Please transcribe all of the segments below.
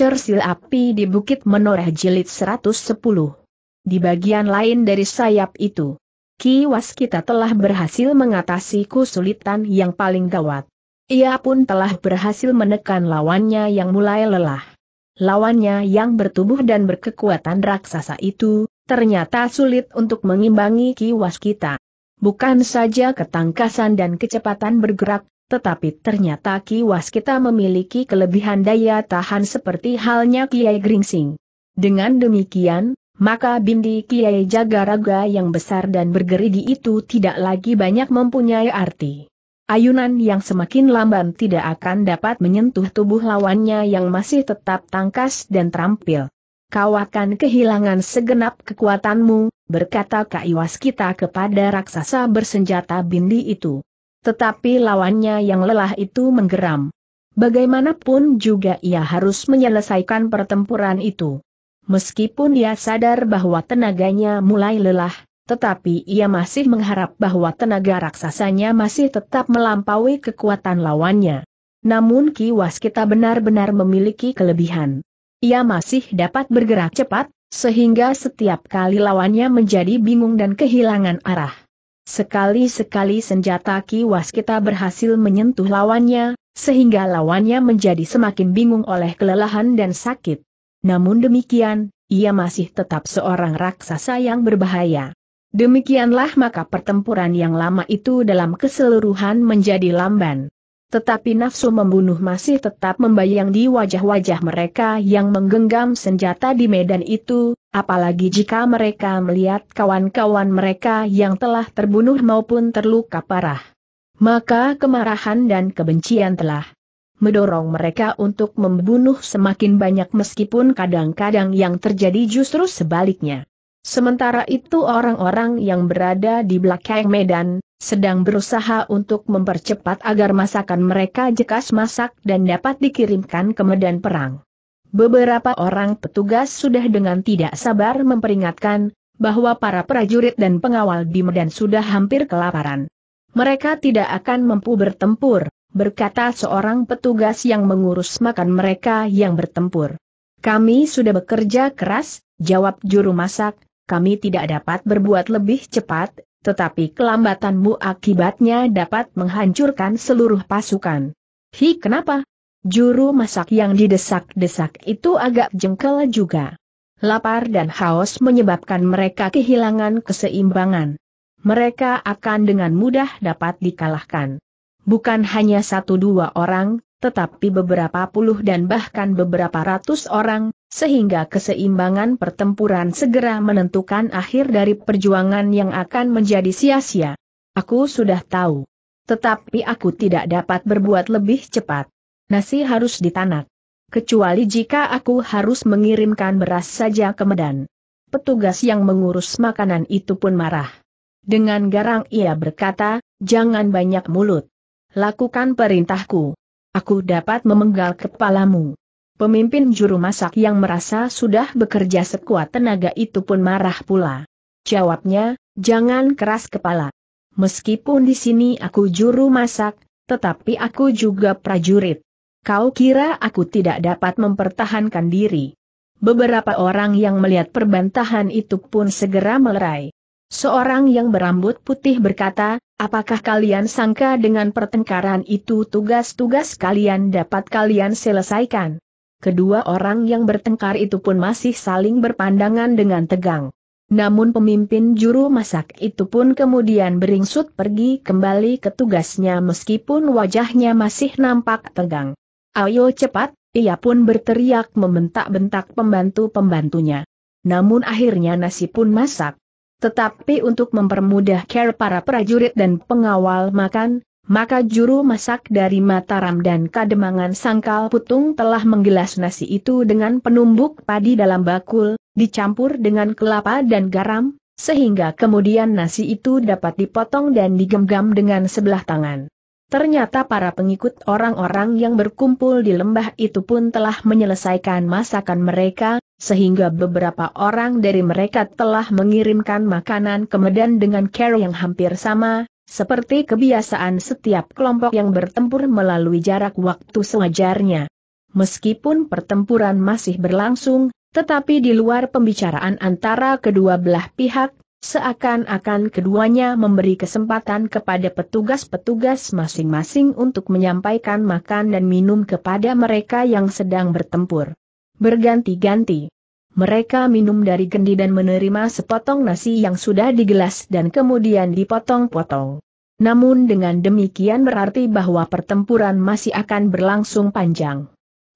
Cersil api di Bukit Menoreh Jilid 110. Di bagian lain dari sayap itu, Kiwas kita telah berhasil mengatasi kesulitan yang paling gawat. Ia pun telah berhasil menekan lawannya yang mulai lelah. Lawannya yang bertubuh dan berkekuatan raksasa itu, ternyata sulit untuk mengimbangi kiwas kita. Bukan saja ketangkasan dan kecepatan bergerak, tetapi ternyata Ki Waskita memiliki kelebihan daya tahan seperti halnya Kiai Gringsing. Dengan demikian, maka bindi Kiai Jagaraga yang besar dan bergerigi itu tidak lagi banyak mempunyai arti. Ayunan yang semakin lamban tidak akan dapat menyentuh tubuh lawannya yang masih tetap tangkas dan terampil. Kau akan kehilangan segenap kekuatanmu, berkata Kak kita kepada raksasa bersenjata bindi itu. Tetapi lawannya yang lelah itu menggeram. Bagaimanapun juga ia harus menyelesaikan pertempuran itu. Meskipun ia sadar bahwa tenaganya mulai lelah, tetapi ia masih mengharap bahwa tenaga raksasanya masih tetap melampaui kekuatan lawannya. Namun Ki Waskita benar-benar memiliki kelebihan. Ia masih dapat bergerak cepat, sehingga setiap kali lawannya menjadi bingung dan kehilangan arah. Sekali-sekali senjata kiwas kita berhasil menyentuh lawannya, sehingga lawannya menjadi semakin bingung oleh kelelahan dan sakit. Namun demikian, ia masih tetap seorang raksasa yang berbahaya. Demikianlah maka pertempuran yang lama itu dalam keseluruhan menjadi lamban. Tetapi nafsu membunuh masih tetap membayang di wajah-wajah mereka yang menggenggam senjata di medan itu, apalagi jika mereka melihat kawan-kawan mereka yang telah terbunuh maupun terluka parah. Maka kemarahan dan kebencian telah mendorong mereka untuk membunuh semakin banyak meskipun kadang-kadang yang terjadi justru sebaliknya. Sementara itu orang-orang yang berada di belakang medan, sedang berusaha untuk mempercepat agar masakan mereka jekas masak dan dapat dikirimkan ke medan perang. Beberapa orang petugas sudah dengan tidak sabar memperingatkan bahwa para prajurit dan pengawal di medan sudah hampir kelaparan. Mereka tidak akan mampu bertempur, berkata seorang petugas yang mengurus makan mereka yang bertempur. Kami sudah bekerja keras, jawab juru masak, kami tidak dapat berbuat lebih cepat, tetapi kelambatanmu akibatnya dapat menghancurkan seluruh pasukan. Hi kenapa? Juru masak yang didesak-desak itu agak jengkel juga. Lapar dan haus menyebabkan mereka kehilangan keseimbangan. Mereka akan dengan mudah dapat dikalahkan. Bukan hanya satu dua orang, tetapi beberapa puluh dan bahkan beberapa ratus orang, sehingga keseimbangan pertempuran segera menentukan akhir dari perjuangan yang akan menjadi sia-sia. Aku sudah tahu. Tetapi aku tidak dapat berbuat lebih cepat. Nasi harus ditanak. Kecuali jika aku harus mengirimkan beras saja ke Medan. Petugas yang mengurus makanan itu pun marah. Dengan garang ia berkata, jangan banyak mulut. Lakukan perintahku. Aku dapat memenggal kepalamu. Pemimpin juru masak yang merasa sudah bekerja sekuat tenaga itu pun marah pula. Jawabnya, jangan keras kepala. Meskipun di sini aku juru masak, tetapi aku juga prajurit. Kau kira aku tidak dapat mempertahankan diri? Beberapa orang yang melihat perbantahan itu pun segera melerai. Seorang yang berambut putih berkata, apakah kalian sangka dengan pertengkaran itu tugas-tugas kalian dapat kalian selesaikan? kedua orang yang bertengkar itu pun masih saling berpandangan dengan tegang. Namun pemimpin juru masak itu pun kemudian beringsut pergi kembali ke tugasnya meskipun wajahnya masih nampak tegang. Ayo cepat, ia pun berteriak membentak-bentak pembantu-pembantunya. Namun akhirnya nasi pun masak. Tetapi untuk mempermudah care para prajurit dan pengawal makan, maka juru masak dari Mataram dan Kademangan Sangkal Putung telah menggelas nasi itu dengan penumbuk padi dalam bakul, dicampur dengan kelapa dan garam, sehingga kemudian nasi itu dapat dipotong dan digenggam dengan sebelah tangan. Ternyata para pengikut orang-orang yang berkumpul di lembah itu pun telah menyelesaikan masakan mereka, sehingga beberapa orang dari mereka telah mengirimkan makanan ke Medan dengan care yang hampir sama, seperti kebiasaan setiap kelompok yang bertempur melalui jarak waktu sewajarnya. Meskipun pertempuran masih berlangsung, tetapi di luar pembicaraan antara kedua belah pihak, seakan-akan keduanya memberi kesempatan kepada petugas-petugas masing-masing untuk menyampaikan makan dan minum kepada mereka yang sedang bertempur. Berganti-ganti mereka minum dari kendi dan menerima sepotong nasi yang sudah digelas dan kemudian dipotong-potong. Namun dengan demikian berarti bahwa pertempuran masih akan berlangsung panjang.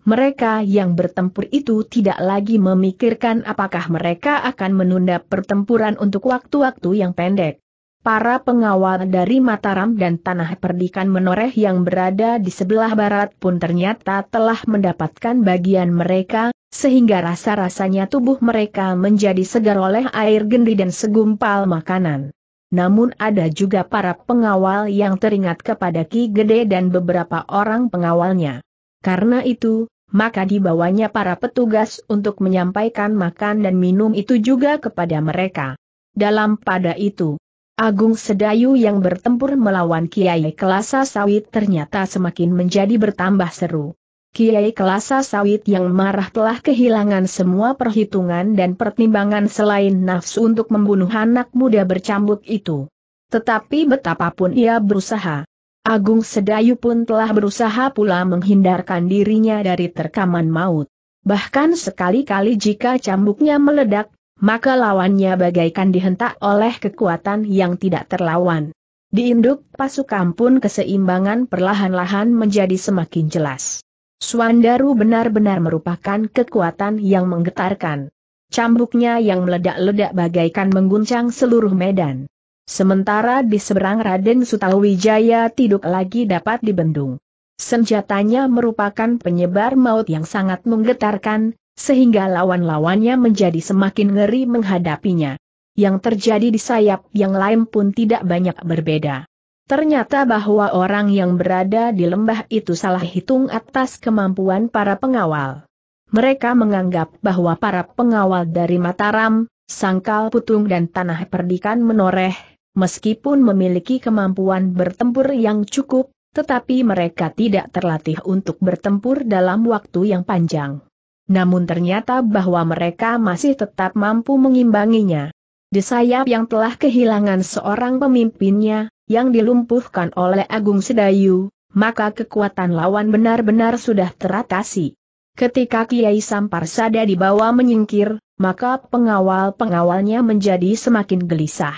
Mereka yang bertempur itu tidak lagi memikirkan apakah mereka akan menunda pertempuran untuk waktu-waktu yang pendek. Para pengawal dari Mataram dan Tanah Perdikan Menoreh yang berada di sebelah barat pun ternyata telah mendapatkan bagian mereka, sehingga rasa-rasanya tubuh mereka menjadi segar oleh air gendri dan segumpal makanan. Namun ada juga para pengawal yang teringat kepada Ki Gede dan beberapa orang pengawalnya. Karena itu, maka dibawanya para petugas untuk menyampaikan makan dan minum itu juga kepada mereka. Dalam pada itu, Agung Sedayu yang bertempur melawan Kiai Kelasa Sawit ternyata semakin menjadi bertambah seru. Kiai Kelasa Sawit yang marah telah kehilangan semua perhitungan dan pertimbangan selain nafsu untuk membunuh anak muda bercambuk itu. Tetapi betapapun ia berusaha, Agung Sedayu pun telah berusaha pula menghindarkan dirinya dari terkaman maut. Bahkan sekali-kali jika cambuknya meledak, maka lawannya bagaikan dihentak oleh kekuatan yang tidak terlawan. Di induk pasukan pun keseimbangan perlahan-lahan menjadi semakin jelas. Suandaru benar-benar merupakan kekuatan yang menggetarkan. Cambuknya yang meledak-ledak bagaikan mengguncang seluruh medan. Sementara di seberang Raden Sutawijaya Tiduk lagi dapat dibendung. Senjatanya merupakan penyebar maut yang sangat menggetarkan, sehingga lawan-lawannya menjadi semakin ngeri menghadapinya. Yang terjadi di sayap yang lain pun tidak banyak berbeda. Ternyata bahwa orang yang berada di lembah itu salah hitung atas kemampuan para pengawal. Mereka menganggap bahwa para pengawal dari Mataram, Sangkal Putung dan Tanah Perdikan menoreh, meskipun memiliki kemampuan bertempur yang cukup, tetapi mereka tidak terlatih untuk bertempur dalam waktu yang panjang. Namun ternyata bahwa mereka masih tetap mampu mengimbanginya. Di sayap yang telah kehilangan seorang pemimpinnya, yang dilumpuhkan oleh Agung Sedayu, maka kekuatan lawan benar-benar sudah teratasi. Ketika Kiai Sampar Sada dibawa menyingkir, maka pengawal-pengawalnya menjadi semakin gelisah.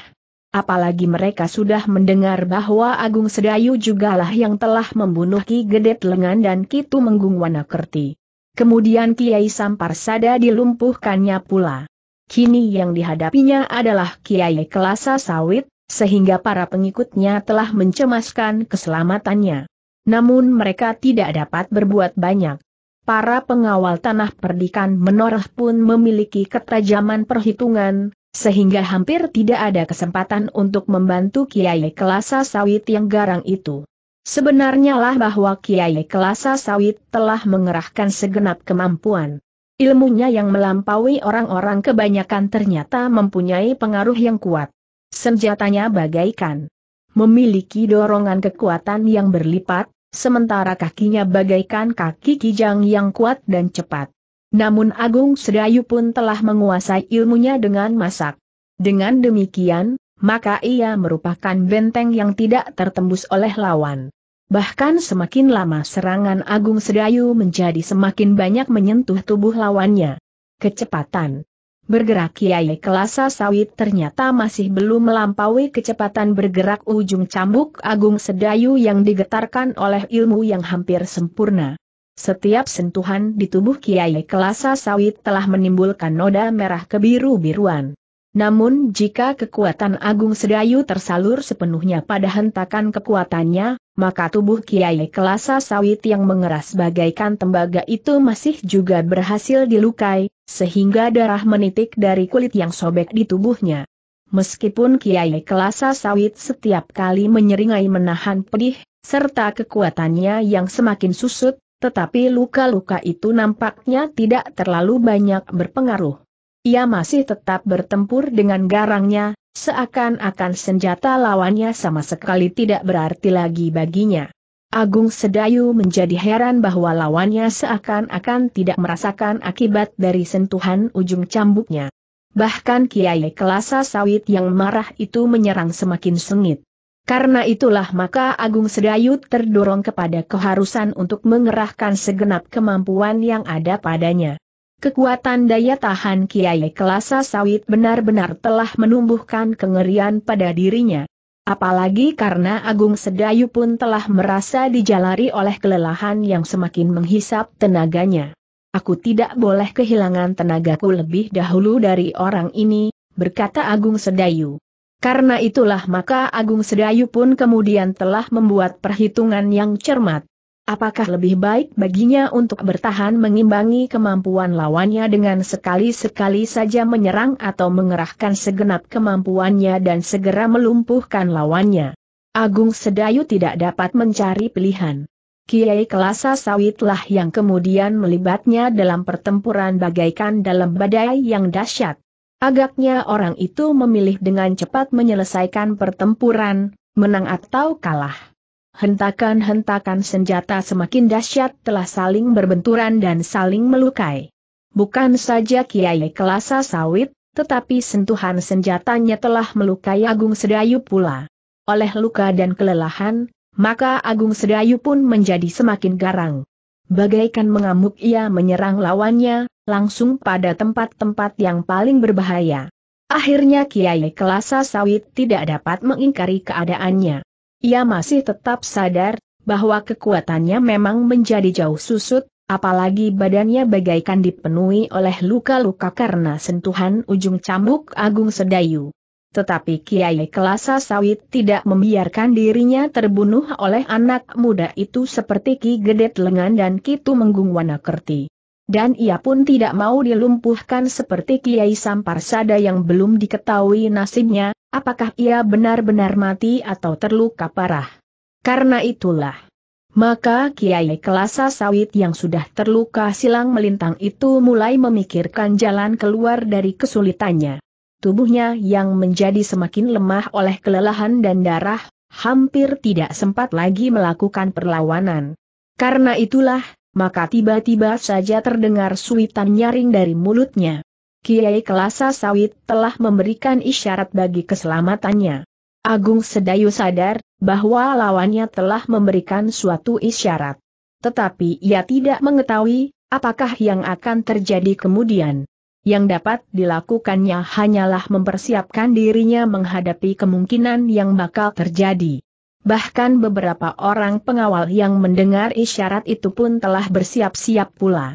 Apalagi mereka sudah mendengar bahwa Agung Sedayu jugalah yang telah membunuh Ki Gedet Lengan dan Kitu Menggung Wanakerti. Kemudian Kiai Sampar Sada dilumpuhkannya pula. Kini yang dihadapinya adalah Kiai Kelasa Sawit, sehingga para pengikutnya telah mencemaskan keselamatannya. Namun mereka tidak dapat berbuat banyak. Para pengawal tanah perdikan menoreh pun memiliki ketajaman perhitungan, sehingga hampir tidak ada kesempatan untuk membantu Kiai Kelasa Sawit yang garang itu. Sebenarnya lah bahwa Kiai Kelasa Sawit telah mengerahkan segenap kemampuan. Ilmunya yang melampaui orang-orang kebanyakan ternyata mempunyai pengaruh yang kuat. Senjatanya bagaikan memiliki dorongan kekuatan yang berlipat, sementara kakinya bagaikan kaki kijang yang kuat dan cepat. Namun Agung Sedayu pun telah menguasai ilmunya dengan masak. Dengan demikian, maka ia merupakan benteng yang tidak tertembus oleh lawan. Bahkan semakin lama serangan Agung Sedayu menjadi semakin banyak menyentuh tubuh lawannya. Kecepatan Bergerak Kiai Kelasa Sawit ternyata masih belum melampaui kecepatan bergerak ujung cambuk Agung Sedayu yang digetarkan oleh ilmu yang hampir sempurna. Setiap sentuhan di tubuh Kiai Kelasa Sawit telah menimbulkan noda merah kebiru-biruan. Namun jika kekuatan Agung Sedayu tersalur sepenuhnya pada hentakan kekuatannya, maka tubuh Kiai Kelasa Sawit yang mengeras bagaikan tembaga itu masih juga berhasil dilukai, sehingga darah menitik dari kulit yang sobek di tubuhnya. Meskipun Kiai Kelasa Sawit setiap kali menyeringai menahan pedih, serta kekuatannya yang semakin susut, tetapi luka-luka itu nampaknya tidak terlalu banyak berpengaruh. Ia masih tetap bertempur dengan garangnya, seakan-akan senjata lawannya sama sekali tidak berarti lagi baginya. Agung Sedayu menjadi heran bahwa lawannya seakan-akan tidak merasakan akibat dari sentuhan ujung cambuknya. Bahkan Kiai Kelasa Sawit yang marah itu menyerang semakin sengit. Karena itulah maka Agung Sedayu terdorong kepada keharusan untuk mengerahkan segenap kemampuan yang ada padanya. Kekuatan daya tahan Kiai Kelasa Sawit benar-benar telah menumbuhkan kengerian pada dirinya. Apalagi karena Agung Sedayu pun telah merasa dijalari oleh kelelahan yang semakin menghisap tenaganya. Aku tidak boleh kehilangan tenagaku lebih dahulu dari orang ini, berkata Agung Sedayu. Karena itulah maka Agung Sedayu pun kemudian telah membuat perhitungan yang cermat. Apakah lebih baik baginya untuk bertahan mengimbangi kemampuan lawannya dengan sekali-sekali saja menyerang atau mengerahkan segenap kemampuannya dan segera melumpuhkan lawannya? Agung Sedayu tidak dapat mencari pilihan. Kiai Kelasa Sawitlah yang kemudian melibatnya dalam pertempuran bagaikan dalam badai yang dahsyat. Agaknya orang itu memilih dengan cepat menyelesaikan pertempuran, menang atau kalah hentakan-hentakan senjata semakin dahsyat telah saling berbenturan dan saling melukai. Bukan saja Kiai Kelasa Sawit, tetapi sentuhan senjatanya telah melukai Agung Sedayu pula. Oleh luka dan kelelahan, maka Agung Sedayu pun menjadi semakin garang. Bagaikan mengamuk ia menyerang lawannya, langsung pada tempat-tempat yang paling berbahaya. Akhirnya Kiai Kelasa Sawit tidak dapat mengingkari keadaannya. Ia masih tetap sadar, bahwa kekuatannya memang menjadi jauh susut, apalagi badannya bagaikan dipenuhi oleh luka-luka karena sentuhan ujung cambuk Agung Sedayu. Tetapi Kiai Kelasa Sawit tidak membiarkan dirinya terbunuh oleh anak muda itu seperti Ki Gedet Lengan dan Kitu Menggung Wanakerti. Dan ia pun tidak mau dilumpuhkan seperti Kiai Samparsada yang belum diketahui nasibnya, apakah ia benar-benar mati atau terluka parah. Karena itulah, maka Kiai Kelasa Sawit yang sudah terluka silang melintang itu mulai memikirkan jalan keluar dari kesulitannya. Tubuhnya yang menjadi semakin lemah oleh kelelahan dan darah, hampir tidak sempat lagi melakukan perlawanan. Karena itulah, maka tiba-tiba saja terdengar suitan nyaring dari mulutnya. Kiai Kelasa Sawit telah memberikan isyarat bagi keselamatannya. Agung Sedayu sadar bahwa lawannya telah memberikan suatu isyarat. Tetapi ia tidak mengetahui apakah yang akan terjadi kemudian. Yang dapat dilakukannya hanyalah mempersiapkan dirinya menghadapi kemungkinan yang bakal terjadi. Bahkan beberapa orang pengawal yang mendengar isyarat itu pun telah bersiap-siap pula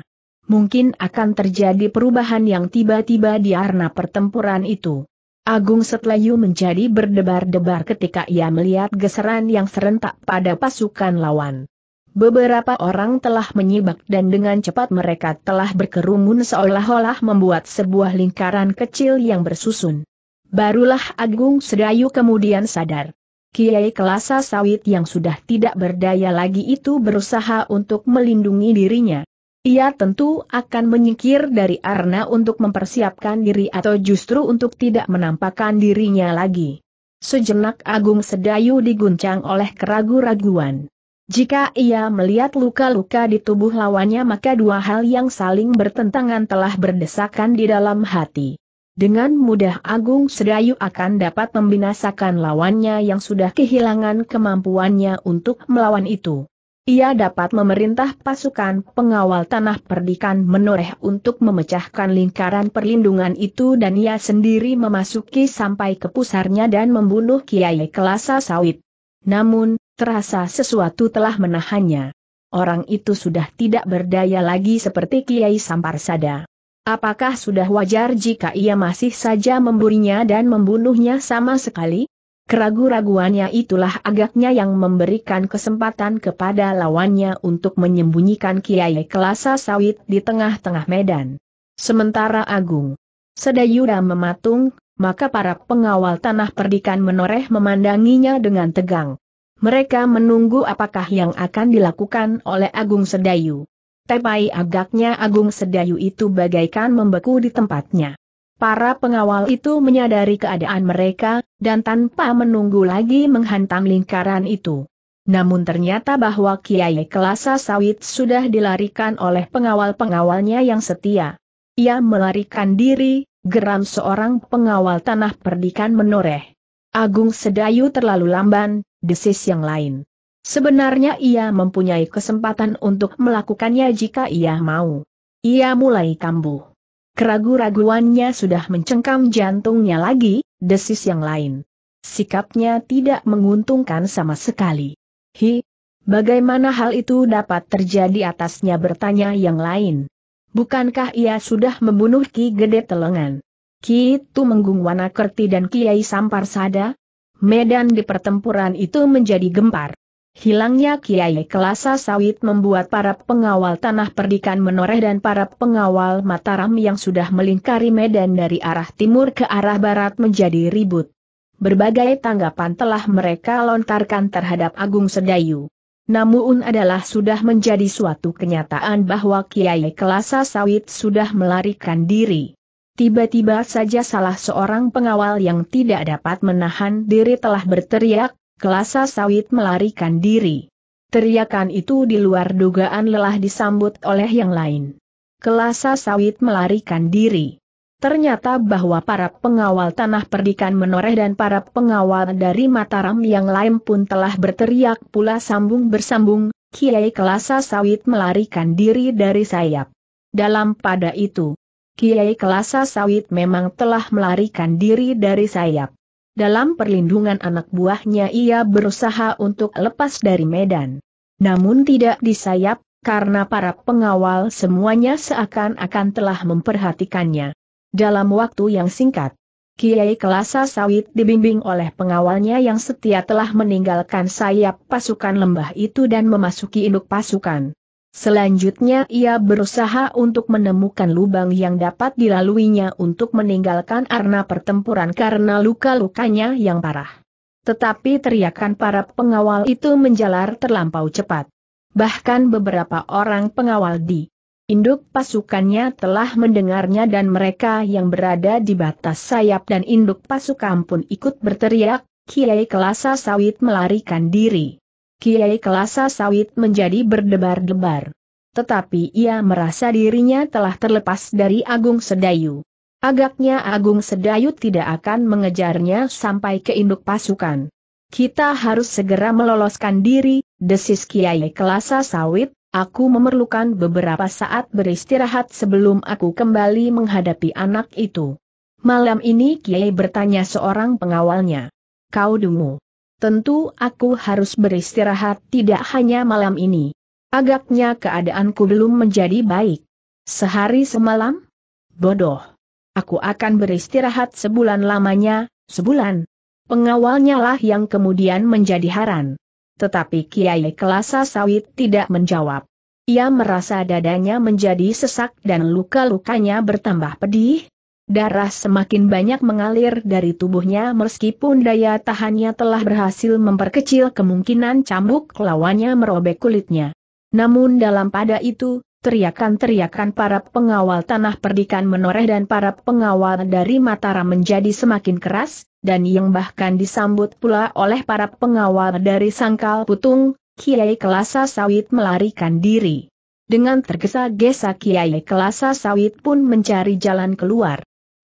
mungkin akan terjadi perubahan yang tiba-tiba di arena pertempuran itu. Agung Setlayu menjadi berdebar-debar ketika ia melihat geseran yang serentak pada pasukan lawan. Beberapa orang telah menyibak dan dengan cepat mereka telah berkerumun seolah-olah membuat sebuah lingkaran kecil yang bersusun. Barulah Agung Sedayu kemudian sadar. Kiai Kelasa Sawit yang sudah tidak berdaya lagi itu berusaha untuk melindungi dirinya. Ia tentu akan menyingkir dari Arna untuk mempersiapkan diri atau justru untuk tidak menampakkan dirinya lagi. Sejenak Agung Sedayu diguncang oleh keragu-raguan. Jika ia melihat luka-luka di tubuh lawannya maka dua hal yang saling bertentangan telah berdesakan di dalam hati. Dengan mudah Agung Sedayu akan dapat membinasakan lawannya yang sudah kehilangan kemampuannya untuk melawan itu. Ia dapat memerintah pasukan pengawal tanah perdikan menoreh untuk memecahkan lingkaran perlindungan itu dan ia sendiri memasuki sampai ke pusarnya dan membunuh Kiai Kelasa Sawit. Namun, terasa sesuatu telah menahannya. Orang itu sudah tidak berdaya lagi seperti Kiai Samparsada. Apakah sudah wajar jika ia masih saja memburinya dan membunuhnya sama sekali? Keragu-raguannya itulah agaknya yang memberikan kesempatan kepada lawannya untuk menyembunyikan Kiai Kelasa Sawit di tengah-tengah medan. Sementara Agung Sedayura mematung, maka para pengawal tanah perdikan menoreh memandanginya dengan tegang. Mereka menunggu apakah yang akan dilakukan oleh Agung Sedayu. Tepai agaknya Agung Sedayu itu bagaikan membeku di tempatnya. Para pengawal itu menyadari keadaan mereka, dan tanpa menunggu lagi menghantam lingkaran itu. Namun ternyata bahwa Kiai Kelasa Sawit sudah dilarikan oleh pengawal-pengawalnya yang setia. Ia melarikan diri, geram seorang pengawal tanah perdikan menoreh. Agung Sedayu terlalu lamban, desis yang lain. Sebenarnya ia mempunyai kesempatan untuk melakukannya jika ia mau. Ia mulai kambuh. Keragu-raguannya sudah mencengkam jantungnya lagi, desis yang lain. Sikapnya tidak menguntungkan sama sekali. Hi, bagaimana hal itu dapat terjadi atasnya bertanya yang lain. Bukankah ia sudah membunuh Ki Gede Telengan? Ki Tu Menggung Wanakerti dan Kiai Sampar Sada? Medan di pertempuran itu menjadi gempar. Hilangnya Kiai Kelasa Sawit membuat para pengawal tanah perdikan menoreh dan para pengawal Mataram yang sudah melingkari Medan dari arah timur ke arah barat menjadi ribut. Berbagai tanggapan telah mereka lontarkan terhadap Agung Sedayu. Namun adalah sudah menjadi suatu kenyataan bahwa Kiai Kelasa Sawit sudah melarikan diri. Tiba-tiba saja salah seorang pengawal yang tidak dapat menahan diri telah berteriak, Kelasa sawit melarikan diri. Teriakan itu di luar dugaan lelah disambut oleh yang lain. Kelasa sawit melarikan diri. Ternyata bahwa para pengawal tanah perdikan menoreh dan para pengawal dari Mataram yang lain pun telah berteriak pula sambung bersambung, Kiai Kelasa Sawit melarikan diri dari sayap. Dalam pada itu, Kiai Kelasa Sawit memang telah melarikan diri dari sayap dalam perlindungan anak buahnya ia berusaha untuk lepas dari medan. Namun tidak disayap, karena para pengawal semuanya seakan-akan telah memperhatikannya. Dalam waktu yang singkat, Kiai Kelasa Sawit dibimbing oleh pengawalnya yang setia telah meninggalkan sayap pasukan lembah itu dan memasuki induk pasukan. Selanjutnya ia berusaha untuk menemukan lubang yang dapat dilaluinya untuk meninggalkan arena pertempuran karena luka-lukanya yang parah. Tetapi teriakan para pengawal itu menjalar terlampau cepat. Bahkan beberapa orang pengawal di induk pasukannya telah mendengarnya dan mereka yang berada di batas sayap dan induk pasukan pun ikut berteriak, Kiai Kelasa Sawit melarikan diri. Kiai Kelasa Sawit menjadi berdebar-debar. Tetapi ia merasa dirinya telah terlepas dari Agung Sedayu. Agaknya Agung Sedayu tidak akan mengejarnya sampai ke induk pasukan. Kita harus segera meloloskan diri, desis Kiai Kelasa Sawit, Aku memerlukan beberapa saat beristirahat sebelum aku kembali menghadapi anak itu. Malam ini Kiai bertanya seorang pengawalnya. Kau dungu. Tentu aku harus beristirahat tidak hanya malam ini. Agaknya keadaanku belum menjadi baik. Sehari semalam? Bodoh. Aku akan beristirahat sebulan lamanya, sebulan. Pengawalnya lah yang kemudian menjadi haran. Tetapi Kiai Kelasa Sawit tidak menjawab. Ia merasa dadanya menjadi sesak dan luka-lukanya bertambah pedih, Darah semakin banyak mengalir dari tubuhnya meskipun daya tahannya telah berhasil memperkecil kemungkinan cambuk lawannya merobek kulitnya. Namun dalam pada itu, teriakan-teriakan para pengawal tanah perdikan menoreh dan para pengawal dari Mataram menjadi semakin keras, dan yang bahkan disambut pula oleh para pengawal dari Sangkal Putung, Kiai Kelasa Sawit melarikan diri. Dengan tergesa-gesa Kiai Kelasa Sawit pun mencari jalan keluar.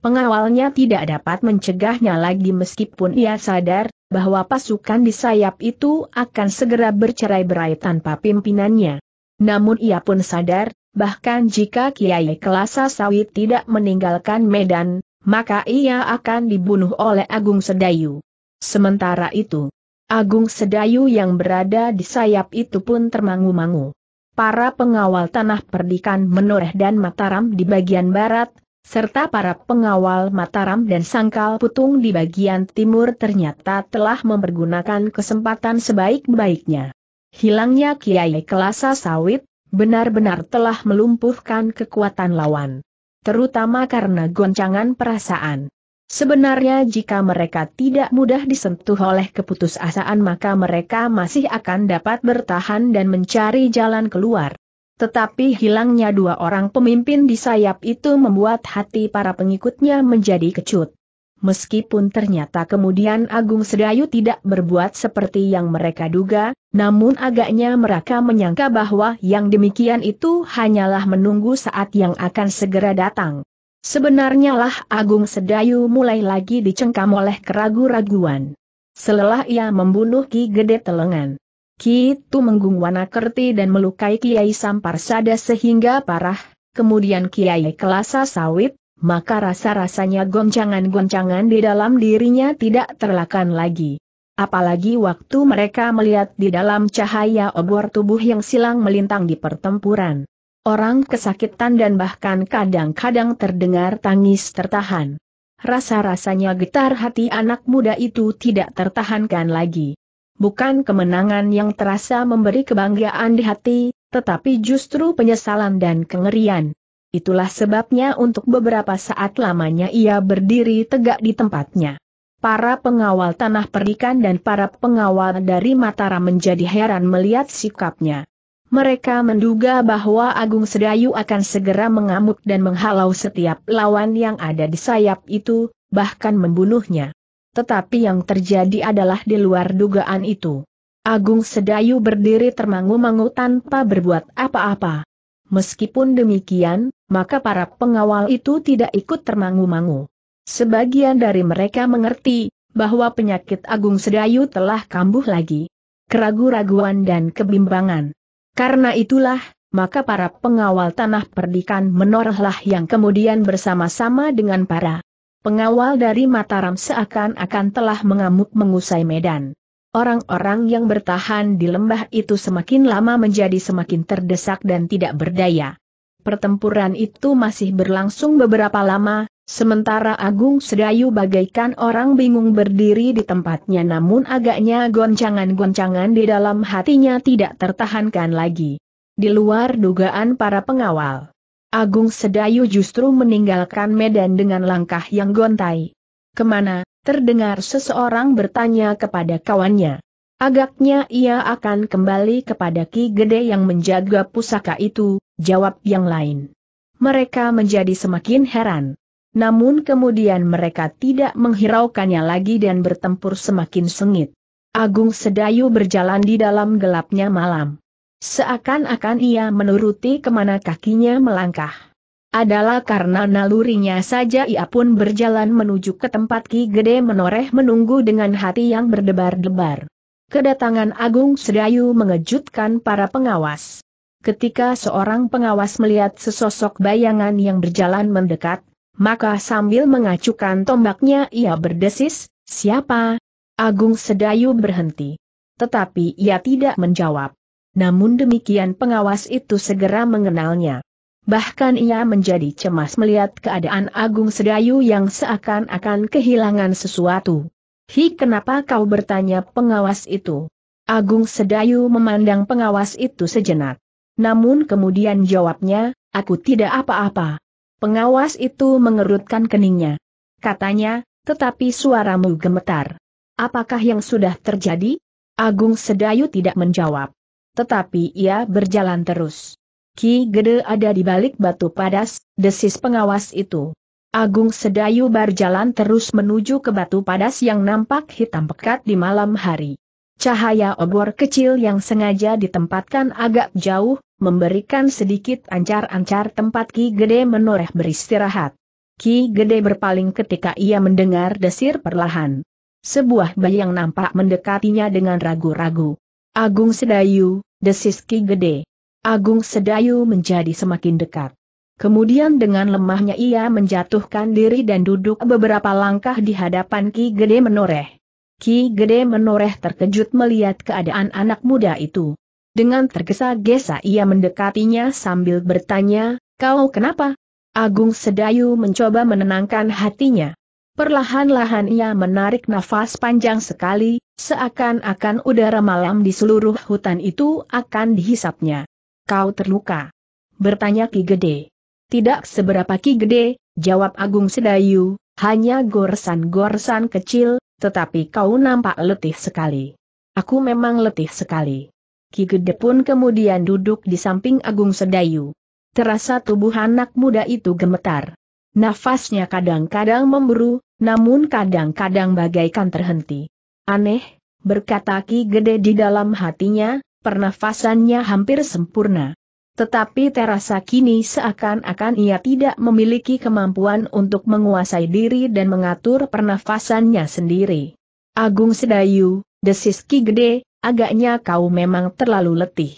Pengawalnya tidak dapat mencegahnya lagi meskipun ia sadar bahwa pasukan di sayap itu akan segera bercerai-berai tanpa pimpinannya. Namun ia pun sadar, bahkan jika Kiai Kelasa Sawit tidak meninggalkan Medan, maka ia akan dibunuh oleh Agung Sedayu. Sementara itu, Agung Sedayu yang berada di sayap itu pun termangu-mangu. Para pengawal tanah perdikan menoreh dan Mataram di bagian barat, serta para pengawal Mataram dan Sangkal Putung di bagian timur ternyata telah mempergunakan kesempatan sebaik-baiknya. Hilangnya Kiai Kelasa Sawit, benar-benar telah melumpuhkan kekuatan lawan. Terutama karena goncangan perasaan. Sebenarnya jika mereka tidak mudah disentuh oleh keputusasaan maka mereka masih akan dapat bertahan dan mencari jalan keluar. Tetapi hilangnya dua orang pemimpin di sayap itu membuat hati para pengikutnya menjadi kecut. Meskipun ternyata kemudian Agung Sedayu tidak berbuat seperti yang mereka duga, namun agaknya mereka menyangka bahwa yang demikian itu hanyalah menunggu saat yang akan segera datang. Sebenarnya lah Agung Sedayu mulai lagi dicengkam oleh keragu-raguan. Selelah ia membunuh Ki Gede Telengan. Kitu Menggung Wanakerti dan melukai Kiai Sampar Sada sehingga parah, kemudian Kiai Kelasa Sawit, maka rasa-rasanya goncangan-goncangan di dalam dirinya tidak terlakan lagi. Apalagi waktu mereka melihat di dalam cahaya obor tubuh yang silang melintang di pertempuran. Orang kesakitan dan bahkan kadang-kadang terdengar tangis tertahan. Rasa-rasanya getar hati anak muda itu tidak tertahankan lagi bukan kemenangan yang terasa memberi kebanggaan di hati, tetapi justru penyesalan dan kengerian. Itulah sebabnya untuk beberapa saat lamanya ia berdiri tegak di tempatnya. Para pengawal tanah perikan dan para pengawal dari Mataram menjadi heran melihat sikapnya. Mereka menduga bahwa Agung Sedayu akan segera mengamuk dan menghalau setiap lawan yang ada di sayap itu, bahkan membunuhnya tetapi yang terjadi adalah di luar dugaan itu. Agung Sedayu berdiri termangu-mangu tanpa berbuat apa-apa. Meskipun demikian, maka para pengawal itu tidak ikut termangu-mangu. Sebagian dari mereka mengerti bahwa penyakit Agung Sedayu telah kambuh lagi. Keragu-raguan dan kebimbangan. Karena itulah, maka para pengawal tanah perdikan menorehlah yang kemudian bersama-sama dengan para pengawal dari Mataram seakan-akan telah mengamuk mengusai medan. Orang-orang yang bertahan di lembah itu semakin lama menjadi semakin terdesak dan tidak berdaya. Pertempuran itu masih berlangsung beberapa lama, sementara Agung Sedayu bagaikan orang bingung berdiri di tempatnya namun agaknya goncangan-goncangan di dalam hatinya tidak tertahankan lagi. Di luar dugaan para pengawal. Agung Sedayu justru meninggalkan medan dengan langkah yang gontai. Kemana, terdengar seseorang bertanya kepada kawannya. Agaknya ia akan kembali kepada Ki Gede yang menjaga pusaka itu, jawab yang lain. Mereka menjadi semakin heran. Namun kemudian mereka tidak menghiraukannya lagi dan bertempur semakin sengit. Agung Sedayu berjalan di dalam gelapnya malam. Seakan-akan ia menuruti kemana kakinya melangkah. Adalah karena nalurinya saja ia pun berjalan menuju ke tempat Ki Gede menoreh menunggu dengan hati yang berdebar-debar. Kedatangan Agung Sedayu mengejutkan para pengawas. Ketika seorang pengawas melihat sesosok bayangan yang berjalan mendekat, maka sambil mengacukan tombaknya ia berdesis, siapa? Agung Sedayu berhenti. Tetapi ia tidak menjawab namun demikian pengawas itu segera mengenalnya. Bahkan ia menjadi cemas melihat keadaan Agung Sedayu yang seakan-akan kehilangan sesuatu. Hi kenapa kau bertanya pengawas itu? Agung Sedayu memandang pengawas itu sejenak. Namun kemudian jawabnya, aku tidak apa-apa. Pengawas itu mengerutkan keningnya. Katanya, tetapi suaramu gemetar. Apakah yang sudah terjadi? Agung Sedayu tidak menjawab tetapi ia berjalan terus. Ki Gede ada di balik batu padas, desis pengawas itu. Agung Sedayu berjalan terus menuju ke batu padas yang nampak hitam pekat di malam hari. Cahaya obor kecil yang sengaja ditempatkan agak jauh, memberikan sedikit ancar-ancar tempat Ki Gede menoreh beristirahat. Ki Gede berpaling ketika ia mendengar desir perlahan. Sebuah bayang nampak mendekatinya dengan ragu-ragu. Agung Sedayu, Desis Ki Gede. Agung Sedayu menjadi semakin dekat. Kemudian dengan lemahnya ia menjatuhkan diri dan duduk beberapa langkah di hadapan Ki Gede Menoreh. Ki Gede Menoreh terkejut melihat keadaan anak muda itu. Dengan tergesa-gesa ia mendekatinya sambil bertanya, kau kenapa? Agung Sedayu mencoba menenangkan hatinya. Perlahan-lahan ia menarik nafas panjang sekali, Seakan-akan udara malam di seluruh hutan itu akan dihisapnya. Kau terluka? Bertanya Ki Gede. Tidak seberapa Ki Gede, jawab Agung Sedayu, hanya goresan-goresan kecil, tetapi kau nampak letih sekali. Aku memang letih sekali. Ki Gede pun kemudian duduk di samping Agung Sedayu. Terasa tubuh anak muda itu gemetar. Nafasnya kadang-kadang memburu, namun kadang-kadang bagaikan terhenti. Aneh, berkata Ki Gede di dalam hatinya, pernafasannya hampir sempurna. Tetapi terasa kini seakan-akan ia tidak memiliki kemampuan untuk menguasai diri dan mengatur pernafasannya sendiri. Agung Sedayu, desis Ki Gede, agaknya kau memang terlalu letih.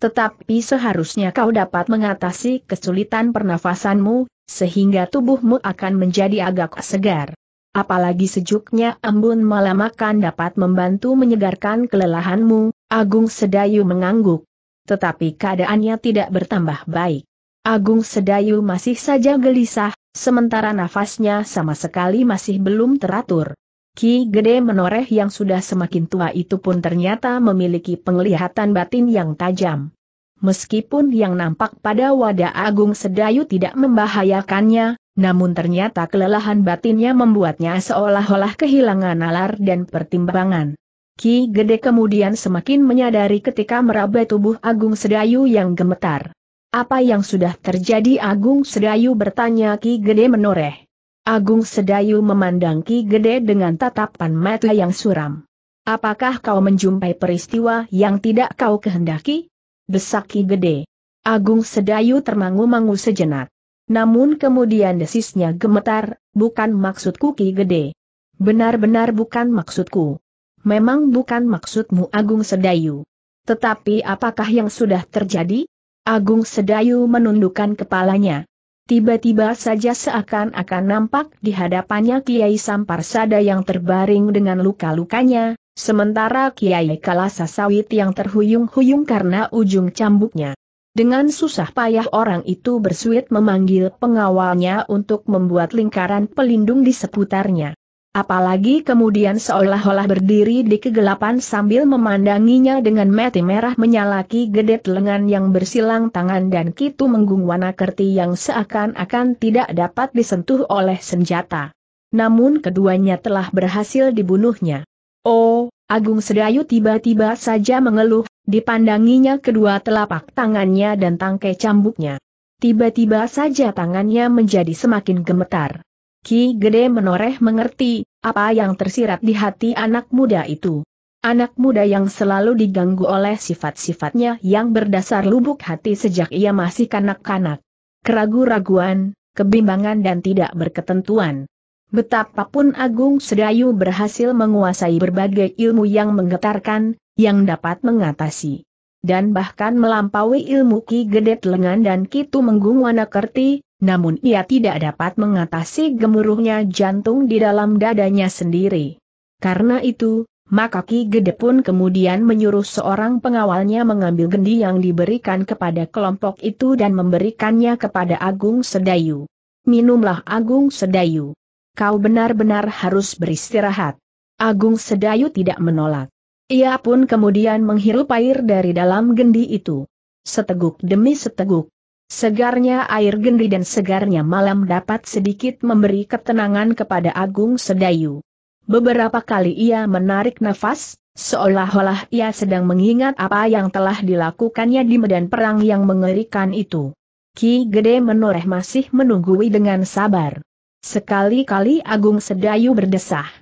Tetapi seharusnya kau dapat mengatasi kesulitan pernafasanmu, sehingga tubuhmu akan menjadi agak segar. Apalagi sejuknya embun malam akan dapat membantu menyegarkan kelelahanmu, Agung Sedayu mengangguk. Tetapi keadaannya tidak bertambah baik. Agung Sedayu masih saja gelisah, sementara nafasnya sama sekali masih belum teratur. Ki Gede Menoreh yang sudah semakin tua itu pun ternyata memiliki penglihatan batin yang tajam. Meskipun yang nampak pada wadah Agung Sedayu tidak membahayakannya, namun ternyata kelelahan batinnya membuatnya seolah-olah kehilangan nalar dan pertimbangan. Ki Gede kemudian semakin menyadari ketika meraba tubuh Agung Sedayu yang gemetar. Apa yang sudah terjadi Agung Sedayu bertanya Ki Gede menoreh. Agung Sedayu memandang Ki Gede dengan tatapan mata yang suram. Apakah kau menjumpai peristiwa yang tidak kau kehendaki? Desak Ki Gede. Agung Sedayu termangu-mangu sejenak. Namun kemudian desisnya gemetar, bukan maksudku Ki Gede. Benar-benar bukan maksudku. Memang bukan maksudmu Agung Sedayu. Tetapi apakah yang sudah terjadi? Agung Sedayu menundukkan kepalanya. Tiba-tiba saja seakan-akan nampak di hadapannya Kiai Sampar Sada yang terbaring dengan luka-lukanya, sementara Kiai Kalasa Sawit yang terhuyung-huyung karena ujung cambuknya. Dengan susah payah orang itu bersuit memanggil pengawalnya untuk membuat lingkaran pelindung di seputarnya. Apalagi kemudian seolah-olah berdiri di kegelapan sambil memandanginya dengan mati merah menyalaki gedet lengan yang bersilang tangan dan kitu menggung wanakerti kerti yang seakan-akan tidak dapat disentuh oleh senjata. Namun keduanya telah berhasil dibunuhnya. Oh, Agung Sedayu tiba-tiba saja mengeluh dipandanginya kedua telapak tangannya dan tangkai cambuknya. Tiba-tiba saja tangannya menjadi semakin gemetar. Ki Gede menoreh mengerti, apa yang tersirat di hati anak muda itu. Anak muda yang selalu diganggu oleh sifat-sifatnya yang berdasar lubuk hati sejak ia masih kanak-kanak. Keragu-raguan, kebimbangan dan tidak berketentuan. Betapapun Agung Sedayu berhasil menguasai berbagai ilmu yang menggetarkan, yang dapat mengatasi dan bahkan melampaui ilmu Ki Gedet Lengan dan Kitu Menggung Wanakerti, namun ia tidak dapat mengatasi gemuruhnya jantung di dalam dadanya sendiri. Karena itu, maka Ki Gede pun kemudian menyuruh seorang pengawalnya mengambil gendi yang diberikan kepada kelompok itu dan memberikannya kepada Agung Sedayu. Minumlah Agung Sedayu. Kau benar-benar harus beristirahat. Agung Sedayu tidak menolak. Ia pun kemudian menghirup air dari dalam gendi itu. Seteguk demi seteguk. Segarnya air gendi dan segarnya malam dapat sedikit memberi ketenangan kepada Agung Sedayu. Beberapa kali ia menarik nafas, seolah-olah ia sedang mengingat apa yang telah dilakukannya di medan perang yang mengerikan itu. Ki Gede Menoreh masih menunggui dengan sabar. Sekali-kali Agung Sedayu berdesah.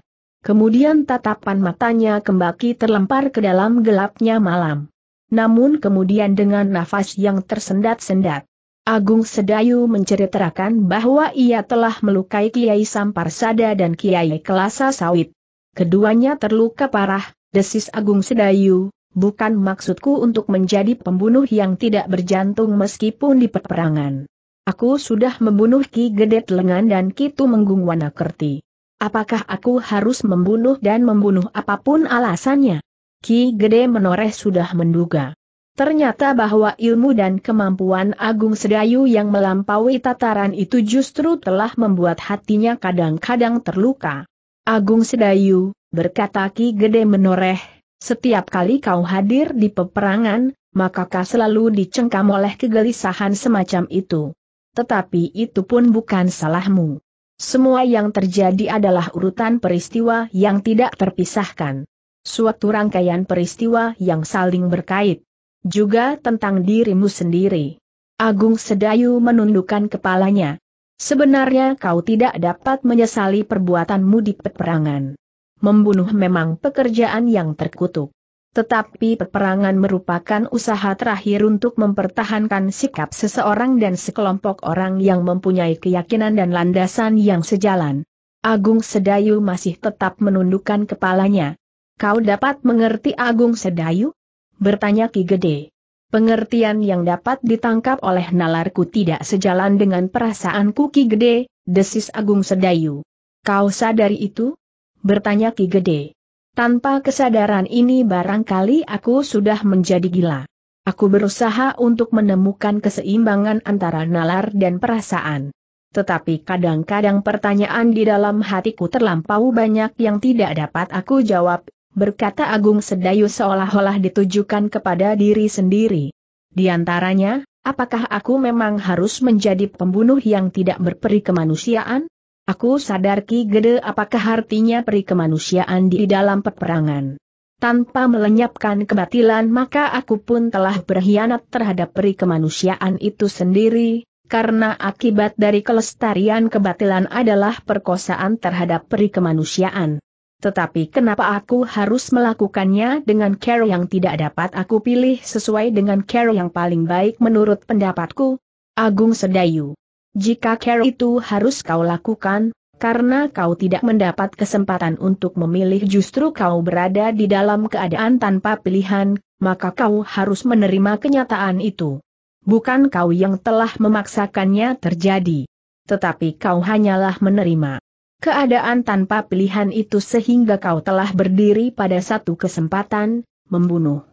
Kemudian tatapan matanya kembali terlempar ke dalam gelapnya malam. Namun kemudian dengan nafas yang tersendat-sendat. Agung Sedayu menceritakan bahwa ia telah melukai Kiai Samparsada dan Kiai Kelasa Sawit. Keduanya terluka parah, desis Agung Sedayu, bukan maksudku untuk menjadi pembunuh yang tidak berjantung meskipun di peperangan. Aku sudah membunuh Ki Gedet Lengan dan Kitu Menggung Wanakerti. Apakah aku harus membunuh dan membunuh apapun alasannya? Ki Gede menoreh sudah menduga. Ternyata bahwa ilmu dan kemampuan Agung Sedayu yang melampaui tataran itu justru telah membuat hatinya kadang-kadang terluka. Agung Sedayu, berkata Ki Gede menoreh, setiap kali kau hadir di peperangan, maka kau selalu dicengkam oleh kegelisahan semacam itu. Tetapi itu pun bukan salahmu. Semua yang terjadi adalah urutan peristiwa yang tidak terpisahkan. Suatu rangkaian peristiwa yang saling berkait. Juga tentang dirimu sendiri. Agung Sedayu menundukkan kepalanya. Sebenarnya kau tidak dapat menyesali perbuatanmu di peperangan. Membunuh memang pekerjaan yang terkutuk. Tetapi peperangan merupakan usaha terakhir untuk mempertahankan sikap seseorang dan sekelompok orang yang mempunyai keyakinan dan landasan yang sejalan. Agung Sedayu masih tetap menundukkan kepalanya. Kau dapat mengerti Agung Sedayu? Bertanya Ki Gede. Pengertian yang dapat ditangkap oleh nalarku tidak sejalan dengan perasaanku Ki Gede, desis Agung Sedayu. Kau sadari itu? Bertanya Ki Gede. Tanpa kesadaran ini barangkali aku sudah menjadi gila. Aku berusaha untuk menemukan keseimbangan antara nalar dan perasaan. Tetapi kadang-kadang pertanyaan di dalam hatiku terlampau banyak yang tidak dapat aku jawab, berkata Agung Sedayu seolah-olah ditujukan kepada diri sendiri. Di antaranya, apakah aku memang harus menjadi pembunuh yang tidak berperi kemanusiaan? Aku sadar Ki Gede apakah artinya peri kemanusiaan di dalam peperangan. Tanpa melenyapkan kebatilan maka aku pun telah berkhianat terhadap peri kemanusiaan itu sendiri, karena akibat dari kelestarian kebatilan adalah perkosaan terhadap peri kemanusiaan. Tetapi kenapa aku harus melakukannya dengan care yang tidak dapat aku pilih sesuai dengan care yang paling baik menurut pendapatku? Agung Sedayu jika care itu harus kau lakukan, karena kau tidak mendapat kesempatan untuk memilih justru kau berada di dalam keadaan tanpa pilihan, maka kau harus menerima kenyataan itu. Bukan kau yang telah memaksakannya terjadi. Tetapi kau hanyalah menerima keadaan tanpa pilihan itu sehingga kau telah berdiri pada satu kesempatan, membunuh.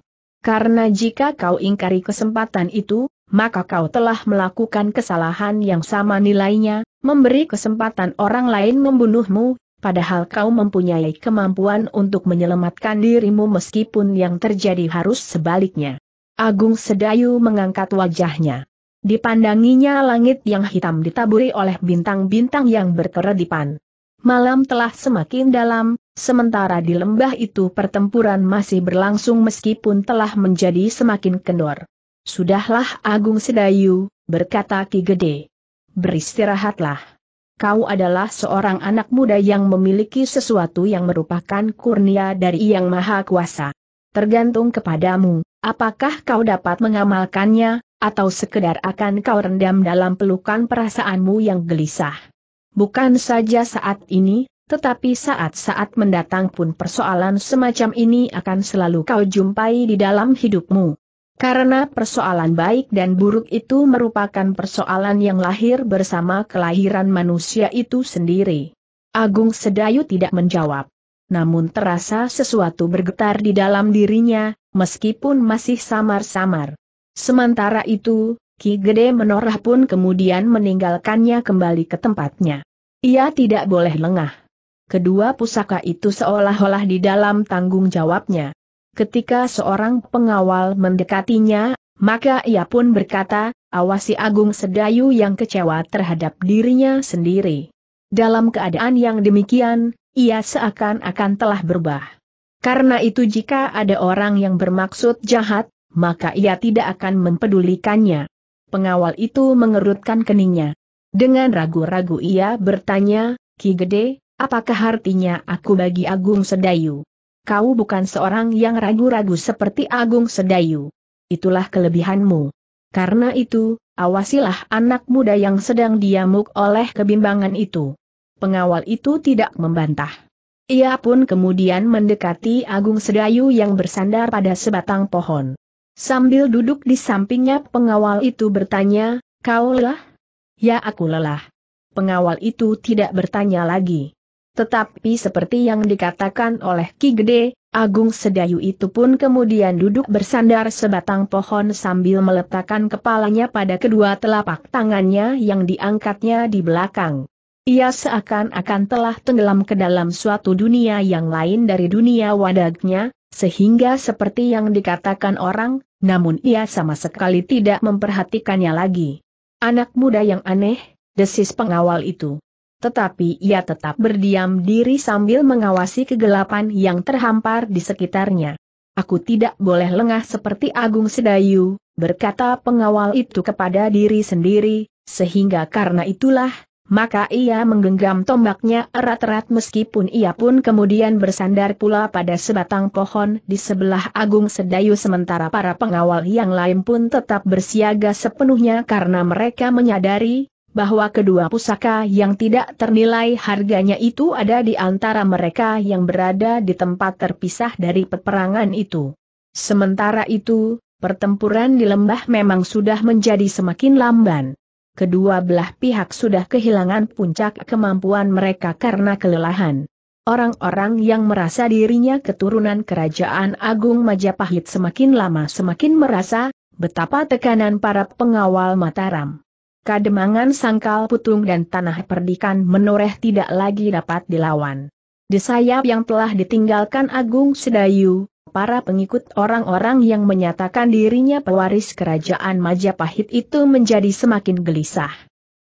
Karena jika kau ingkari kesempatan itu, maka kau telah melakukan kesalahan yang sama nilainya, memberi kesempatan orang lain membunuhmu, padahal kau mempunyai kemampuan untuk menyelamatkan dirimu meskipun yang terjadi harus sebaliknya. Agung Sedayu mengangkat wajahnya. Dipandanginya langit yang hitam ditaburi oleh bintang-bintang yang berkeredipan. Malam telah semakin dalam, sementara di lembah itu pertempuran masih berlangsung meskipun telah menjadi semakin kendor. Sudahlah Agung Sedayu, berkata Ki Gede. Beristirahatlah. Kau adalah seorang anak muda yang memiliki sesuatu yang merupakan kurnia dari Yang Maha Kuasa. Tergantung kepadamu, apakah kau dapat mengamalkannya, atau sekedar akan kau rendam dalam pelukan perasaanmu yang gelisah. Bukan saja saat ini, tetapi saat-saat mendatang pun persoalan semacam ini akan selalu kau jumpai di dalam hidupmu. Karena persoalan baik dan buruk itu merupakan persoalan yang lahir bersama kelahiran manusia itu sendiri. Agung Sedayu tidak menjawab. Namun terasa sesuatu bergetar di dalam dirinya, meskipun masih samar-samar. Sementara itu, Ki Gede Menorah pun kemudian meninggalkannya kembali ke tempatnya. Ia tidak boleh lengah. Kedua pusaka itu seolah-olah di dalam tanggung jawabnya ketika seorang pengawal mendekatinya, maka ia pun berkata, awasi Agung Sedayu yang kecewa terhadap dirinya sendiri. Dalam keadaan yang demikian, ia seakan-akan telah berubah. Karena itu jika ada orang yang bermaksud jahat, maka ia tidak akan mempedulikannya. Pengawal itu mengerutkan keningnya. Dengan ragu-ragu ia bertanya, Ki Gede, apakah artinya aku bagi Agung Sedayu? kau bukan seorang yang ragu-ragu seperti Agung Sedayu. Itulah kelebihanmu. Karena itu, awasilah anak muda yang sedang diamuk oleh kebimbangan itu. Pengawal itu tidak membantah. Ia pun kemudian mendekati Agung Sedayu yang bersandar pada sebatang pohon. Sambil duduk di sampingnya pengawal itu bertanya, kau lelah? Ya aku lelah. Pengawal itu tidak bertanya lagi. Tetapi seperti yang dikatakan oleh Ki Gede, Agung Sedayu itu pun kemudian duduk bersandar sebatang pohon sambil meletakkan kepalanya pada kedua telapak tangannya yang diangkatnya di belakang. Ia seakan-akan telah tenggelam ke dalam suatu dunia yang lain dari dunia wadagnya, sehingga seperti yang dikatakan orang, namun ia sama sekali tidak memperhatikannya lagi. Anak muda yang aneh, desis pengawal itu tetapi ia tetap berdiam diri sambil mengawasi kegelapan yang terhampar di sekitarnya. Aku tidak boleh lengah seperti Agung Sedayu, berkata pengawal itu kepada diri sendiri, sehingga karena itulah, maka ia menggenggam tombaknya erat-erat meskipun ia pun kemudian bersandar pula pada sebatang pohon di sebelah Agung Sedayu sementara para pengawal yang lain pun tetap bersiaga sepenuhnya karena mereka menyadari bahwa kedua pusaka yang tidak ternilai harganya itu ada di antara mereka yang berada di tempat terpisah dari peperangan itu. Sementara itu, pertempuran di lembah memang sudah menjadi semakin lamban. Kedua belah pihak sudah kehilangan puncak kemampuan mereka karena kelelahan. Orang-orang yang merasa dirinya keturunan Kerajaan Agung Majapahit semakin lama semakin merasa betapa tekanan para pengawal Mataram kademangan sangkal putung dan tanah perdikan menoreh tidak lagi dapat dilawan. Di sayap yang telah ditinggalkan Agung Sedayu, para pengikut orang-orang yang menyatakan dirinya pewaris kerajaan Majapahit itu menjadi semakin gelisah.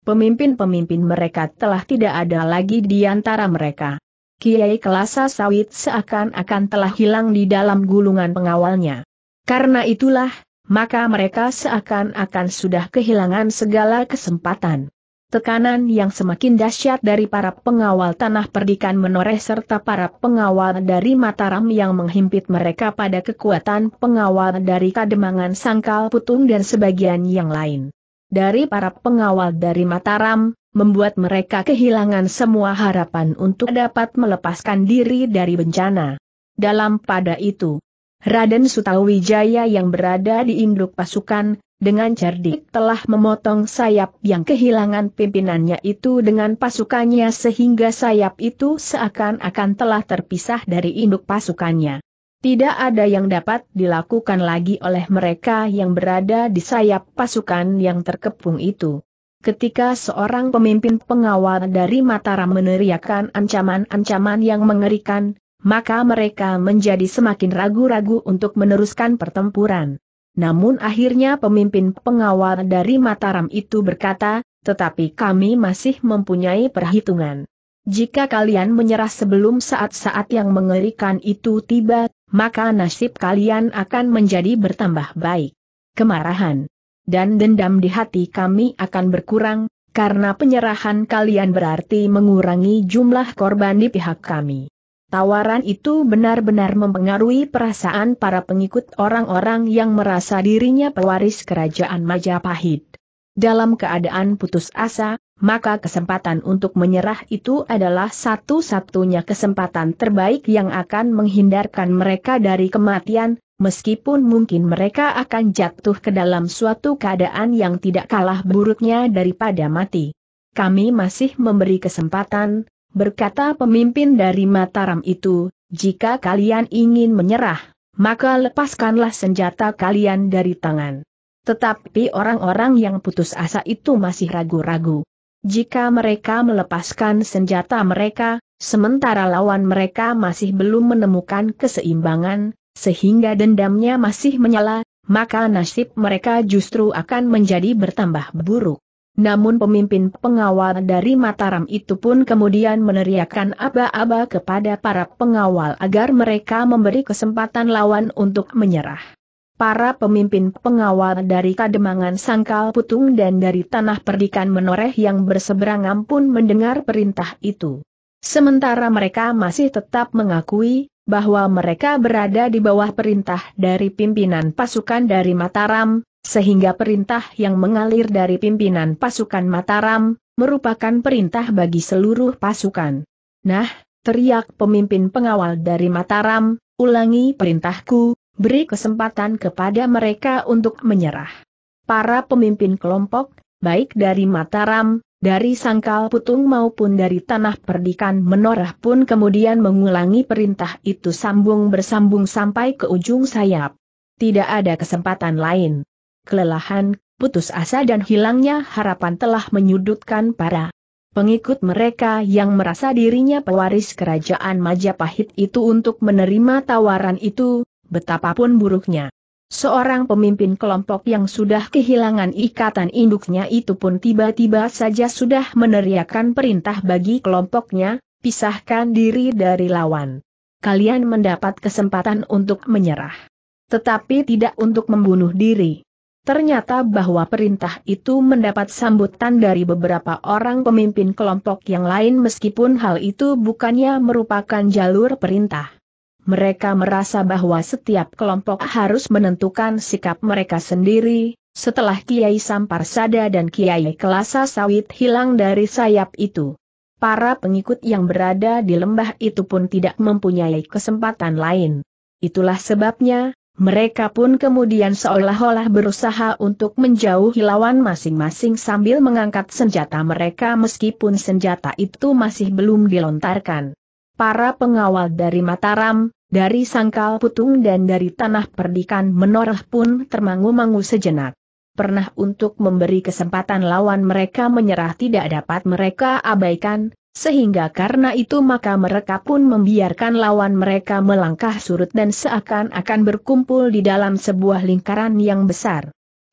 Pemimpin-pemimpin mereka telah tidak ada lagi di antara mereka. Kiai Kelasa Sawit seakan-akan telah hilang di dalam gulungan pengawalnya. Karena itulah, maka mereka seakan-akan sudah kehilangan segala kesempatan. Tekanan yang semakin dahsyat dari para pengawal tanah perdikan menoreh serta para pengawal dari Mataram yang menghimpit mereka pada kekuatan pengawal dari Kademangan Sangkal Putung dan sebagian yang lain. Dari para pengawal dari Mataram, membuat mereka kehilangan semua harapan untuk dapat melepaskan diri dari bencana. Dalam pada itu, Raden Sutawijaya yang berada di induk pasukan, dengan cerdik telah memotong sayap yang kehilangan pimpinannya itu dengan pasukannya sehingga sayap itu seakan-akan telah terpisah dari induk pasukannya. Tidak ada yang dapat dilakukan lagi oleh mereka yang berada di sayap pasukan yang terkepung itu. Ketika seorang pemimpin pengawal dari Mataram meneriakan ancaman-ancaman yang mengerikan, maka mereka menjadi semakin ragu-ragu untuk meneruskan pertempuran. Namun akhirnya pemimpin pengawal dari Mataram itu berkata, tetapi kami masih mempunyai perhitungan. Jika kalian menyerah sebelum saat-saat yang mengerikan itu tiba, maka nasib kalian akan menjadi bertambah baik. Kemarahan dan dendam di hati kami akan berkurang, karena penyerahan kalian berarti mengurangi jumlah korban di pihak kami. Tawaran itu benar-benar mempengaruhi perasaan para pengikut orang-orang yang merasa dirinya pewaris kerajaan Majapahit. Dalam keadaan putus asa, maka kesempatan untuk menyerah itu adalah satu-satunya kesempatan terbaik yang akan menghindarkan mereka dari kematian, meskipun mungkin mereka akan jatuh ke dalam suatu keadaan yang tidak kalah buruknya daripada mati. Kami masih memberi kesempatan, berkata pemimpin dari Mataram itu, jika kalian ingin menyerah, maka lepaskanlah senjata kalian dari tangan. Tetapi orang-orang yang putus asa itu masih ragu-ragu. Jika mereka melepaskan senjata mereka, sementara lawan mereka masih belum menemukan keseimbangan, sehingga dendamnya masih menyala, maka nasib mereka justru akan menjadi bertambah buruk. Namun pemimpin pengawal dari Mataram itu pun kemudian meneriakkan aba-aba kepada para pengawal agar mereka memberi kesempatan lawan untuk menyerah. Para pemimpin pengawal dari Kademangan Sangkal Putung dan dari Tanah Perdikan Menoreh yang berseberangan pun mendengar perintah itu. Sementara mereka masih tetap mengakui bahwa mereka berada di bawah perintah dari pimpinan pasukan dari Mataram, sehingga perintah yang mengalir dari pimpinan pasukan Mataram, merupakan perintah bagi seluruh pasukan. Nah, teriak pemimpin pengawal dari Mataram, ulangi perintahku, beri kesempatan kepada mereka untuk menyerah. Para pemimpin kelompok, baik dari Mataram, dari Sangkal Putung maupun dari Tanah Perdikan Menorah pun kemudian mengulangi perintah itu sambung bersambung sampai ke ujung sayap. Tidak ada kesempatan lain kelelahan, putus asa dan hilangnya harapan telah menyudutkan para pengikut mereka yang merasa dirinya pewaris kerajaan Majapahit itu untuk menerima tawaran itu, betapapun buruknya. Seorang pemimpin kelompok yang sudah kehilangan ikatan induknya itu pun tiba-tiba saja sudah meneriakan perintah bagi kelompoknya, pisahkan diri dari lawan. Kalian mendapat kesempatan untuk menyerah. Tetapi tidak untuk membunuh diri. Ternyata bahwa perintah itu mendapat sambutan dari beberapa orang pemimpin kelompok yang lain meskipun hal itu bukannya merupakan jalur perintah. Mereka merasa bahwa setiap kelompok harus menentukan sikap mereka sendiri, setelah Kiai Samparsada dan Kiai Kelasa Sawit hilang dari sayap itu. Para pengikut yang berada di lembah itu pun tidak mempunyai kesempatan lain. Itulah sebabnya, mereka pun kemudian seolah-olah berusaha untuk menjauhi lawan masing-masing sambil mengangkat senjata mereka meskipun senjata itu masih belum dilontarkan. Para pengawal dari Mataram, dari Sangkal Putung dan dari Tanah Perdikan Menoreh pun termangu-mangu sejenak. Pernah untuk memberi kesempatan lawan mereka menyerah tidak dapat mereka abaikan, sehingga karena itu maka mereka pun membiarkan lawan mereka melangkah surut dan seakan-akan berkumpul di dalam sebuah lingkaran yang besar.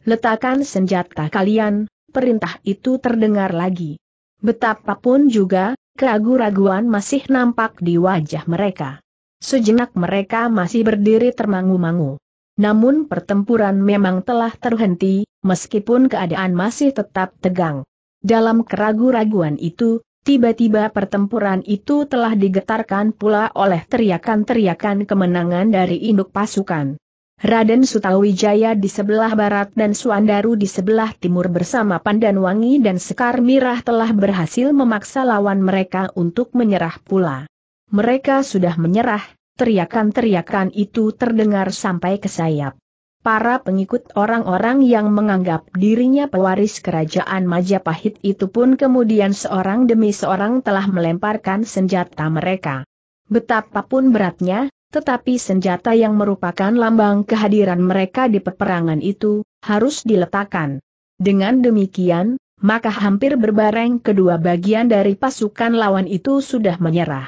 Letakkan senjata kalian, perintah itu terdengar lagi. Betapapun juga, keraguan-raguan masih nampak di wajah mereka. Sejenak mereka masih berdiri termangu-mangu. Namun pertempuran memang telah terhenti, meskipun keadaan masih tetap tegang. Dalam keraguan-raguan itu, Tiba-tiba pertempuran itu telah digetarkan pula oleh teriakan-teriakan kemenangan dari induk pasukan. Raden Sutawijaya di sebelah barat dan Suandaru di sebelah timur bersama Pandanwangi dan Sekar Mirah telah berhasil memaksa lawan mereka untuk menyerah pula. Mereka sudah menyerah, teriakan-teriakan itu terdengar sampai ke sayap. Para pengikut orang-orang yang menganggap dirinya pewaris kerajaan Majapahit itu pun kemudian seorang demi seorang telah melemparkan senjata mereka. Betapapun beratnya, tetapi senjata yang merupakan lambang kehadiran mereka di peperangan itu, harus diletakkan. Dengan demikian, maka hampir berbareng kedua bagian dari pasukan lawan itu sudah menyerah.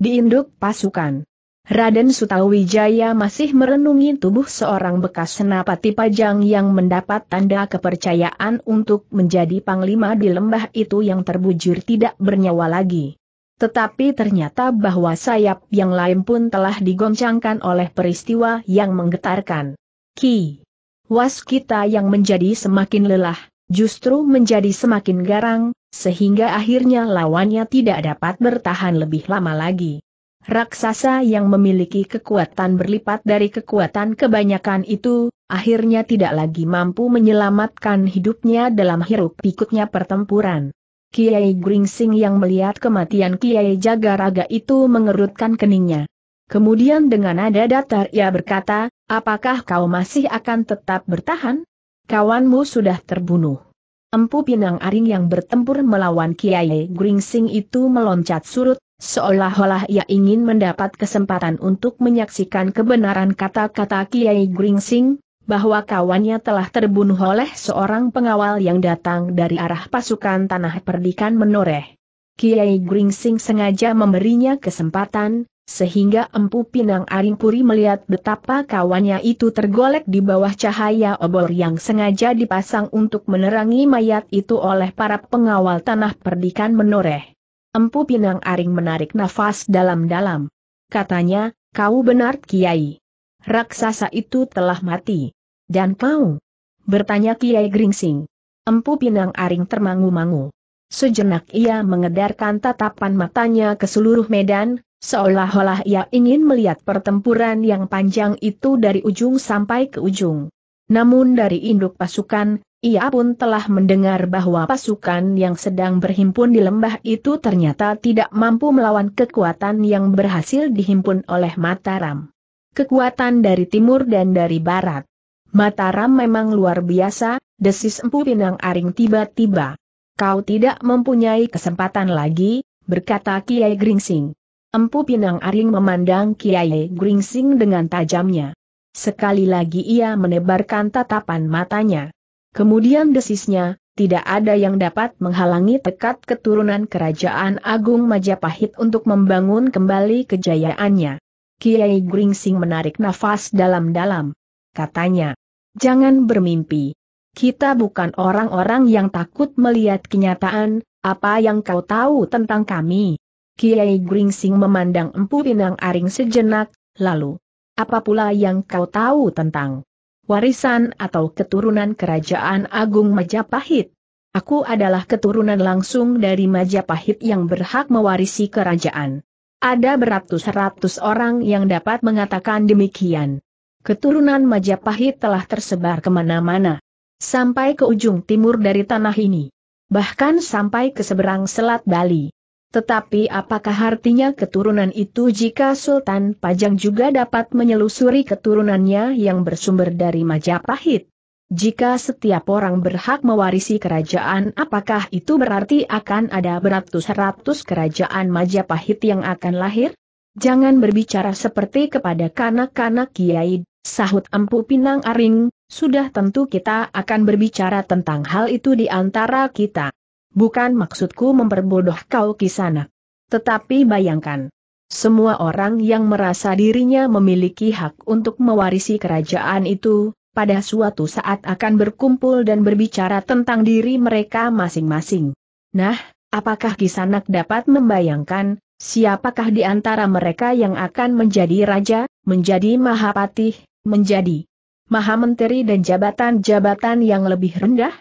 Diinduk pasukan Raden Sutawijaya masih merenungi tubuh seorang bekas senapati pajang yang mendapat tanda kepercayaan untuk menjadi panglima di lembah itu yang terbujur tidak bernyawa lagi. Tetapi ternyata bahwa sayap yang lain pun telah digoncangkan oleh peristiwa yang menggetarkan. Ki. Was kita yang menjadi semakin lelah, justru menjadi semakin garang, sehingga akhirnya lawannya tidak dapat bertahan lebih lama lagi. Raksasa yang memiliki kekuatan berlipat dari kekuatan kebanyakan itu, akhirnya tidak lagi mampu menyelamatkan hidupnya dalam hirup pikuknya pertempuran. Kiai Gringsing yang melihat kematian Kiai Jagaraga itu mengerutkan keningnya. Kemudian dengan nada datar ia berkata, apakah kau masih akan tetap bertahan? Kawanmu sudah terbunuh. Empu Pinang Aring yang bertempur melawan Kiai Gringsing itu meloncat surut Seolah-olah ia ingin mendapat kesempatan untuk menyaksikan kebenaran kata-kata Kiai Gringsing, bahwa kawannya telah terbunuh oleh seorang pengawal yang datang dari arah pasukan tanah perdikan menoreh. Kiai Gringsing sengaja memberinya kesempatan, sehingga Empu Pinang Aringpuri melihat betapa kawannya itu tergolek di bawah cahaya obor yang sengaja dipasang untuk menerangi mayat itu oleh para pengawal tanah perdikan menoreh. Empu Pinang Aring menarik nafas dalam-dalam. Katanya, kau benar Kiai. Raksasa itu telah mati. Dan kau? Bertanya Kiai Gringsing. Empu Pinang Aring termangu-mangu. Sejenak ia mengedarkan tatapan matanya ke seluruh medan, seolah-olah ia ingin melihat pertempuran yang panjang itu dari ujung sampai ke ujung. Namun dari induk pasukan, ia pun telah mendengar bahwa pasukan yang sedang berhimpun di lembah itu ternyata tidak mampu melawan kekuatan yang berhasil dihimpun oleh Mataram. Kekuatan dari timur dan dari barat. Mataram memang luar biasa, desis Empu Pinang Aring tiba-tiba. Kau tidak mempunyai kesempatan lagi, berkata Kiai Gringsing. Empu Pinang Aring memandang Kiai Gringsing dengan tajamnya. Sekali lagi ia menebarkan tatapan matanya. Kemudian desisnya, tidak ada yang dapat menghalangi tekad keturunan Kerajaan Agung Majapahit untuk membangun kembali kejayaannya. Kiai Gringsing menarik nafas dalam-dalam. Katanya, jangan bermimpi. Kita bukan orang-orang yang takut melihat kenyataan, apa yang kau tahu tentang kami. Kiai Gringsing memandang Empu Pinang Aring sejenak, lalu, apa pula yang kau tahu tentang warisan atau keturunan kerajaan Agung Majapahit. Aku adalah keturunan langsung dari Majapahit yang berhak mewarisi kerajaan. Ada beratus-ratus orang yang dapat mengatakan demikian. Keturunan Majapahit telah tersebar kemana-mana. Sampai ke ujung timur dari tanah ini. Bahkan sampai ke seberang Selat Bali. Tetapi apakah artinya keturunan itu jika Sultan Pajang juga dapat menyelusuri keturunannya yang bersumber dari Majapahit? Jika setiap orang berhak mewarisi kerajaan apakah itu berarti akan ada beratus-ratus kerajaan Majapahit yang akan lahir? Jangan berbicara seperti kepada kanak-kanak kiai, sahut Empu Pinang Aring, sudah tentu kita akan berbicara tentang hal itu di antara kita. Bukan maksudku memperbodoh kau sana. Tetapi bayangkan. Semua orang yang merasa dirinya memiliki hak untuk mewarisi kerajaan itu, pada suatu saat akan berkumpul dan berbicara tentang diri mereka masing-masing. Nah, apakah Kisanak dapat membayangkan, siapakah di antara mereka yang akan menjadi raja, menjadi mahapatih, menjadi maha menteri dan jabatan-jabatan yang lebih rendah?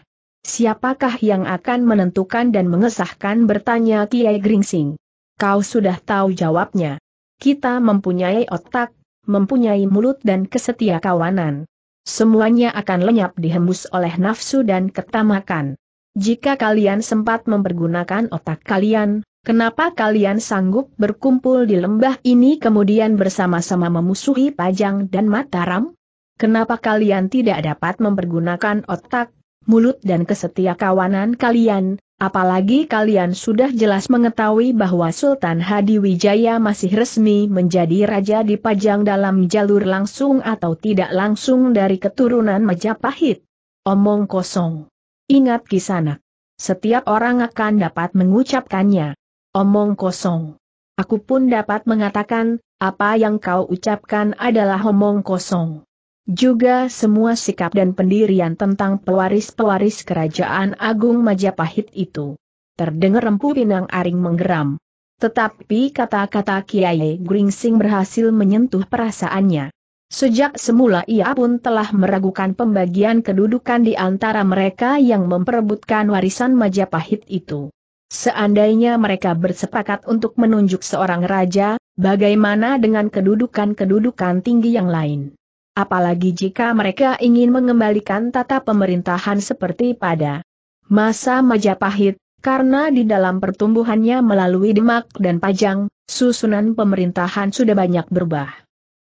Siapakah yang akan menentukan dan mengesahkan bertanya Kiai Gringsing? Kau sudah tahu jawabnya. Kita mempunyai otak, mempunyai mulut dan kesetia kawanan. Semuanya akan lenyap dihembus oleh nafsu dan ketamakan. Jika kalian sempat mempergunakan otak kalian, kenapa kalian sanggup berkumpul di lembah ini kemudian bersama-sama memusuhi Pajang dan Mataram? Kenapa kalian tidak dapat mempergunakan otak, mulut dan kesetia kawanan kalian, apalagi kalian sudah jelas mengetahui bahwa Sultan Hadi Wijaya masih resmi menjadi raja di pajang dalam jalur langsung atau tidak langsung dari keturunan Majapahit. Omong kosong. Ingat kisanak. Setiap orang akan dapat mengucapkannya. Omong kosong. Aku pun dapat mengatakan, apa yang kau ucapkan adalah omong kosong. Juga semua sikap dan pendirian tentang pewaris-pewaris kerajaan Agung Majapahit itu. Terdengar empu pinang aring menggeram. Tetapi kata-kata Kiai Gringsing berhasil menyentuh perasaannya. Sejak semula ia pun telah meragukan pembagian kedudukan di antara mereka yang memperebutkan warisan Majapahit itu. Seandainya mereka bersepakat untuk menunjuk seorang raja, bagaimana dengan kedudukan-kedudukan tinggi yang lain? Apalagi jika mereka ingin mengembalikan tata pemerintahan seperti pada masa Majapahit, karena di dalam pertumbuhannya melalui Demak dan Pajang, susunan pemerintahan sudah banyak berubah.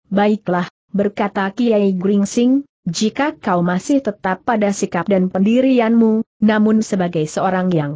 Baiklah, berkata Kiai Gringsing, jika kau masih tetap pada sikap dan pendirianmu, namun sebagai seorang yang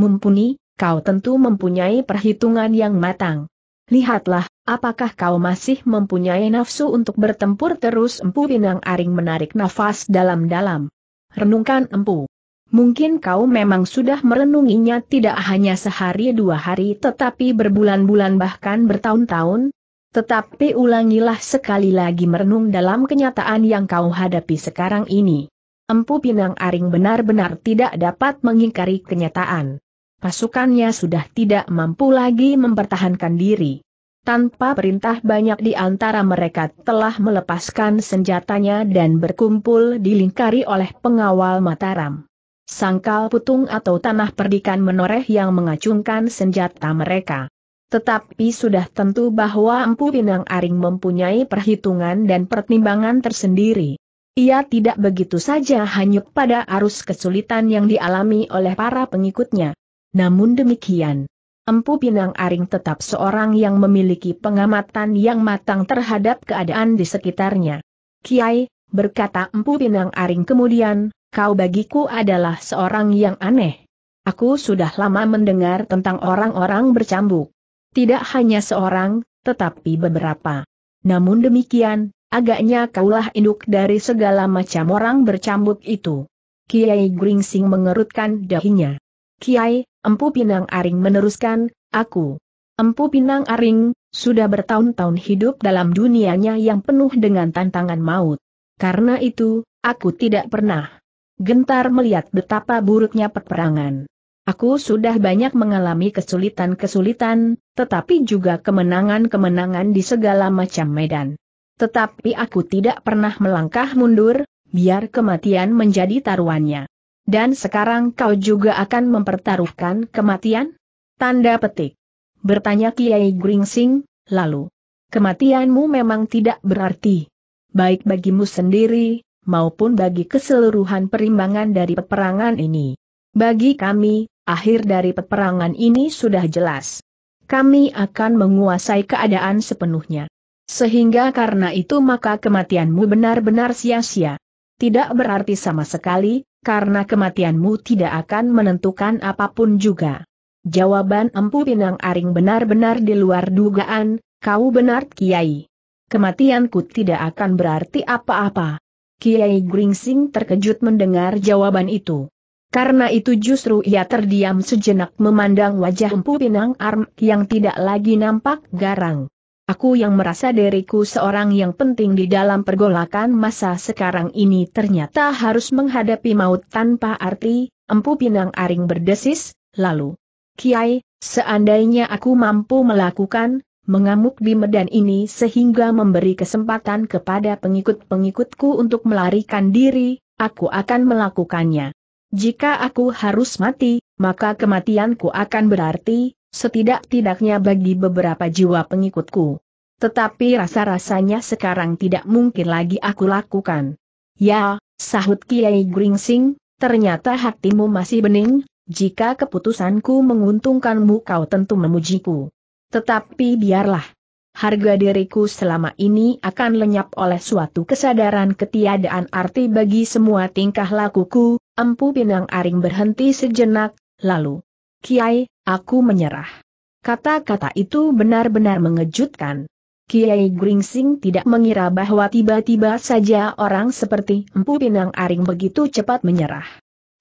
mumpuni, kau tentu mempunyai perhitungan yang matang. Lihatlah, Apakah kau masih mempunyai nafsu untuk bertempur terus empu pinang aring menarik nafas dalam-dalam? Renungkan empu. Mungkin kau memang sudah merenunginya tidak hanya sehari dua hari tetapi berbulan-bulan bahkan bertahun-tahun, tetapi ulangilah sekali lagi merenung dalam kenyataan yang kau hadapi sekarang ini. Empu Pinang Aring benar-benar tidak dapat mengingkari kenyataan. Pasukannya sudah tidak mampu lagi mempertahankan diri. Tanpa perintah banyak di antara mereka telah melepaskan senjatanya dan berkumpul dilingkari oleh pengawal Mataram. Sangkal putung atau tanah perdikan menoreh yang mengacungkan senjata mereka. Tetapi sudah tentu bahwa Empu Pinang Aring mempunyai perhitungan dan pertimbangan tersendiri. Ia tidak begitu saja hanyut pada arus kesulitan yang dialami oleh para pengikutnya. Namun demikian, Empu Pinang Aring tetap seorang yang memiliki pengamatan yang matang terhadap keadaan di sekitarnya. Kiai, berkata Empu Pinang Aring kemudian, kau bagiku adalah seorang yang aneh. Aku sudah lama mendengar tentang orang-orang bercambuk. Tidak hanya seorang, tetapi beberapa. Namun demikian, agaknya kaulah induk dari segala macam orang bercambuk itu. Kiai Gringsing mengerutkan dahinya. Kiai, Empu Pinang Aring meneruskan, aku. Empu Pinang Aring, sudah bertahun-tahun hidup dalam dunianya yang penuh dengan tantangan maut. Karena itu, aku tidak pernah gentar melihat betapa buruknya peperangan. Aku sudah banyak mengalami kesulitan-kesulitan, tetapi juga kemenangan-kemenangan di segala macam medan. Tetapi aku tidak pernah melangkah mundur, biar kematian menjadi taruhannya. Dan sekarang kau juga akan mempertaruhkan kematian? Tanda petik. Bertanya Kiai Gringsing, lalu. Kematianmu memang tidak berarti. Baik bagimu sendiri, maupun bagi keseluruhan perimbangan dari peperangan ini. Bagi kami, akhir dari peperangan ini sudah jelas. Kami akan menguasai keadaan sepenuhnya. Sehingga karena itu maka kematianmu benar-benar sia-sia. Tidak berarti sama sekali, karena kematianmu tidak akan menentukan apapun juga. Jawaban Empu Pinang Aring benar-benar di luar dugaan, kau benar Kiai. Kematianku tidak akan berarti apa-apa. Kiai Gringsing terkejut mendengar jawaban itu. Karena itu justru ia terdiam sejenak memandang wajah Empu Pinang Arm yang tidak lagi nampak garang. Aku yang merasa diriku seorang yang penting di dalam pergolakan masa sekarang ini ternyata harus menghadapi maut tanpa arti, empu pinang aring berdesis, lalu. Kiai, seandainya aku mampu melakukan, mengamuk di medan ini sehingga memberi kesempatan kepada pengikut-pengikutku untuk melarikan diri, aku akan melakukannya. Jika aku harus mati, maka kematianku akan berarti, setidak-tidaknya bagi beberapa jiwa pengikutku. Tetapi rasa-rasanya sekarang tidak mungkin lagi aku lakukan. Ya, sahut Kiai Gringsing, ternyata hatimu masih bening, jika keputusanku menguntungkanmu kau tentu memujiku. Tetapi biarlah. Harga diriku selama ini akan lenyap oleh suatu kesadaran ketiadaan arti bagi semua tingkah lakuku, empu pinang aring berhenti sejenak, lalu. Kiai, Aku menyerah. Kata-kata itu benar-benar mengejutkan. Kiai Gringsing tidak mengira bahwa tiba-tiba saja orang seperti Empu Pinang Aring begitu cepat menyerah.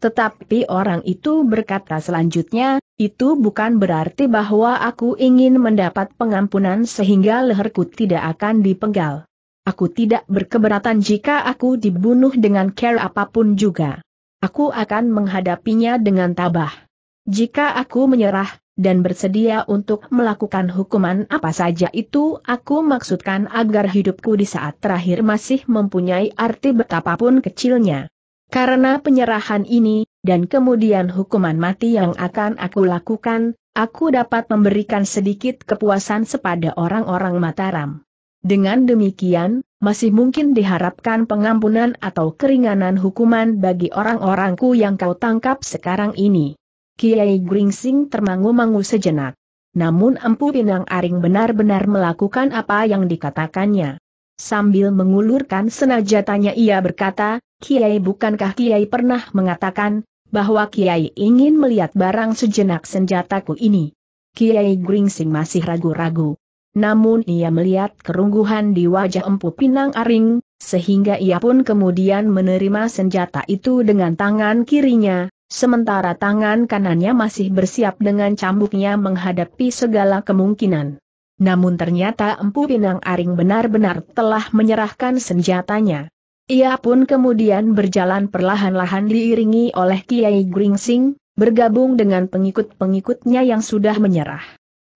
Tetapi orang itu berkata selanjutnya, itu bukan berarti bahwa aku ingin mendapat pengampunan sehingga leherku tidak akan dipenggal. Aku tidak berkeberatan jika aku dibunuh dengan care apapun juga. Aku akan menghadapinya dengan tabah. Jika aku menyerah, dan bersedia untuk melakukan hukuman apa saja itu aku maksudkan agar hidupku di saat terakhir masih mempunyai arti betapapun kecilnya. Karena penyerahan ini, dan kemudian hukuman mati yang akan aku lakukan, aku dapat memberikan sedikit kepuasan kepada orang-orang Mataram. Dengan demikian, masih mungkin diharapkan pengampunan atau keringanan hukuman bagi orang-orangku yang kau tangkap sekarang ini. Kiai Gringsing termangu-mangu sejenak. Namun Empu Pinang Aring benar-benar melakukan apa yang dikatakannya. Sambil mengulurkan senajatannya ia berkata, Kiai bukankah Kiai pernah mengatakan, bahwa Kiai ingin melihat barang sejenak senjataku ini. Kiai Gringsing masih ragu-ragu. Namun ia melihat kerungguhan di wajah Empu Pinang Aring, sehingga ia pun kemudian menerima senjata itu dengan tangan kirinya, sementara tangan kanannya masih bersiap dengan cambuknya menghadapi segala kemungkinan. Namun ternyata Empu Pinang Aring benar-benar telah menyerahkan senjatanya. Ia pun kemudian berjalan perlahan-lahan diiringi oleh Kiai Gringsing, bergabung dengan pengikut-pengikutnya yang sudah menyerah.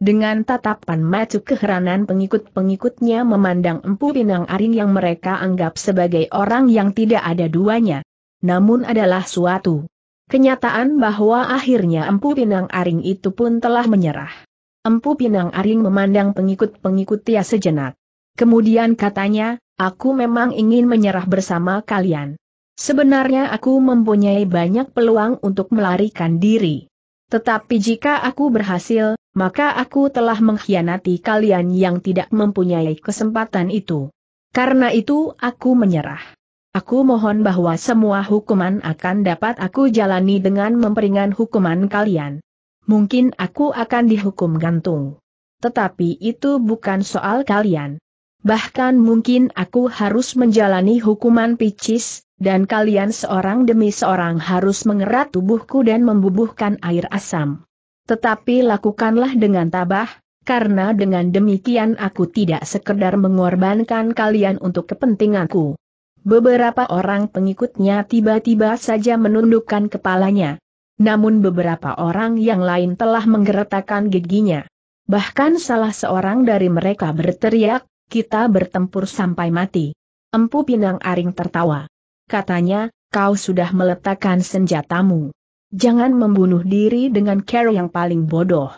Dengan tatapan mata keheranan pengikut-pengikutnya memandang Empu Pinang Aring yang mereka anggap sebagai orang yang tidak ada duanya. Namun adalah suatu Kenyataan bahwa akhirnya Empu Pinang Aring itu pun telah menyerah. Empu Pinang Aring memandang pengikut-pengikutnya pengikut sejenak. Kemudian katanya, aku memang ingin menyerah bersama kalian. Sebenarnya aku mempunyai banyak peluang untuk melarikan diri. Tetapi jika aku berhasil, maka aku telah mengkhianati kalian yang tidak mempunyai kesempatan itu. Karena itu aku menyerah. Aku mohon bahwa semua hukuman akan dapat aku jalani dengan memperingan hukuman kalian. Mungkin aku akan dihukum gantung. Tetapi itu bukan soal kalian. Bahkan mungkin aku harus menjalani hukuman picis, dan kalian seorang demi seorang harus mengerat tubuhku dan membubuhkan air asam. Tetapi lakukanlah dengan tabah, karena dengan demikian aku tidak sekedar mengorbankan kalian untuk kepentinganku. Beberapa orang pengikutnya tiba-tiba saja menundukkan kepalanya. Namun beberapa orang yang lain telah menggeretakkan giginya. Bahkan salah seorang dari mereka berteriak, kita bertempur sampai mati. Empu Pinang Aring tertawa. Katanya, kau sudah meletakkan senjatamu. Jangan membunuh diri dengan cara yang paling bodoh.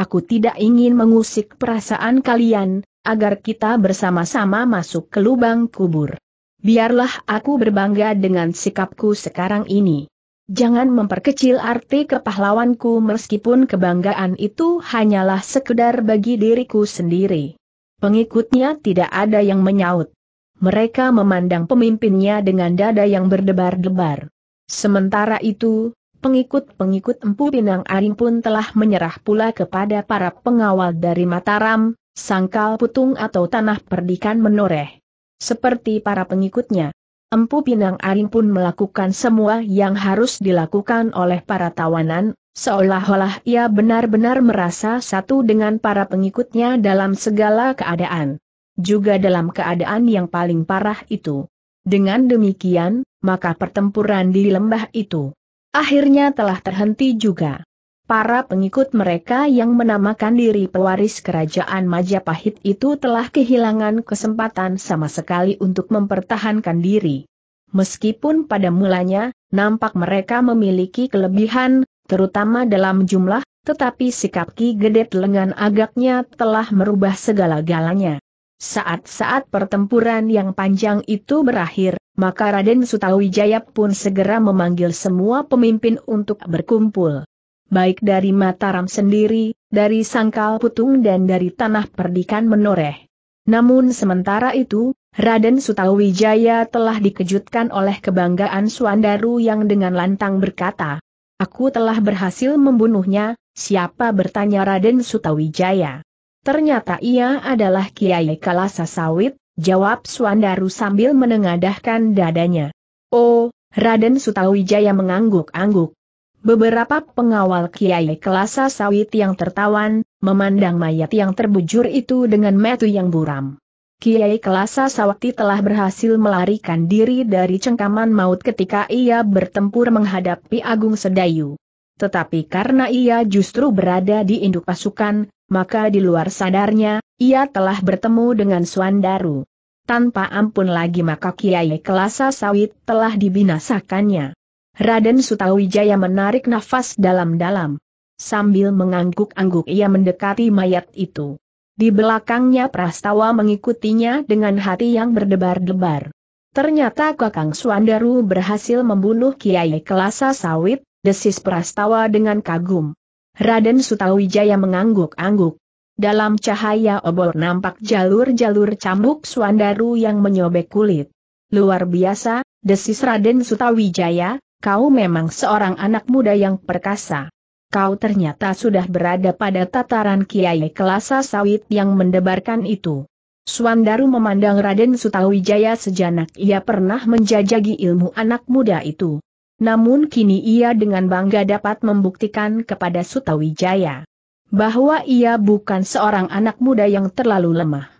Aku tidak ingin mengusik perasaan kalian, agar kita bersama-sama masuk ke lubang kubur. Biarlah aku berbangga dengan sikapku sekarang ini. Jangan memperkecil arti kepahlawanku meskipun kebanggaan itu hanyalah sekedar bagi diriku sendiri. Pengikutnya tidak ada yang menyaut. Mereka memandang pemimpinnya dengan dada yang berdebar-debar. Sementara itu, pengikut-pengikut Empu Pinang Aring pun telah menyerah pula kepada para pengawal dari Mataram, Sangkal Putung atau Tanah Perdikan Menoreh. Seperti para pengikutnya, Empu Pinang Aring pun melakukan semua yang harus dilakukan oleh para tawanan, seolah-olah ia benar-benar merasa satu dengan para pengikutnya dalam segala keadaan. Juga dalam keadaan yang paling parah itu. Dengan demikian, maka pertempuran di lembah itu akhirnya telah terhenti juga. Para pengikut mereka yang menamakan diri pewaris kerajaan Majapahit itu telah kehilangan kesempatan sama sekali untuk mempertahankan diri. Meskipun pada mulanya, nampak mereka memiliki kelebihan, terutama dalam jumlah, tetapi sikap Ki Gedet lengan agaknya telah merubah segala-galanya. Saat-saat pertempuran yang panjang itu berakhir, maka Raden Sutawijaya pun segera memanggil semua pemimpin untuk berkumpul baik dari Mataram sendiri, dari Sangkal Putung dan dari Tanah Perdikan Menoreh. Namun sementara itu, Raden Sutawijaya telah dikejutkan oleh kebanggaan Suandaru yang dengan lantang berkata, Aku telah berhasil membunuhnya, siapa bertanya Raden Sutawijaya. Ternyata ia adalah Kiai Kalasa Sawit, jawab Suandaru sambil menengadahkan dadanya. Oh, Raden Sutawijaya mengangguk-angguk. Beberapa pengawal kiai kelasa sawit yang tertawan, memandang mayat yang terbujur itu dengan metu yang buram. Kiai Kelasa Sawati telah berhasil melarikan diri dari cengkaman maut ketika ia bertempur menghadapi Agung Sedayu. Tetapi karena ia justru berada di induk pasukan, maka di luar sadarnya, ia telah bertemu dengan Suandaru. Tanpa ampun lagi maka Kiai Kelasa Sawit telah dibinasakannya. Raden Sutawijaya menarik nafas dalam-dalam. Sambil mengangguk-angguk ia mendekati mayat itu. Di belakangnya Prastawa mengikutinya dengan hati yang berdebar-debar. Ternyata Kakang Suandaru berhasil membunuh Kiai Kelasa Sawit, desis Prastawa dengan kagum. Raden Sutawijaya mengangguk-angguk. Dalam cahaya obor nampak jalur-jalur cambuk Suandaru yang menyobek kulit. Luar biasa, desis Raden Sutawijaya, kau memang seorang anak muda yang perkasa. Kau ternyata sudah berada pada tataran Kiai Kelasa Sawit yang mendebarkan itu. Suandaru memandang Raden Sutawijaya sejanak ia pernah menjajagi ilmu anak muda itu. Namun kini ia dengan bangga dapat membuktikan kepada Sutawijaya bahwa ia bukan seorang anak muda yang terlalu lemah.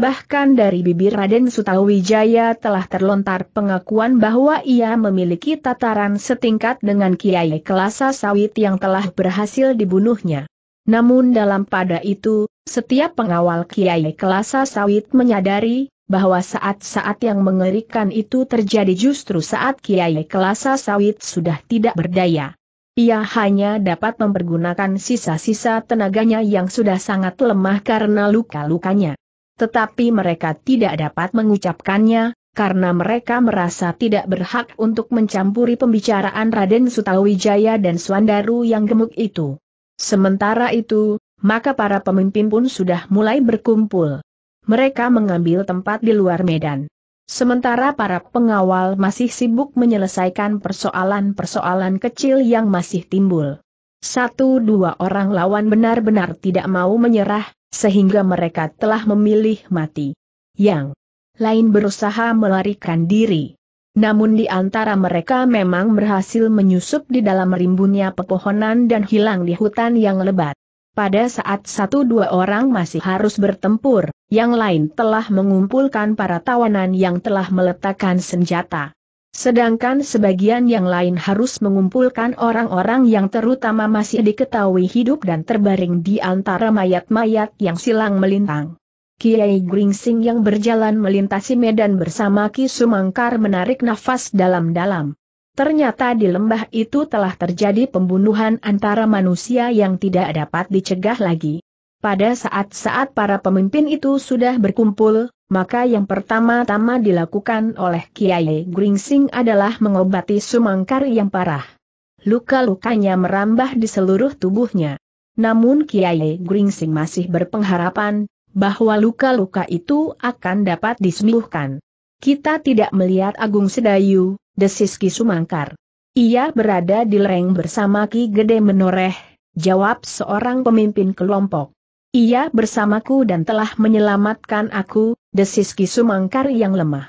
Bahkan dari bibir Raden Sutawijaya telah terlontar pengakuan bahwa ia memiliki tataran setingkat dengan Kiai Kelasa Sawit yang telah berhasil dibunuhnya. Namun dalam pada itu, setiap pengawal Kiai Kelasa Sawit menyadari, bahwa saat-saat yang mengerikan itu terjadi justru saat Kiai Kelasa Sawit sudah tidak berdaya. Ia hanya dapat mempergunakan sisa-sisa tenaganya yang sudah sangat lemah karena luka-lukanya. Tetapi mereka tidak dapat mengucapkannya, karena mereka merasa tidak berhak untuk mencampuri pembicaraan Raden Sutawijaya dan Swandaru yang gemuk itu. Sementara itu, maka para pemimpin pun sudah mulai berkumpul. Mereka mengambil tempat di luar medan. Sementara para pengawal masih sibuk menyelesaikan persoalan-persoalan kecil yang masih timbul. Satu dua orang lawan benar-benar tidak mau menyerah, sehingga mereka telah memilih mati. Yang lain berusaha melarikan diri. Namun di antara mereka memang berhasil menyusup di dalam rimbunnya pepohonan dan hilang di hutan yang lebat. Pada saat satu dua orang masih harus bertempur, yang lain telah mengumpulkan para tawanan yang telah meletakkan senjata. Sedangkan sebagian yang lain harus mengumpulkan orang-orang yang terutama masih diketahui hidup dan terbaring di antara mayat-mayat yang silang melintang. Kiai Gringsing yang berjalan melintasi medan bersama Ki Sumangkar menarik nafas dalam-dalam. Ternyata di lembah itu telah terjadi pembunuhan antara manusia yang tidak dapat dicegah lagi. Pada saat-saat para pemimpin itu sudah berkumpul, maka yang pertama-tama dilakukan oleh Kiai Gringsing adalah mengobati sumangkar yang parah. Luka-lukanya merambah di seluruh tubuhnya. Namun Kiai Gringsing masih berpengharapan bahwa luka-luka itu akan dapat disembuhkan. Kita tidak melihat Agung Sedayu, desis Ki Sumangkar. Ia berada di lereng bersama Ki Gede Menoreh, jawab seorang pemimpin kelompok. Ia bersamaku dan telah menyelamatkan aku, desis Ki Sumangkar yang lemah.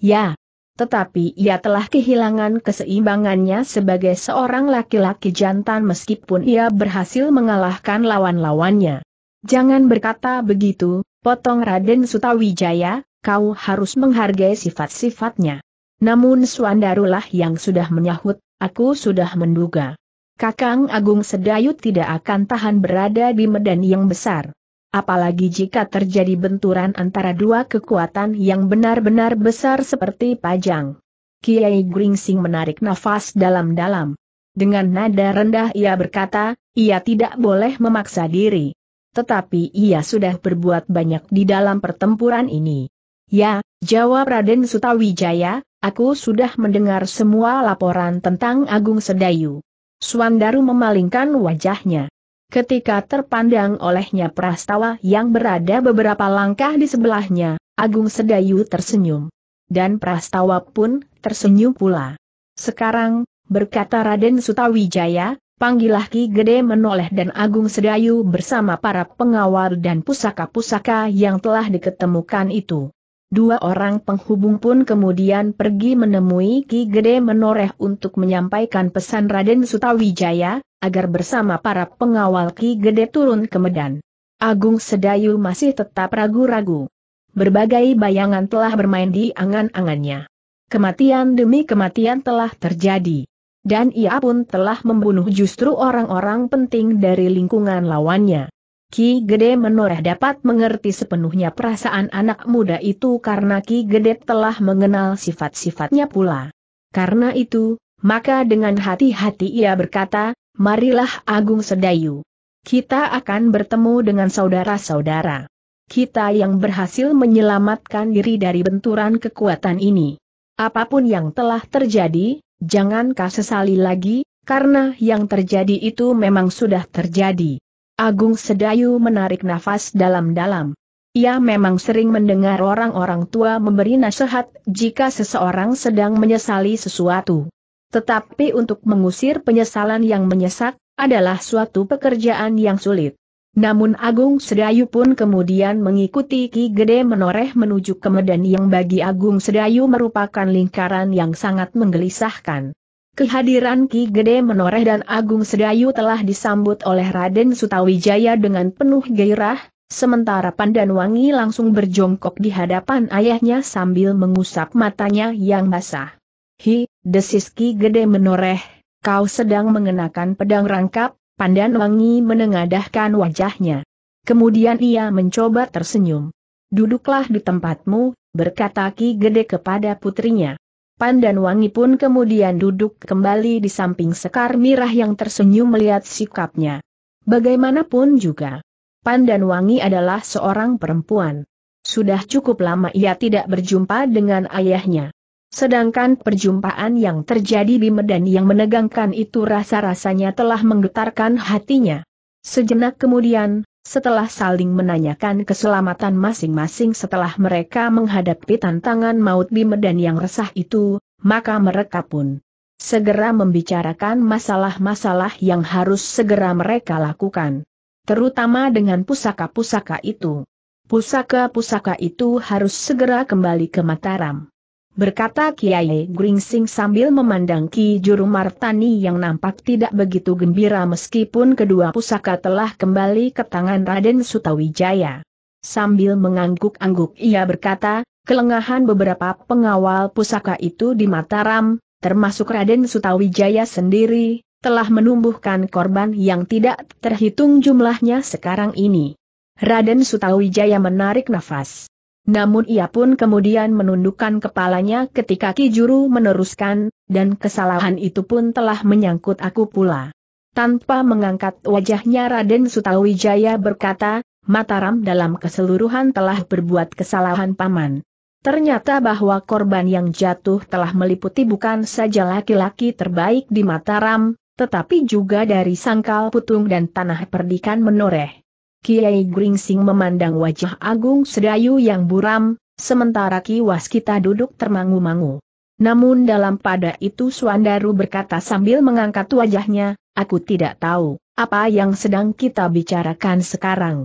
Ya, tetapi ia telah kehilangan keseimbangannya sebagai seorang laki-laki jantan meskipun ia berhasil mengalahkan lawan-lawannya. Jangan berkata begitu, potong Raden Sutawijaya, kau harus menghargai sifat-sifatnya. Namun Suandarulah yang sudah menyahut, aku sudah menduga. Kakang Agung Sedayu tidak akan tahan berada di medan yang besar. Apalagi jika terjadi benturan antara dua kekuatan yang benar-benar besar seperti pajang. Kiai Gringsing menarik nafas dalam-dalam. Dengan nada rendah ia berkata, ia tidak boleh memaksa diri. Tetapi ia sudah berbuat banyak di dalam pertempuran ini. Ya, jawab Raden Sutawijaya, aku sudah mendengar semua laporan tentang Agung Sedayu. Suandaru memalingkan wajahnya. Ketika terpandang olehnya prastawa yang berada beberapa langkah di sebelahnya, Agung Sedayu tersenyum. Dan prastawa pun tersenyum pula. Sekarang, berkata Raden Sutawijaya, panggillah Ki Gede menoleh dan Agung Sedayu bersama para pengawal dan pusaka-pusaka yang telah diketemukan itu. Dua orang penghubung pun kemudian pergi menemui Ki Gede Menoreh untuk menyampaikan pesan Raden Sutawijaya, agar bersama para pengawal Ki Gede turun ke Medan. Agung Sedayu masih tetap ragu-ragu. Berbagai bayangan telah bermain di angan-angannya. Kematian demi kematian telah terjadi. Dan ia pun telah membunuh justru orang-orang penting dari lingkungan lawannya. Ki Gede menoreh dapat mengerti sepenuhnya perasaan anak muda itu karena Ki Gede telah mengenal sifat-sifatnya pula. Karena itu, maka dengan hati-hati ia berkata, marilah Agung Sedayu. Kita akan bertemu dengan saudara-saudara. Kita yang berhasil menyelamatkan diri dari benturan kekuatan ini. Apapun yang telah terjadi, jangan kau sesali lagi, karena yang terjadi itu memang sudah terjadi. Agung Sedayu menarik nafas dalam-dalam. Ia memang sering mendengar orang-orang tua memberi nasihat jika seseorang sedang menyesali sesuatu. Tetapi untuk mengusir penyesalan yang menyesak, adalah suatu pekerjaan yang sulit. Namun Agung Sedayu pun kemudian mengikuti Ki Gede menoreh menuju ke Medan yang bagi Agung Sedayu merupakan lingkaran yang sangat menggelisahkan. Kehadiran Ki Gede Menoreh dan Agung Sedayu telah disambut oleh Raden Sutawijaya dengan penuh gairah, sementara Pandan Wangi langsung berjongkok di hadapan ayahnya sambil mengusap matanya yang basah. Hi, desis Ki Gede Menoreh, kau sedang mengenakan pedang rangkap, Pandan Wangi menengadahkan wajahnya. Kemudian ia mencoba tersenyum. Duduklah di tempatmu, berkata Ki Gede kepada putrinya. Pandan Wangi pun kemudian duduk kembali di samping Sekar Mirah yang tersenyum melihat sikapnya. Bagaimanapun juga, Pandan Wangi adalah seorang perempuan. Sudah cukup lama ia tidak berjumpa dengan ayahnya. Sedangkan perjumpaan yang terjadi di Medan yang menegangkan itu rasa-rasanya telah menggetarkan hatinya. Sejenak kemudian, setelah saling menanyakan keselamatan masing-masing setelah mereka menghadapi tantangan maut di medan yang resah itu, maka mereka pun segera membicarakan masalah-masalah yang harus segera mereka lakukan. Terutama dengan pusaka-pusaka itu. Pusaka-pusaka itu harus segera kembali ke Mataram berkata Kiai Gringsing sambil memandang Ki Juru Martani yang nampak tidak begitu gembira meskipun kedua pusaka telah kembali ke tangan Raden Sutawijaya. Sambil mengangguk-angguk ia berkata, kelengahan beberapa pengawal pusaka itu di Mataram, termasuk Raden Sutawijaya sendiri, telah menumbuhkan korban yang tidak terhitung jumlahnya sekarang ini. Raden Sutawijaya menarik nafas. Namun ia pun kemudian menundukkan kepalanya ketika Ki Juru meneruskan, dan kesalahan itu pun telah menyangkut aku pula. Tanpa mengangkat wajahnya Raden Sutawijaya berkata, Mataram dalam keseluruhan telah berbuat kesalahan paman. Ternyata bahwa korban yang jatuh telah meliputi bukan saja laki-laki terbaik di Mataram, tetapi juga dari sangkal putung dan tanah perdikan menoreh. Kiai Gringsing memandang wajah Agung Sedayu yang buram, sementara kiwas kita duduk termangu-mangu. Namun dalam pada itu Suandaru berkata sambil mengangkat wajahnya, aku tidak tahu, apa yang sedang kita bicarakan sekarang.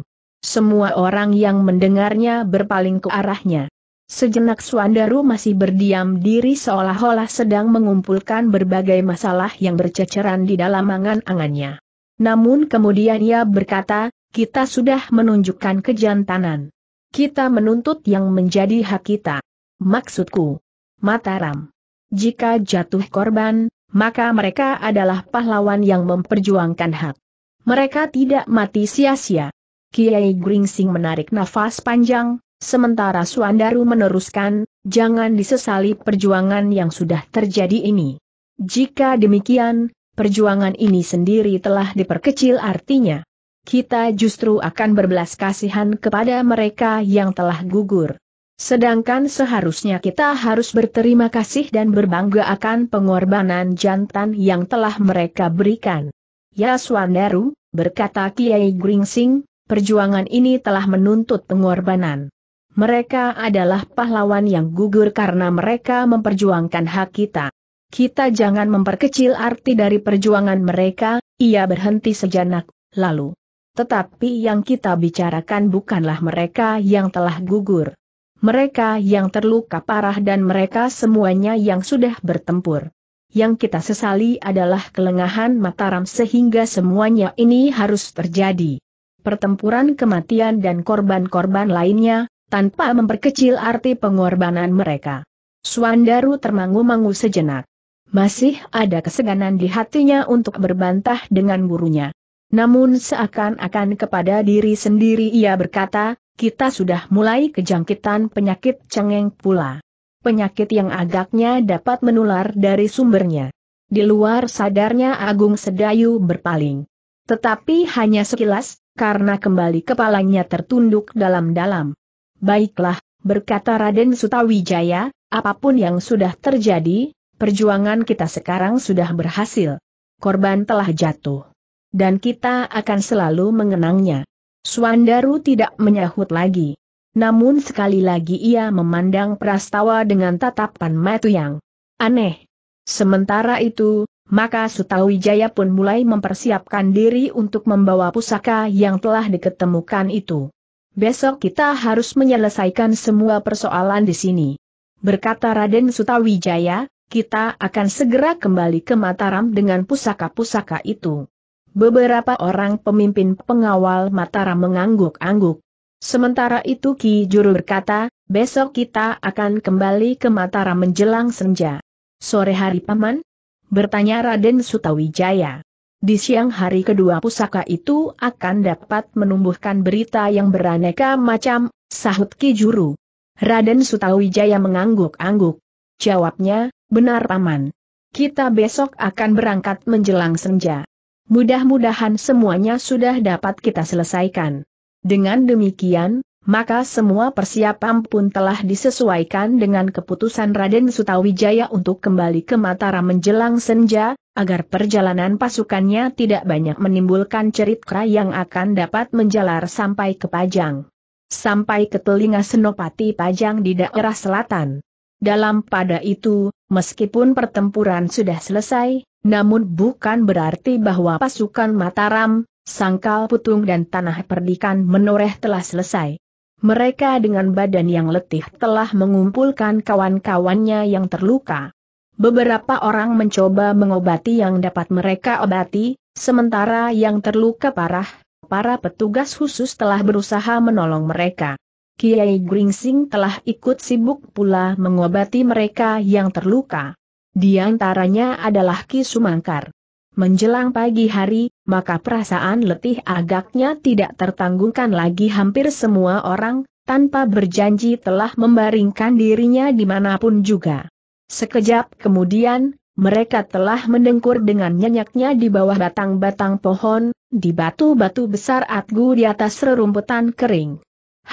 Semua orang yang mendengarnya berpaling ke arahnya. Sejenak Suandaru masih berdiam diri seolah-olah sedang mengumpulkan berbagai masalah yang berceceran di dalam angan-angannya. Namun kemudian ia berkata, kita sudah menunjukkan kejantanan. Kita menuntut yang menjadi hak kita. Maksudku, Mataram. Jika jatuh korban, maka mereka adalah pahlawan yang memperjuangkan hak. Mereka tidak mati sia-sia. Kiai Gringsing menarik nafas panjang, sementara Suandaru meneruskan, jangan disesali perjuangan yang sudah terjadi ini. Jika demikian, perjuangan ini sendiri telah diperkecil artinya kita justru akan berbelas kasihan kepada mereka yang telah gugur. Sedangkan seharusnya kita harus berterima kasih dan berbangga akan pengorbanan jantan yang telah mereka berikan. Ya Swandaru, berkata Kiai Gringsing, perjuangan ini telah menuntut pengorbanan. Mereka adalah pahlawan yang gugur karena mereka memperjuangkan hak kita. Kita jangan memperkecil arti dari perjuangan mereka, ia berhenti sejenak, lalu tetapi yang kita bicarakan bukanlah mereka yang telah gugur. Mereka yang terluka parah dan mereka semuanya yang sudah bertempur. Yang kita sesali adalah kelengahan Mataram sehingga semuanya ini harus terjadi. Pertempuran kematian dan korban-korban lainnya, tanpa memperkecil arti pengorbanan mereka. Suandaru termangu-mangu sejenak. Masih ada keseganan di hatinya untuk berbantah dengan gurunya. Namun seakan-akan kepada diri sendiri ia berkata, kita sudah mulai kejangkitan penyakit cengeng pula. Penyakit yang agaknya dapat menular dari sumbernya. Di luar sadarnya Agung Sedayu berpaling. Tetapi hanya sekilas, karena kembali kepalanya tertunduk dalam-dalam. Baiklah, berkata Raden Sutawijaya, apapun yang sudah terjadi, perjuangan kita sekarang sudah berhasil. Korban telah jatuh dan kita akan selalu mengenangnya. Suandaru tidak menyahut lagi. Namun sekali lagi ia memandang Prastawa dengan tatapan mata yang aneh. Sementara itu, maka Sutawijaya pun mulai mempersiapkan diri untuk membawa pusaka yang telah diketemukan itu. Besok kita harus menyelesaikan semua persoalan di sini. Berkata Raden Sutawijaya, kita akan segera kembali ke Mataram dengan pusaka-pusaka itu. Beberapa orang pemimpin pengawal Mataram mengangguk-angguk. Sementara itu Ki Juru berkata, besok kita akan kembali ke Mataram menjelang senja. Sore hari Paman? Bertanya Raden Sutawijaya. Di siang hari kedua pusaka itu akan dapat menumbuhkan berita yang beraneka macam, sahut Ki Juru. Raden Sutawijaya mengangguk-angguk. Jawabnya, benar Paman. Kita besok akan berangkat menjelang senja. Mudah-mudahan semuanya sudah dapat kita selesaikan. Dengan demikian, maka semua persiapan pun telah disesuaikan dengan keputusan Raden Sutawijaya untuk kembali ke Mataram menjelang senja, agar perjalanan pasukannya tidak banyak menimbulkan cerita yang akan dapat menjalar sampai ke Pajang. Sampai ke telinga Senopati Pajang di daerah selatan. Dalam pada itu, meskipun pertempuran sudah selesai, namun bukan berarti bahwa pasukan Mataram, Sangkal Putung dan Tanah Perdikan menoreh telah selesai. Mereka dengan badan yang letih telah mengumpulkan kawan-kawannya yang terluka. Beberapa orang mencoba mengobati yang dapat mereka obati, sementara yang terluka parah, para petugas khusus telah berusaha menolong mereka. Kiai Gringsing telah ikut sibuk pula mengobati mereka yang terluka. Di antaranya adalah Ki Sumangkar. Menjelang pagi hari, maka perasaan letih agaknya tidak tertanggungkan lagi hampir semua orang, tanpa berjanji telah membaringkan dirinya dimanapun juga. Sekejap kemudian, mereka telah mendengkur dengan nyenyaknya di bawah batang-batang pohon, di batu-batu besar atgu di atas rerumputan kering.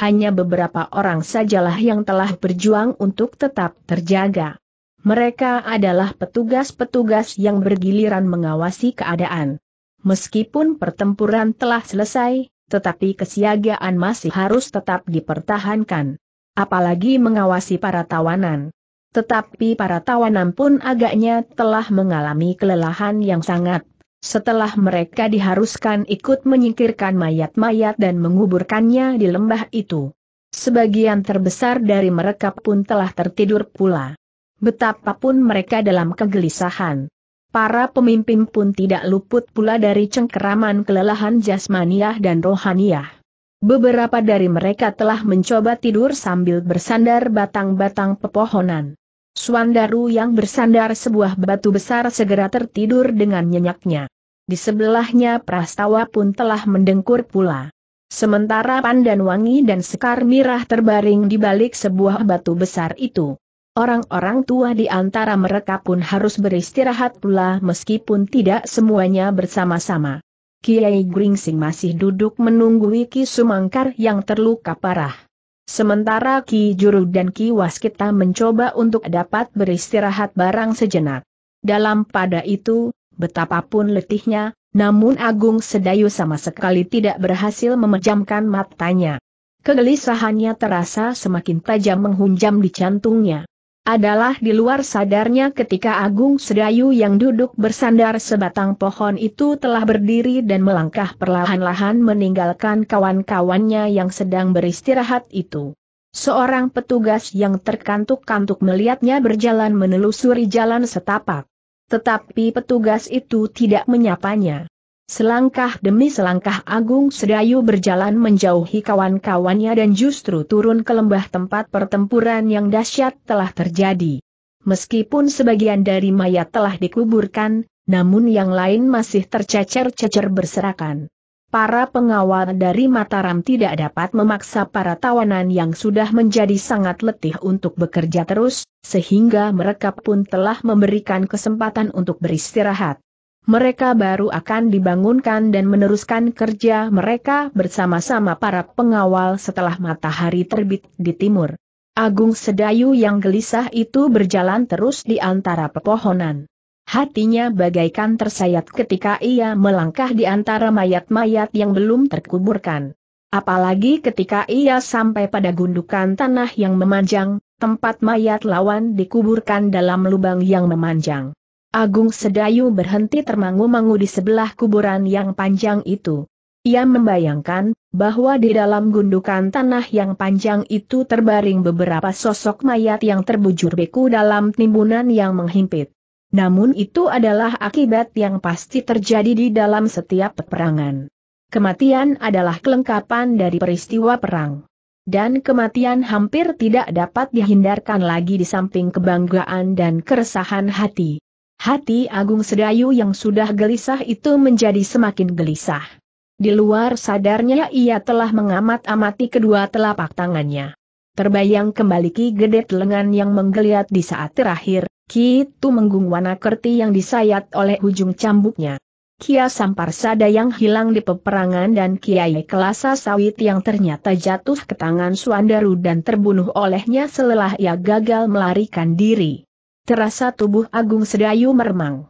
Hanya beberapa orang sajalah yang telah berjuang untuk tetap terjaga. Mereka adalah petugas-petugas yang bergiliran mengawasi keadaan. Meskipun pertempuran telah selesai, tetapi kesiagaan masih harus tetap dipertahankan. Apalagi mengawasi para tawanan. Tetapi para tawanan pun agaknya telah mengalami kelelahan yang sangat. Setelah mereka diharuskan ikut menyingkirkan mayat-mayat dan menguburkannya di lembah itu. Sebagian terbesar dari mereka pun telah tertidur pula betapapun mereka dalam kegelisahan. Para pemimpin pun tidak luput pula dari cengkeraman kelelahan jasmaniah dan rohaniah. Beberapa dari mereka telah mencoba tidur sambil bersandar batang-batang pepohonan. Suandaru yang bersandar sebuah batu besar segera tertidur dengan nyenyaknya. Di sebelahnya Prastawa pun telah mendengkur pula. Sementara Pandan Wangi dan Sekar Mirah terbaring di balik sebuah batu besar itu. Orang-orang tua di antara mereka pun harus beristirahat pula meskipun tidak semuanya bersama-sama. Kiai Gringsing masih duduk menunggu Ki Sumangkar yang terluka parah. Sementara Ki Juru dan Ki Waskita mencoba untuk dapat beristirahat barang sejenak. Dalam pada itu, betapapun letihnya, namun Agung Sedayu sama sekali tidak berhasil memejamkan matanya. Kegelisahannya terasa semakin tajam menghunjam di jantungnya adalah di luar sadarnya ketika Agung Sedayu yang duduk bersandar sebatang pohon itu telah berdiri dan melangkah perlahan-lahan meninggalkan kawan-kawannya yang sedang beristirahat itu. Seorang petugas yang terkantuk-kantuk melihatnya berjalan menelusuri jalan setapak. Tetapi petugas itu tidak menyapanya. Selangkah demi selangkah Agung Sedayu berjalan menjauhi kawan-kawannya dan justru turun ke lembah tempat pertempuran yang dahsyat telah terjadi. Meskipun sebagian dari mayat telah dikuburkan, namun yang lain masih tercecer-cecer berserakan. Para pengawal dari Mataram tidak dapat memaksa para tawanan yang sudah menjadi sangat letih untuk bekerja terus, sehingga mereka pun telah memberikan kesempatan untuk beristirahat mereka baru akan dibangunkan dan meneruskan kerja mereka bersama-sama para pengawal setelah matahari terbit di timur. Agung Sedayu yang gelisah itu berjalan terus di antara pepohonan. Hatinya bagaikan tersayat ketika ia melangkah di antara mayat-mayat yang belum terkuburkan. Apalagi ketika ia sampai pada gundukan tanah yang memanjang, tempat mayat lawan dikuburkan dalam lubang yang memanjang. Agung Sedayu berhenti termangu-mangu di sebelah kuburan yang panjang itu. Ia membayangkan bahwa di dalam gundukan tanah yang panjang itu terbaring beberapa sosok mayat yang terbujur beku dalam timbunan yang menghimpit. Namun itu adalah akibat yang pasti terjadi di dalam setiap peperangan. Kematian adalah kelengkapan dari peristiwa perang. Dan kematian hampir tidak dapat dihindarkan lagi di samping kebanggaan dan keresahan hati. Hati Agung Sedayu yang sudah gelisah itu menjadi semakin gelisah. Di luar sadarnya ia telah mengamat-amati kedua telapak tangannya. Terbayang kembali Ki Gedet lengan yang menggeliat di saat terakhir, Ki itu menggung wana kerti yang disayat oleh ujung cambuknya. Kia sada yang hilang di peperangan dan Kiai Kelasa Sawit yang ternyata jatuh ke tangan Suandaru dan terbunuh olehnya selelah ia gagal melarikan diri. Terasa tubuh Agung Sedayu meremang.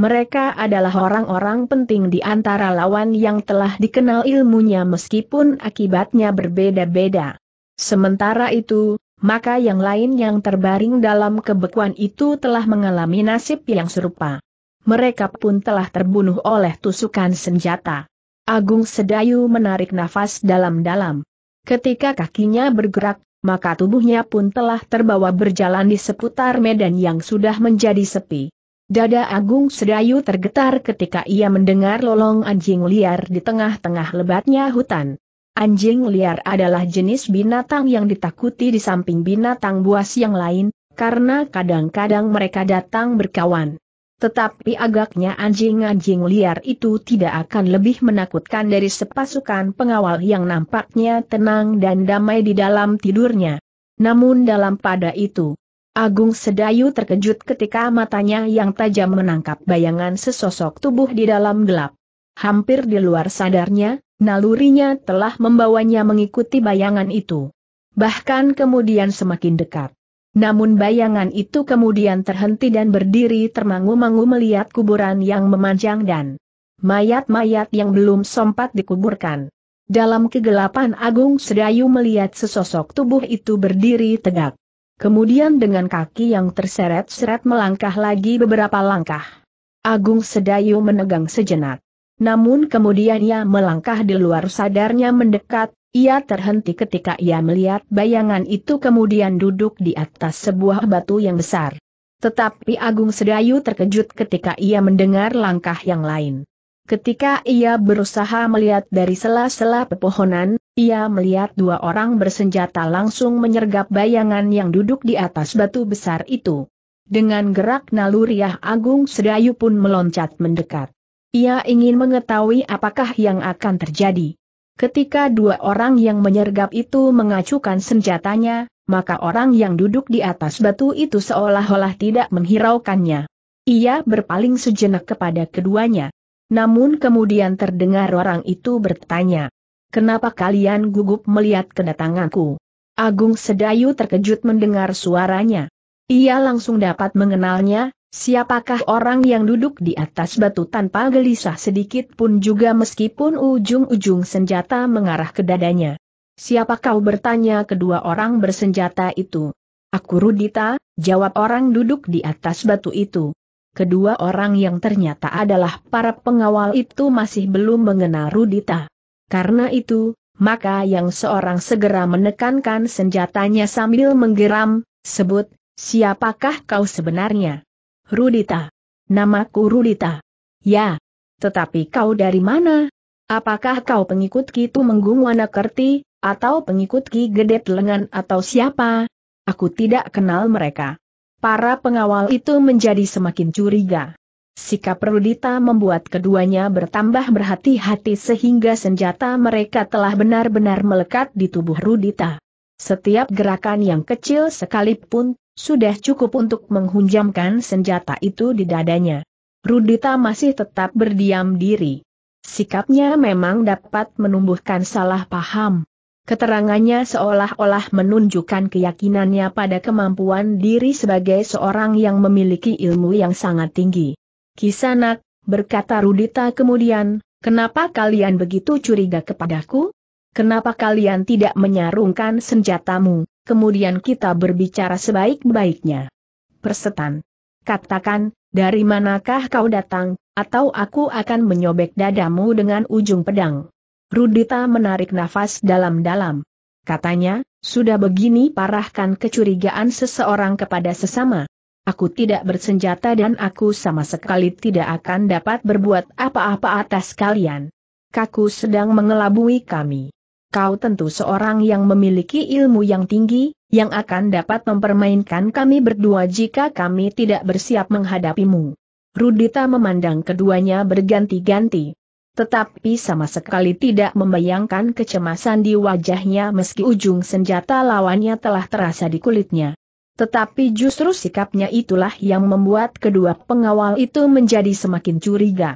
Mereka adalah orang-orang penting di antara lawan yang telah dikenal ilmunya meskipun akibatnya berbeda-beda. Sementara itu, maka yang lain yang terbaring dalam kebekuan itu telah mengalami nasib yang serupa. Mereka pun telah terbunuh oleh tusukan senjata. Agung Sedayu menarik nafas dalam-dalam. Ketika kakinya bergerak, maka tubuhnya pun telah terbawa berjalan di seputar medan yang sudah menjadi sepi. Dada Agung Sedayu tergetar ketika ia mendengar lolong anjing liar di tengah-tengah lebatnya hutan. Anjing liar adalah jenis binatang yang ditakuti di samping binatang buas yang lain, karena kadang-kadang mereka datang berkawan. Tetapi agaknya anjing-anjing liar itu tidak akan lebih menakutkan dari sepasukan pengawal yang nampaknya tenang dan damai di dalam tidurnya. Namun dalam pada itu, Agung Sedayu terkejut ketika matanya yang tajam menangkap bayangan sesosok tubuh di dalam gelap. Hampir di luar sadarnya, nalurinya telah membawanya mengikuti bayangan itu. Bahkan kemudian semakin dekat. Namun bayangan itu kemudian terhenti dan berdiri termangu-mangu melihat kuburan yang memanjang dan mayat-mayat yang belum sempat dikuburkan. Dalam kegelapan Agung Sedayu melihat sesosok tubuh itu berdiri tegak. Kemudian dengan kaki yang terseret-seret melangkah lagi beberapa langkah. Agung Sedayu menegang sejenak. Namun kemudian ia melangkah di luar sadarnya mendekat, ia terhenti ketika ia melihat bayangan itu kemudian duduk di atas sebuah batu yang besar. Tetapi Agung Sedayu terkejut ketika ia mendengar langkah yang lain. Ketika ia berusaha melihat dari sela-sela pepohonan, ia melihat dua orang bersenjata langsung menyergap bayangan yang duduk di atas batu besar itu. Dengan gerak naluriah Agung Sedayu pun meloncat mendekat. Ia ingin mengetahui apakah yang akan terjadi. Ketika dua orang yang menyergap itu mengacukan senjatanya, maka orang yang duduk di atas batu itu seolah-olah tidak menghiraukannya. Ia berpaling sejenak kepada keduanya. Namun kemudian terdengar orang itu bertanya, Kenapa kalian gugup melihat kedatanganku? Agung Sedayu terkejut mendengar suaranya. Ia langsung dapat mengenalnya, Siapakah orang yang duduk di atas batu tanpa gelisah sedikit pun juga meskipun ujung-ujung senjata mengarah ke dadanya? Siapa kau bertanya kedua orang bersenjata itu? Aku Rudita, jawab orang duduk di atas batu itu. Kedua orang yang ternyata adalah para pengawal itu masih belum mengenal Rudita. Karena itu, maka yang seorang segera menekankan senjatanya sambil menggeram, sebut, siapakah kau sebenarnya? Rudita. Namaku Rudita. Ya. Tetapi kau dari mana? Apakah kau pengikut Kitu Menggung Wanakerti, atau pengikut Ki Gedet Lengan atau siapa? Aku tidak kenal mereka. Para pengawal itu menjadi semakin curiga. Sikap Rudita membuat keduanya bertambah berhati-hati sehingga senjata mereka telah benar-benar melekat di tubuh Rudita. Setiap gerakan yang kecil sekalipun, sudah cukup untuk menghunjamkan senjata itu di dadanya. Rudita masih tetap berdiam diri. Sikapnya memang dapat menumbuhkan salah paham. Keterangannya seolah-olah menunjukkan keyakinannya pada kemampuan diri sebagai seorang yang memiliki ilmu yang sangat tinggi. Kisanak, berkata Rudita kemudian, kenapa kalian begitu curiga kepadaku? Kenapa kalian tidak menyarungkan senjatamu, kemudian kita berbicara sebaik-baiknya? Persetan. Katakan, dari manakah kau datang, atau aku akan menyobek dadamu dengan ujung pedang. Rudita menarik nafas dalam-dalam. Katanya, sudah begini parahkan kecurigaan seseorang kepada sesama. Aku tidak bersenjata dan aku sama sekali tidak akan dapat berbuat apa-apa atas kalian. Kaku sedang mengelabui kami kau tentu seorang yang memiliki ilmu yang tinggi, yang akan dapat mempermainkan kami berdua jika kami tidak bersiap menghadapimu. Rudita memandang keduanya berganti-ganti. Tetapi sama sekali tidak membayangkan kecemasan di wajahnya meski ujung senjata lawannya telah terasa di kulitnya. Tetapi justru sikapnya itulah yang membuat kedua pengawal itu menjadi semakin curiga.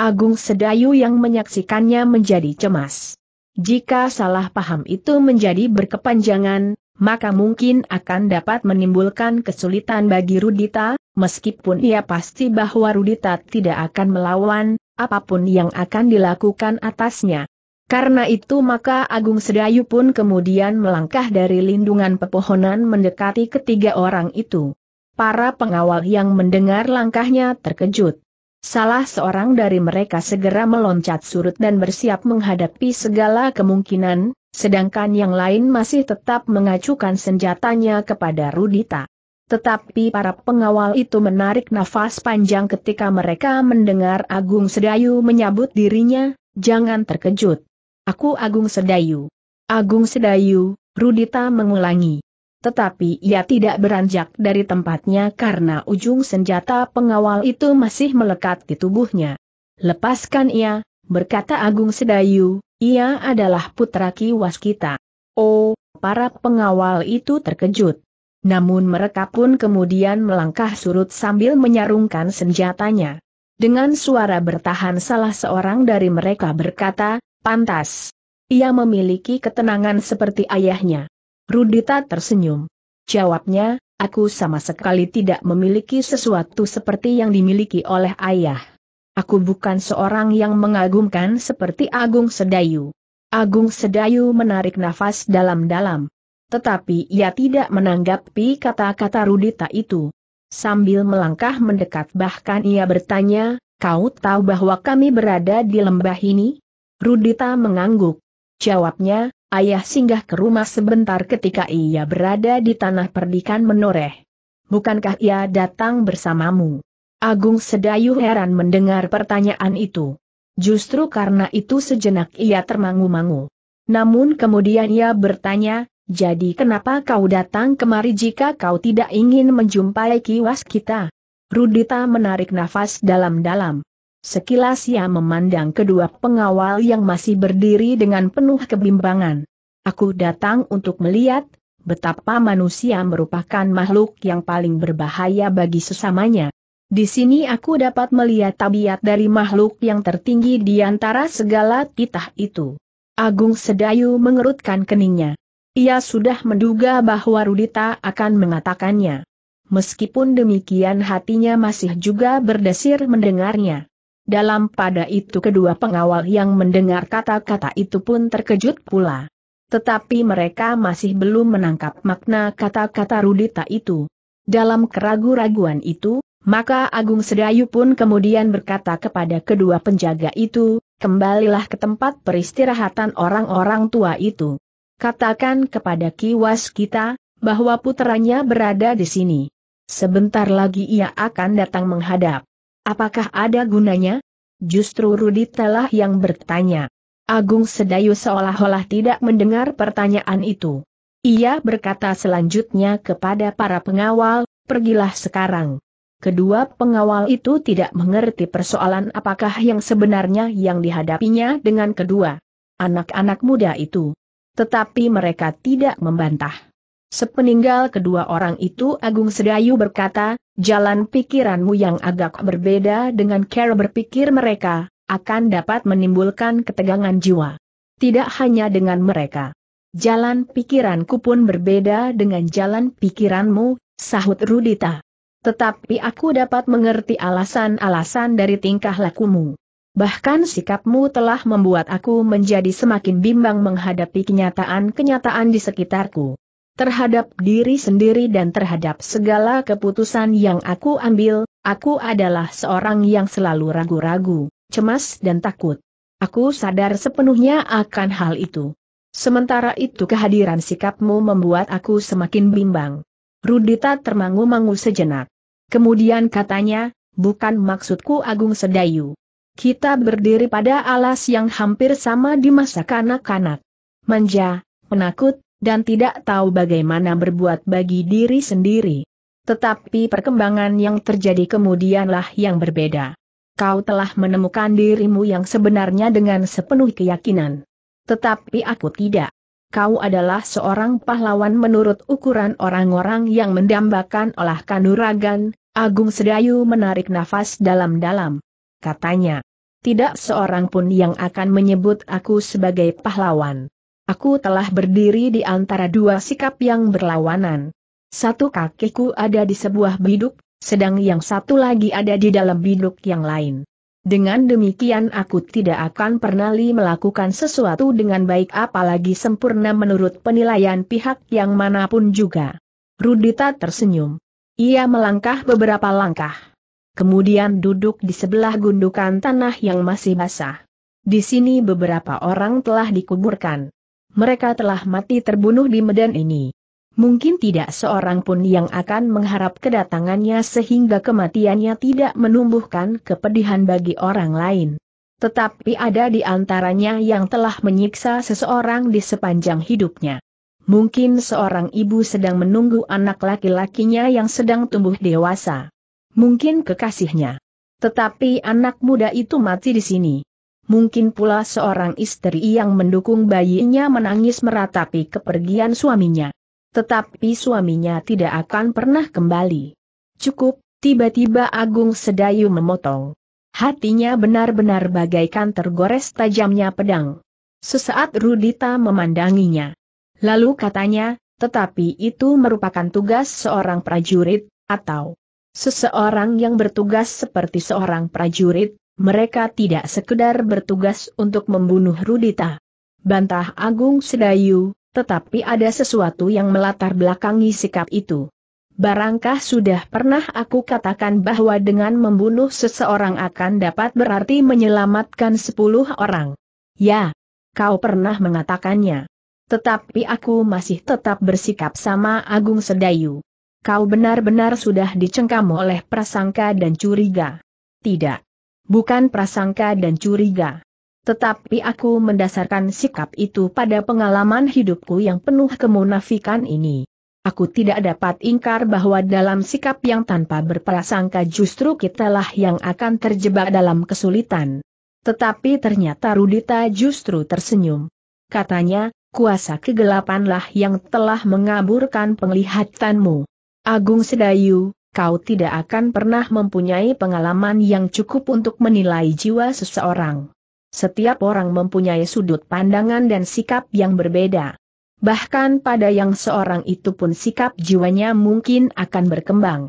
Agung Sedayu yang menyaksikannya menjadi cemas. Jika salah paham itu menjadi berkepanjangan, maka mungkin akan dapat menimbulkan kesulitan bagi Rudita, meskipun ia pasti bahwa Rudita tidak akan melawan, apapun yang akan dilakukan atasnya. Karena itu maka Agung Sedayu pun kemudian melangkah dari lindungan pepohonan mendekati ketiga orang itu. Para pengawal yang mendengar langkahnya terkejut. Salah seorang dari mereka segera meloncat surut dan bersiap menghadapi segala kemungkinan, sedangkan yang lain masih tetap mengacukan senjatanya kepada Rudita. Tetapi para pengawal itu menarik nafas panjang ketika mereka mendengar Agung Sedayu menyambut dirinya, jangan terkejut. Aku Agung Sedayu. Agung Sedayu, Rudita mengulangi. Tetapi ia tidak beranjak dari tempatnya karena ujung senjata pengawal itu masih melekat di tubuhnya. Lepaskan ia, berkata Agung Sedayu, ia adalah putra kiwas Waskita. Oh, para pengawal itu terkejut. Namun mereka pun kemudian melangkah surut sambil menyarungkan senjatanya. Dengan suara bertahan salah seorang dari mereka berkata, pantas. Ia memiliki ketenangan seperti ayahnya. Rudita tersenyum. Jawabnya, aku sama sekali tidak memiliki sesuatu seperti yang dimiliki oleh ayah. Aku bukan seorang yang mengagumkan seperti Agung Sedayu. Agung Sedayu menarik nafas dalam-dalam. Tetapi ia tidak menanggapi kata-kata Rudita itu. Sambil melangkah mendekat bahkan ia bertanya, kau tahu bahwa kami berada di lembah ini? Rudita mengangguk. Jawabnya, ayah singgah ke rumah sebentar ketika ia berada di tanah perdikan menoreh. Bukankah ia datang bersamamu? Agung Sedayu heran mendengar pertanyaan itu. Justru karena itu sejenak ia termangu-mangu. Namun kemudian ia bertanya, jadi kenapa kau datang kemari jika kau tidak ingin menjumpai kiwas kita? Rudita menarik nafas dalam-dalam. Sekilas ia memandang kedua pengawal yang masih berdiri dengan penuh kebimbangan. Aku datang untuk melihat betapa manusia merupakan makhluk yang paling berbahaya bagi sesamanya. Di sini aku dapat melihat tabiat dari makhluk yang tertinggi di antara segala titah itu. Agung Sedayu mengerutkan keningnya. Ia sudah menduga bahwa Rudita akan mengatakannya. Meskipun demikian hatinya masih juga berdesir mendengarnya. Dalam pada itu kedua pengawal yang mendengar kata-kata itu pun terkejut pula. Tetapi mereka masih belum menangkap makna kata-kata Rudita itu. Dalam keragu-raguan itu, maka Agung Sedayu pun kemudian berkata kepada kedua penjaga itu, kembalilah ke tempat peristirahatan orang-orang tua itu. Katakan kepada Kiwas kita, bahwa putranya berada di sini. Sebentar lagi ia akan datang menghadap. Apakah ada gunanya? Justru Rudi telah yang bertanya. Agung Sedayu seolah-olah tidak mendengar pertanyaan itu. Ia berkata selanjutnya kepada para pengawal, pergilah sekarang. Kedua pengawal itu tidak mengerti persoalan apakah yang sebenarnya yang dihadapinya dengan kedua anak-anak muda itu. Tetapi mereka tidak membantah. Sepeninggal kedua orang itu Agung Sedayu berkata, Jalan pikiranmu yang agak berbeda dengan cara berpikir mereka, akan dapat menimbulkan ketegangan jiwa. Tidak hanya dengan mereka. Jalan pikiranku pun berbeda dengan jalan pikiranmu, sahut Rudita. Tetapi aku dapat mengerti alasan-alasan dari tingkah lakumu. Bahkan sikapmu telah membuat aku menjadi semakin bimbang menghadapi kenyataan-kenyataan di sekitarku terhadap diri sendiri dan terhadap segala keputusan yang aku ambil, aku adalah seorang yang selalu ragu-ragu, cemas dan takut. Aku sadar sepenuhnya akan hal itu. Sementara itu kehadiran sikapmu membuat aku semakin bimbang. Rudita termangu-mangu sejenak. Kemudian katanya, bukan maksudku Agung Sedayu. Kita berdiri pada alas yang hampir sama di masa kanak-kanak. Manja, menakut dan tidak tahu bagaimana berbuat bagi diri sendiri. Tetapi perkembangan yang terjadi kemudianlah yang berbeda. Kau telah menemukan dirimu yang sebenarnya dengan sepenuh keyakinan. Tetapi aku tidak. Kau adalah seorang pahlawan menurut ukuran orang-orang yang mendambakan olah kanuragan, Agung Sedayu menarik nafas dalam-dalam. Katanya, tidak seorang pun yang akan menyebut aku sebagai pahlawan. Aku telah berdiri di antara dua sikap yang berlawanan. Satu kakiku ada di sebuah biduk, sedang yang satu lagi ada di dalam biduk yang lain. Dengan demikian aku tidak akan pernah li melakukan sesuatu dengan baik apalagi sempurna menurut penilaian pihak yang manapun juga. Rudita tersenyum. Ia melangkah beberapa langkah. Kemudian duduk di sebelah gundukan tanah yang masih basah. Di sini beberapa orang telah dikuburkan mereka telah mati terbunuh di medan ini. Mungkin tidak seorang pun yang akan mengharap kedatangannya sehingga kematiannya tidak menumbuhkan kepedihan bagi orang lain. Tetapi ada di antaranya yang telah menyiksa seseorang di sepanjang hidupnya. Mungkin seorang ibu sedang menunggu anak laki-lakinya yang sedang tumbuh dewasa. Mungkin kekasihnya. Tetapi anak muda itu mati di sini mungkin pula seorang istri yang mendukung bayinya menangis meratapi kepergian suaminya. Tetapi suaminya tidak akan pernah kembali. Cukup, tiba-tiba Agung Sedayu memotong. Hatinya benar-benar bagaikan tergores tajamnya pedang. Sesaat Rudita memandanginya. Lalu katanya, tetapi itu merupakan tugas seorang prajurit, atau seseorang yang bertugas seperti seorang prajurit, mereka tidak sekedar bertugas untuk membunuh Rudita. Bantah Agung Sedayu, tetapi ada sesuatu yang melatar belakangi sikap itu. Barangkah sudah pernah aku katakan bahwa dengan membunuh seseorang akan dapat berarti menyelamatkan sepuluh orang. Ya, kau pernah mengatakannya. Tetapi aku masih tetap bersikap sama Agung Sedayu. Kau benar-benar sudah dicengkam oleh prasangka dan curiga. Tidak bukan prasangka dan curiga. Tetapi aku mendasarkan sikap itu pada pengalaman hidupku yang penuh kemunafikan ini. Aku tidak dapat ingkar bahwa dalam sikap yang tanpa berprasangka justru kitalah yang akan terjebak dalam kesulitan. Tetapi ternyata Rudita justru tersenyum. Katanya, kuasa kegelapanlah yang telah mengaburkan penglihatanmu. Agung Sedayu, kau tidak akan pernah mempunyai pengalaman yang cukup untuk menilai jiwa seseorang. Setiap orang mempunyai sudut pandangan dan sikap yang berbeda. Bahkan pada yang seorang itu pun sikap jiwanya mungkin akan berkembang.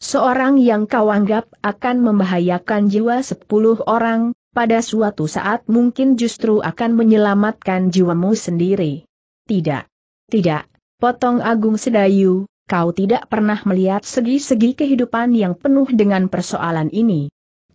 Seorang yang kau anggap akan membahayakan jiwa sepuluh orang, pada suatu saat mungkin justru akan menyelamatkan jiwamu sendiri. Tidak. Tidak, potong Agung Sedayu, kau tidak pernah melihat segi-segi kehidupan yang penuh dengan persoalan ini.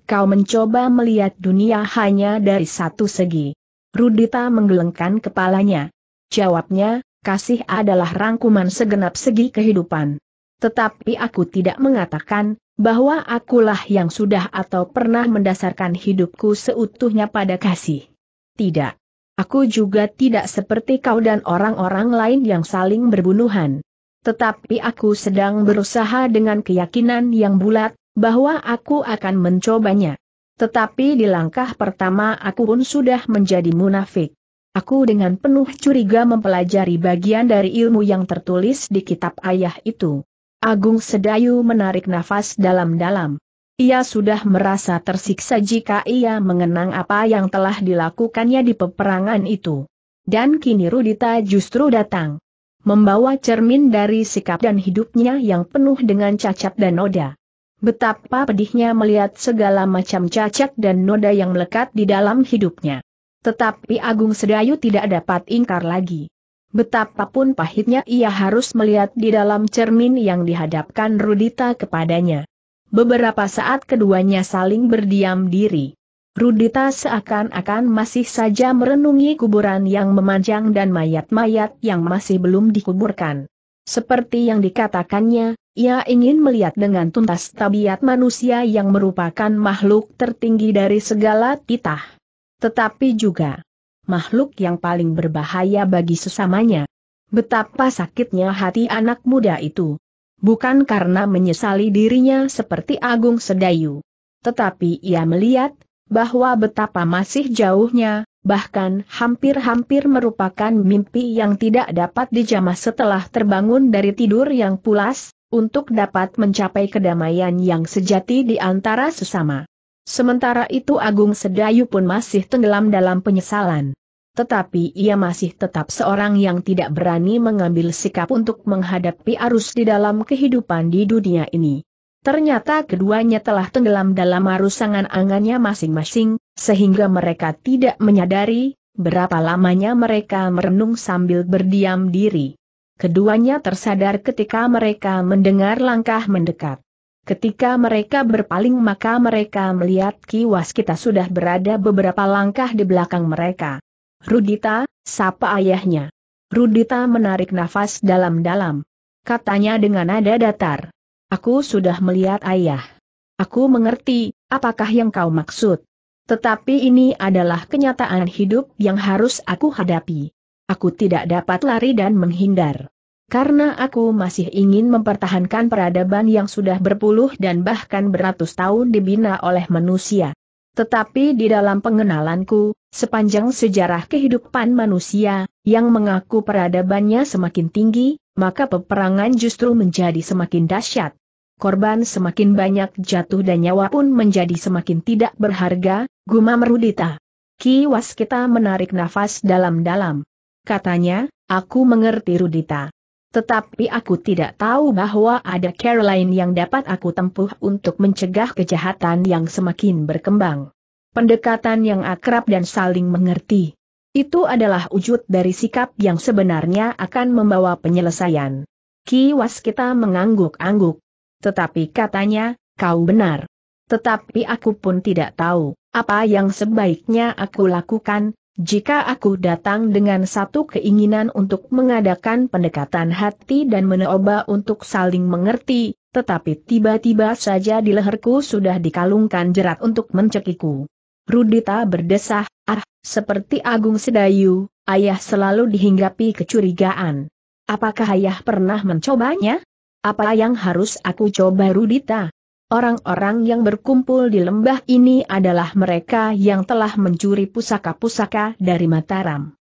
Kau mencoba melihat dunia hanya dari satu segi. Rudita menggelengkan kepalanya. Jawabnya, kasih adalah rangkuman segenap segi kehidupan. Tetapi aku tidak mengatakan, bahwa akulah yang sudah atau pernah mendasarkan hidupku seutuhnya pada kasih. Tidak. Aku juga tidak seperti kau dan orang-orang lain yang saling berbunuhan. Tetapi aku sedang berusaha dengan keyakinan yang bulat, bahwa aku akan mencobanya. Tetapi di langkah pertama aku pun sudah menjadi munafik. Aku dengan penuh curiga mempelajari bagian dari ilmu yang tertulis di kitab ayah itu. Agung Sedayu menarik nafas dalam-dalam. Ia sudah merasa tersiksa jika ia mengenang apa yang telah dilakukannya di peperangan itu. Dan kini Rudita justru datang membawa cermin dari sikap dan hidupnya yang penuh dengan cacat dan noda. Betapa pedihnya melihat segala macam cacat dan noda yang melekat di dalam hidupnya. Tetapi Agung Sedayu tidak dapat ingkar lagi. Betapapun pahitnya ia harus melihat di dalam cermin yang dihadapkan Rudita kepadanya. Beberapa saat keduanya saling berdiam diri. Rudita seakan-akan masih saja merenungi kuburan yang memanjang dan mayat-mayat yang masih belum dikuburkan. Seperti yang dikatakannya, ia ingin melihat dengan tuntas tabiat manusia yang merupakan makhluk tertinggi dari segala titah. Tetapi juga, makhluk yang paling berbahaya bagi sesamanya. Betapa sakitnya hati anak muda itu. Bukan karena menyesali dirinya seperti Agung Sedayu. Tetapi ia melihat, bahwa betapa masih jauhnya, bahkan hampir-hampir merupakan mimpi yang tidak dapat dijamah setelah terbangun dari tidur yang pulas, untuk dapat mencapai kedamaian yang sejati di antara sesama. Sementara itu Agung Sedayu pun masih tenggelam dalam penyesalan. Tetapi ia masih tetap seorang yang tidak berani mengambil sikap untuk menghadapi arus di dalam kehidupan di dunia ini. Ternyata keduanya telah tenggelam dalam arus angan-angannya masing-masing, sehingga mereka tidak menyadari berapa lamanya mereka merenung sambil berdiam diri. Keduanya tersadar ketika mereka mendengar langkah mendekat. Ketika mereka berpaling maka mereka melihat kiwas kita sudah berada beberapa langkah di belakang mereka. Rudita, sapa ayahnya. Rudita menarik nafas dalam-dalam. Katanya dengan nada datar. Aku sudah melihat ayah. Aku mengerti, apakah yang kau maksud. Tetapi ini adalah kenyataan hidup yang harus aku hadapi. Aku tidak dapat lari dan menghindar. Karena aku masih ingin mempertahankan peradaban yang sudah berpuluh dan bahkan beratus tahun dibina oleh manusia. Tetapi di dalam pengenalanku, Sepanjang sejarah kehidupan manusia, yang mengaku peradabannya semakin tinggi, maka peperangan justru menjadi semakin dahsyat. Korban semakin banyak jatuh dan nyawa pun menjadi semakin tidak berharga, gumam Rudita. Ki Waskita menarik nafas dalam-dalam. Katanya, aku mengerti Rudita. Tetapi aku tidak tahu bahwa ada Caroline yang dapat aku tempuh untuk mencegah kejahatan yang semakin berkembang pendekatan yang akrab dan saling mengerti. Itu adalah wujud dari sikap yang sebenarnya akan membawa penyelesaian. Kiwas kita mengangguk-angguk. Tetapi katanya, kau benar. Tetapi aku pun tidak tahu, apa yang sebaiknya aku lakukan, jika aku datang dengan satu keinginan untuk mengadakan pendekatan hati dan menoba untuk saling mengerti, tetapi tiba-tiba saja di leherku sudah dikalungkan jerat untuk mencekiku. Rudita berdesah, ah, seperti Agung Sedayu, ayah selalu dihinggapi kecurigaan. Apakah ayah pernah mencobanya? Apa yang harus aku coba Rudita? Orang-orang yang berkumpul di lembah ini adalah mereka yang telah mencuri pusaka-pusaka dari Mataram.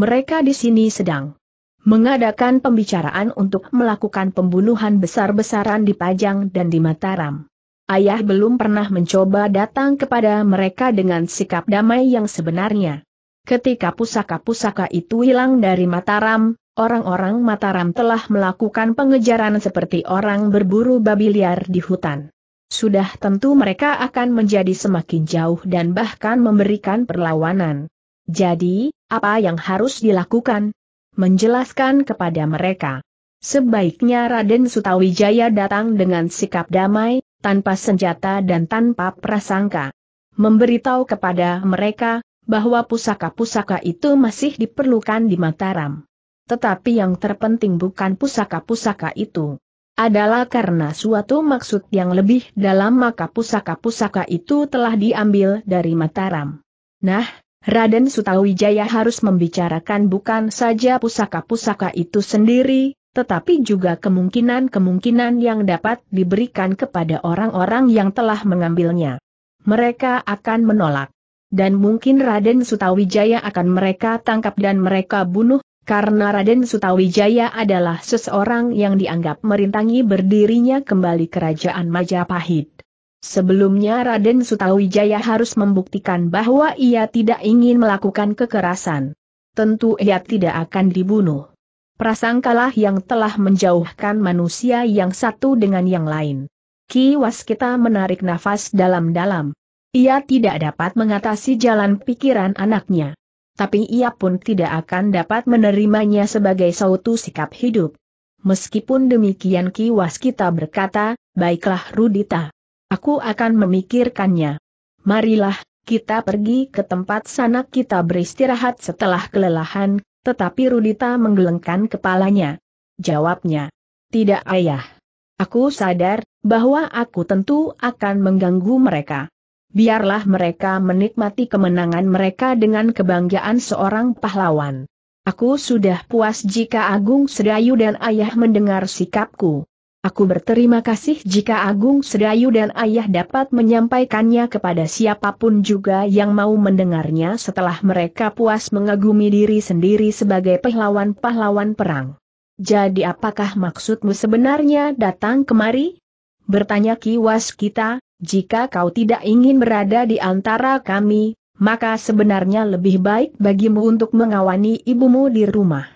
Mereka di sini sedang mengadakan pembicaraan untuk melakukan pembunuhan besar-besaran di Pajang dan di Mataram ayah belum pernah mencoba datang kepada mereka dengan sikap damai yang sebenarnya. Ketika pusaka-pusaka itu hilang dari Mataram, orang-orang Mataram telah melakukan pengejaran seperti orang berburu babi liar di hutan. Sudah tentu mereka akan menjadi semakin jauh dan bahkan memberikan perlawanan. Jadi, apa yang harus dilakukan? Menjelaskan kepada mereka. Sebaiknya Raden Sutawijaya datang dengan sikap damai, tanpa senjata dan tanpa prasangka. Memberitahu kepada mereka, bahwa pusaka-pusaka itu masih diperlukan di Mataram. Tetapi yang terpenting bukan pusaka-pusaka itu. Adalah karena suatu maksud yang lebih dalam maka pusaka-pusaka itu telah diambil dari Mataram. Nah, Raden Sutawijaya harus membicarakan bukan saja pusaka-pusaka itu sendiri, tetapi juga kemungkinan-kemungkinan yang dapat diberikan kepada orang-orang yang telah mengambilnya. Mereka akan menolak. Dan mungkin Raden Sutawijaya akan mereka tangkap dan mereka bunuh, karena Raden Sutawijaya adalah seseorang yang dianggap merintangi berdirinya kembali kerajaan Majapahit. Sebelumnya Raden Sutawijaya harus membuktikan bahwa ia tidak ingin melakukan kekerasan. Tentu ia tidak akan dibunuh prasangkalah yang telah menjauhkan manusia yang satu dengan yang lain. Ki Waskita menarik nafas dalam-dalam. Ia tidak dapat mengatasi jalan pikiran anaknya. Tapi ia pun tidak akan dapat menerimanya sebagai suatu sikap hidup. Meskipun demikian Ki Waskita berkata, baiklah Rudita. Aku akan memikirkannya. Marilah, kita pergi ke tempat sana kita beristirahat setelah kelelahan, tetapi Rudita menggelengkan kepalanya. Jawabnya, tidak ayah. Aku sadar, bahwa aku tentu akan mengganggu mereka. Biarlah mereka menikmati kemenangan mereka dengan kebanggaan seorang pahlawan. Aku sudah puas jika Agung Sedayu dan ayah mendengar sikapku. Aku berterima kasih jika Agung Sedayu dan Ayah dapat menyampaikannya kepada siapapun juga yang mau mendengarnya setelah mereka puas mengagumi diri sendiri sebagai pahlawan-pahlawan perang. Jadi apakah maksudmu sebenarnya datang kemari? Bertanya kiwas kita, jika kau tidak ingin berada di antara kami, maka sebenarnya lebih baik bagimu untuk mengawani ibumu di rumah.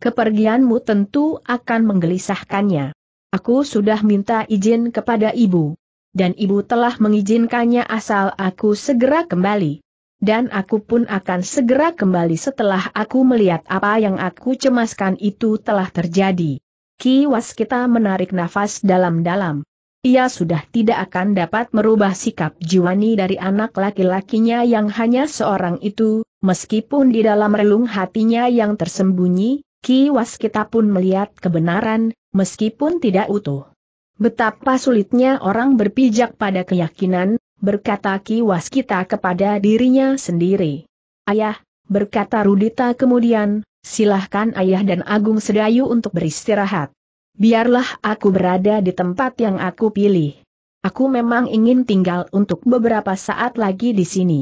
Kepergianmu tentu akan menggelisahkannya. Aku sudah minta izin kepada ibu. Dan ibu telah mengizinkannya asal aku segera kembali. Dan aku pun akan segera kembali setelah aku melihat apa yang aku cemaskan itu telah terjadi. Ki kita menarik nafas dalam-dalam. Ia sudah tidak akan dapat merubah sikap Jiwani dari anak laki-lakinya yang hanya seorang itu, meskipun di dalam relung hatinya yang tersembunyi, Ki kita pun melihat kebenaran, meskipun tidak utuh. Betapa sulitnya orang berpijak pada keyakinan, berkata Ki Waskita kepada dirinya sendiri. Ayah, berkata Rudita kemudian, silahkan ayah dan Agung Sedayu untuk beristirahat. Biarlah aku berada di tempat yang aku pilih. Aku memang ingin tinggal untuk beberapa saat lagi di sini.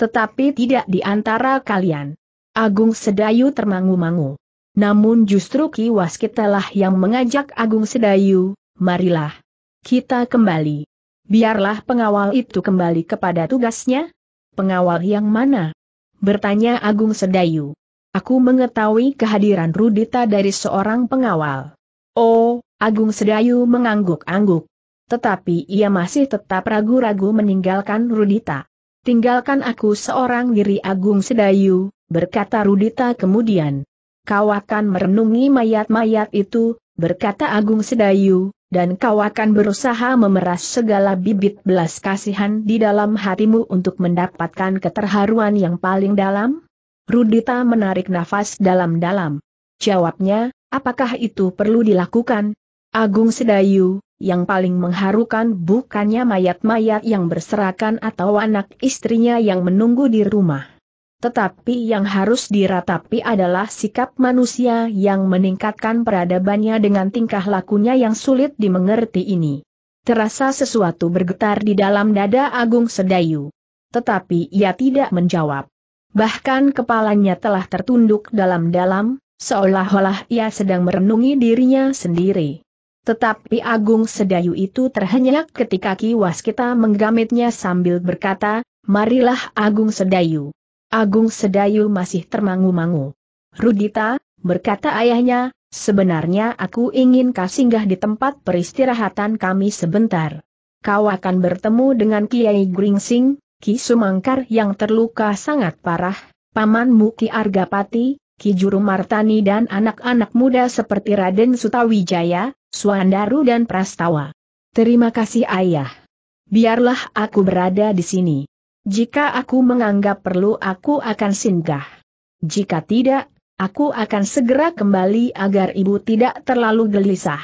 Tetapi tidak di antara kalian. Agung Sedayu termangu-mangu. Namun justru Ki Waskitalah yang mengajak Agung Sedayu, marilah. Kita kembali. Biarlah pengawal itu kembali kepada tugasnya. Pengawal yang mana? Bertanya Agung Sedayu. Aku mengetahui kehadiran Rudita dari seorang pengawal. Oh, Agung Sedayu mengangguk-angguk. Tetapi ia masih tetap ragu-ragu meninggalkan Rudita. Tinggalkan aku seorang diri Agung Sedayu, berkata Rudita kemudian kau akan merenungi mayat-mayat itu, berkata Agung Sedayu, dan kau akan berusaha memeras segala bibit belas kasihan di dalam hatimu untuk mendapatkan keterharuan yang paling dalam? Rudita menarik nafas dalam-dalam. Jawabnya, apakah itu perlu dilakukan? Agung Sedayu, yang paling mengharukan bukannya mayat-mayat yang berserakan atau anak istrinya yang menunggu di rumah tetapi yang harus diratapi adalah sikap manusia yang meningkatkan peradabannya dengan tingkah lakunya yang sulit dimengerti ini. Terasa sesuatu bergetar di dalam dada Agung Sedayu. Tetapi ia tidak menjawab. Bahkan kepalanya telah tertunduk dalam-dalam, seolah-olah ia sedang merenungi dirinya sendiri. Tetapi Agung Sedayu itu terhenyak ketika Ki Waskita menggamitnya sambil berkata, Marilah Agung Sedayu. Agung Sedayu masih termangu-mangu. Rudita, berkata ayahnya, sebenarnya aku ingin kau singgah di tempat peristirahatan kami sebentar. Kau akan bertemu dengan Kiai Gringsing, Ki Sumangkar yang terluka sangat parah, pamanmu Ki Argapati, Ki Juru Martani dan anak-anak muda seperti Raden Sutawijaya, Suandaru dan Prastawa. Terima kasih ayah. Biarlah aku berada di sini. Jika aku menganggap perlu aku akan singgah. Jika tidak, aku akan segera kembali agar ibu tidak terlalu gelisah.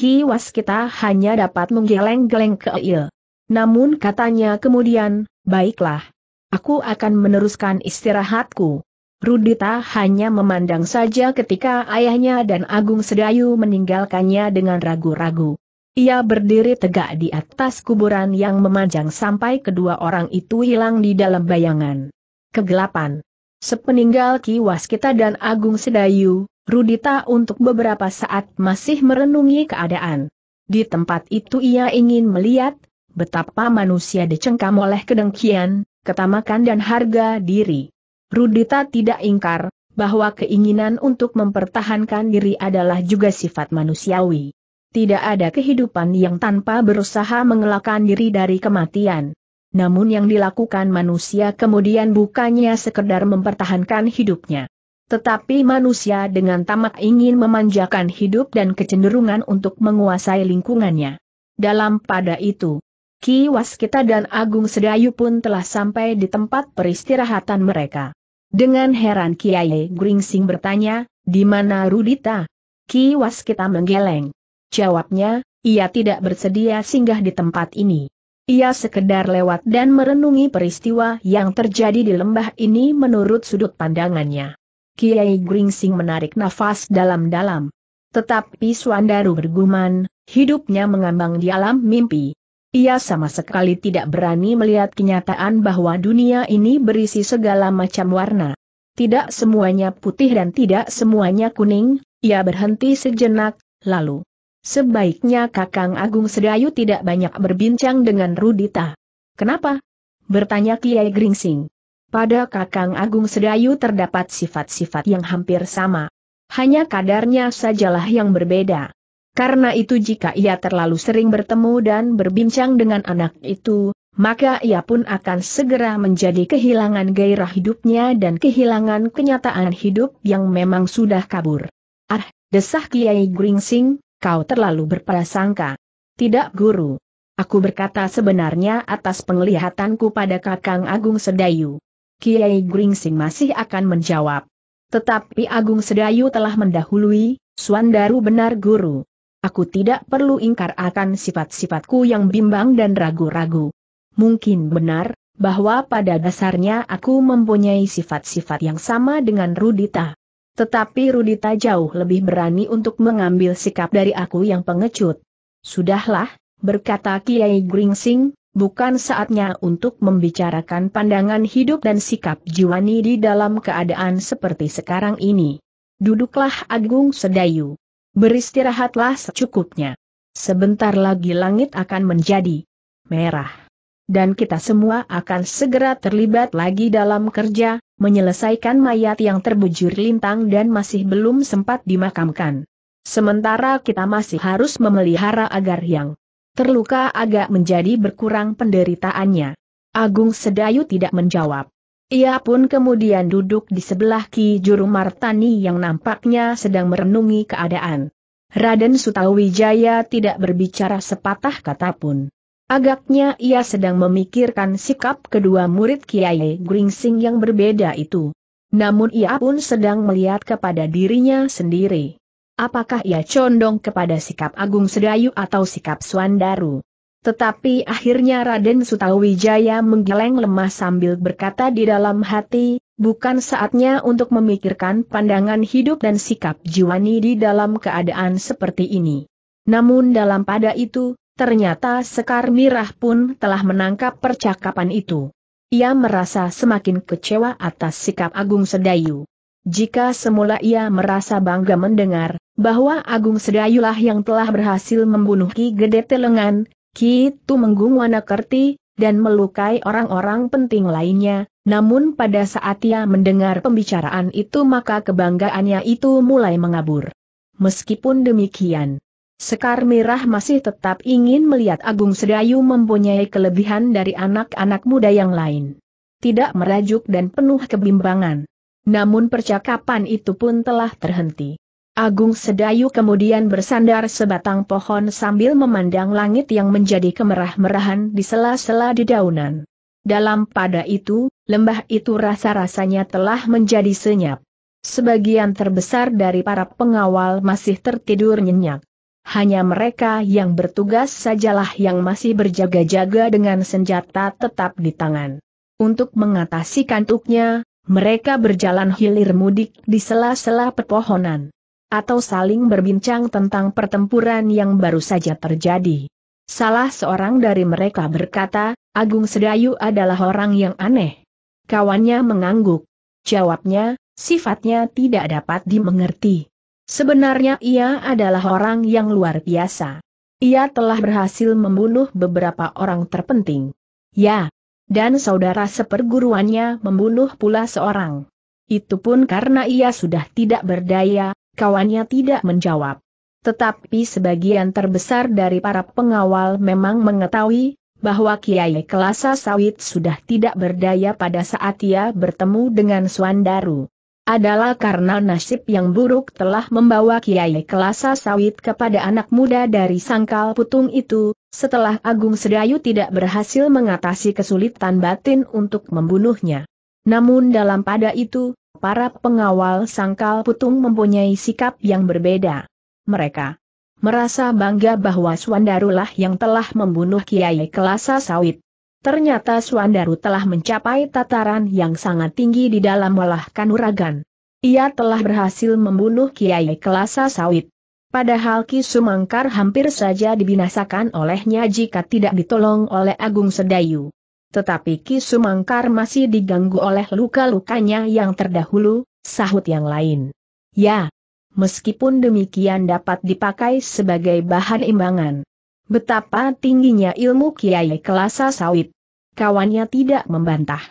Kiwas kita hanya dapat menggeleng-geleng ke Il. Namun katanya kemudian, baiklah. Aku akan meneruskan istirahatku. Rudita hanya memandang saja ketika ayahnya dan Agung Sedayu meninggalkannya dengan ragu-ragu. Ia berdiri tegak di atas kuburan yang memanjang sampai kedua orang itu hilang di dalam bayangan. Kegelapan. Sepeninggal Ki Waskita dan Agung Sedayu, Rudita untuk beberapa saat masih merenungi keadaan. Di tempat itu ia ingin melihat, betapa manusia dicengkam oleh kedengkian, ketamakan dan harga diri. Rudita tidak ingkar, bahwa keinginan untuk mempertahankan diri adalah juga sifat manusiawi. Tidak ada kehidupan yang tanpa berusaha mengelakkan diri dari kematian. Namun yang dilakukan manusia kemudian bukannya sekedar mempertahankan hidupnya. Tetapi manusia dengan tamak ingin memanjakan hidup dan kecenderungan untuk menguasai lingkungannya. Dalam pada itu, Ki Waskita dan Agung Sedayu pun telah sampai di tempat peristirahatan mereka. Dengan heran Kiai Gringsing bertanya, di mana Rudita? Ki Waskita menggeleng. Jawabnya, ia tidak bersedia singgah di tempat ini. Ia sekedar lewat dan merenungi peristiwa yang terjadi di lembah ini menurut sudut pandangannya. Kiai Gringsing menarik nafas dalam-dalam. Tetapi Swandaru berguman, hidupnya mengambang di alam mimpi. Ia sama sekali tidak berani melihat kenyataan bahwa dunia ini berisi segala macam warna. Tidak semuanya putih dan tidak semuanya kuning, ia berhenti sejenak, lalu Sebaiknya Kakang Agung Sedayu tidak banyak berbincang dengan Rudita. Kenapa? Bertanya Kiai Gringsing. Pada Kakang Agung Sedayu terdapat sifat-sifat yang hampir sama. Hanya kadarnya sajalah yang berbeda. Karena itu jika ia terlalu sering bertemu dan berbincang dengan anak itu, maka ia pun akan segera menjadi kehilangan gairah hidupnya dan kehilangan kenyataan hidup yang memang sudah kabur. Ah, desah Kiai Gringsing, Kau terlalu berprasangka. Tidak guru. Aku berkata sebenarnya atas penglihatanku pada Kakang Agung Sedayu. Kiai Gringsing masih akan menjawab. Tetapi Agung Sedayu telah mendahului, Suandaru benar guru. Aku tidak perlu ingkar akan sifat-sifatku yang bimbang dan ragu-ragu. Mungkin benar, bahwa pada dasarnya aku mempunyai sifat-sifat yang sama dengan Rudita. Tetapi Rudita jauh lebih berani untuk mengambil sikap dari aku yang pengecut. Sudahlah, berkata Kiai Gringsing, bukan saatnya untuk membicarakan pandangan hidup dan sikap jiwani di dalam keadaan seperti sekarang ini. Duduklah Agung Sedayu. Beristirahatlah secukupnya. Sebentar lagi langit akan menjadi merah. Dan kita semua akan segera terlibat lagi dalam kerja, menyelesaikan mayat yang terbujur lintang dan masih belum sempat dimakamkan. Sementara kita masih harus memelihara agar yang terluka agak menjadi berkurang penderitaannya. Agung Sedayu tidak menjawab. Ia pun kemudian duduk di sebelah Ki Juru Martani yang nampaknya sedang merenungi keadaan. Raden Sutawijaya tidak berbicara sepatah kata pun. Agaknya ia sedang memikirkan sikap kedua murid Kiai Gringsing yang berbeda itu. Namun ia pun sedang melihat kepada dirinya sendiri. Apakah ia condong kepada sikap Agung Sedayu atau sikap Suandaru? Tetapi akhirnya Raden Sutawijaya menggeleng lemah sambil berkata di dalam hati, bukan saatnya untuk memikirkan pandangan hidup dan sikap Jiwani di dalam keadaan seperti ini. Namun dalam pada itu, Ternyata Sekar Mirah pun telah menangkap percakapan itu. Ia merasa semakin kecewa atas sikap Agung Sedayu. Jika semula ia merasa bangga mendengar bahwa Agung Sedayulah yang telah berhasil membunuh Ki Gede Telengan, Ki Tumenggung Kerti, dan melukai orang-orang penting lainnya, namun pada saat ia mendengar pembicaraan itu maka kebanggaannya itu mulai mengabur. Meskipun demikian, Sekar Mirah masih tetap ingin melihat Agung Sedayu mempunyai kelebihan dari anak-anak muda yang lain. Tidak merajuk dan penuh kebimbangan. Namun percakapan itu pun telah terhenti. Agung Sedayu kemudian bersandar sebatang pohon sambil memandang langit yang menjadi kemerah-merahan di sela-sela dedaunan. Dalam pada itu, lembah itu rasa-rasanya telah menjadi senyap. Sebagian terbesar dari para pengawal masih tertidur nyenyak hanya mereka yang bertugas sajalah yang masih berjaga-jaga dengan senjata tetap di tangan. Untuk mengatasi kantuknya, mereka berjalan hilir mudik di sela-sela pepohonan. Atau saling berbincang tentang pertempuran yang baru saja terjadi. Salah seorang dari mereka berkata, Agung Sedayu adalah orang yang aneh. Kawannya mengangguk. Jawabnya, sifatnya tidak dapat dimengerti. Sebenarnya ia adalah orang yang luar biasa. Ia telah berhasil membunuh beberapa orang terpenting. Ya, dan saudara seperguruannya membunuh pula seorang. Itu pun karena ia sudah tidak berdaya, kawannya tidak menjawab. Tetapi sebagian terbesar dari para pengawal memang mengetahui bahwa Kiai Kelasa Sawit sudah tidak berdaya pada saat ia bertemu dengan Suandaru adalah karena nasib yang buruk telah membawa Kiai Kelasa Sawit kepada anak muda dari sangkal putung itu, setelah Agung Sedayu tidak berhasil mengatasi kesulitan batin untuk membunuhnya. Namun dalam pada itu, para pengawal sangkal putung mempunyai sikap yang berbeda. Mereka merasa bangga bahwa Swandarulah yang telah membunuh Kiai Kelasa Sawit. Ternyata Suandaru telah mencapai tataran yang sangat tinggi di dalam olah kanuragan. Ia telah berhasil membunuh Kiai Kelasa Sawit. Padahal Ki Sumangkar hampir saja dibinasakan olehnya jika tidak ditolong oleh Agung Sedayu. Tetapi Ki Sumangkar masih diganggu oleh luka-lukanya yang terdahulu, sahut yang lain. Ya, meskipun demikian dapat dipakai sebagai bahan imbangan. Betapa tingginya ilmu Kiai Kelasa Sawit. Kawannya tidak membantah.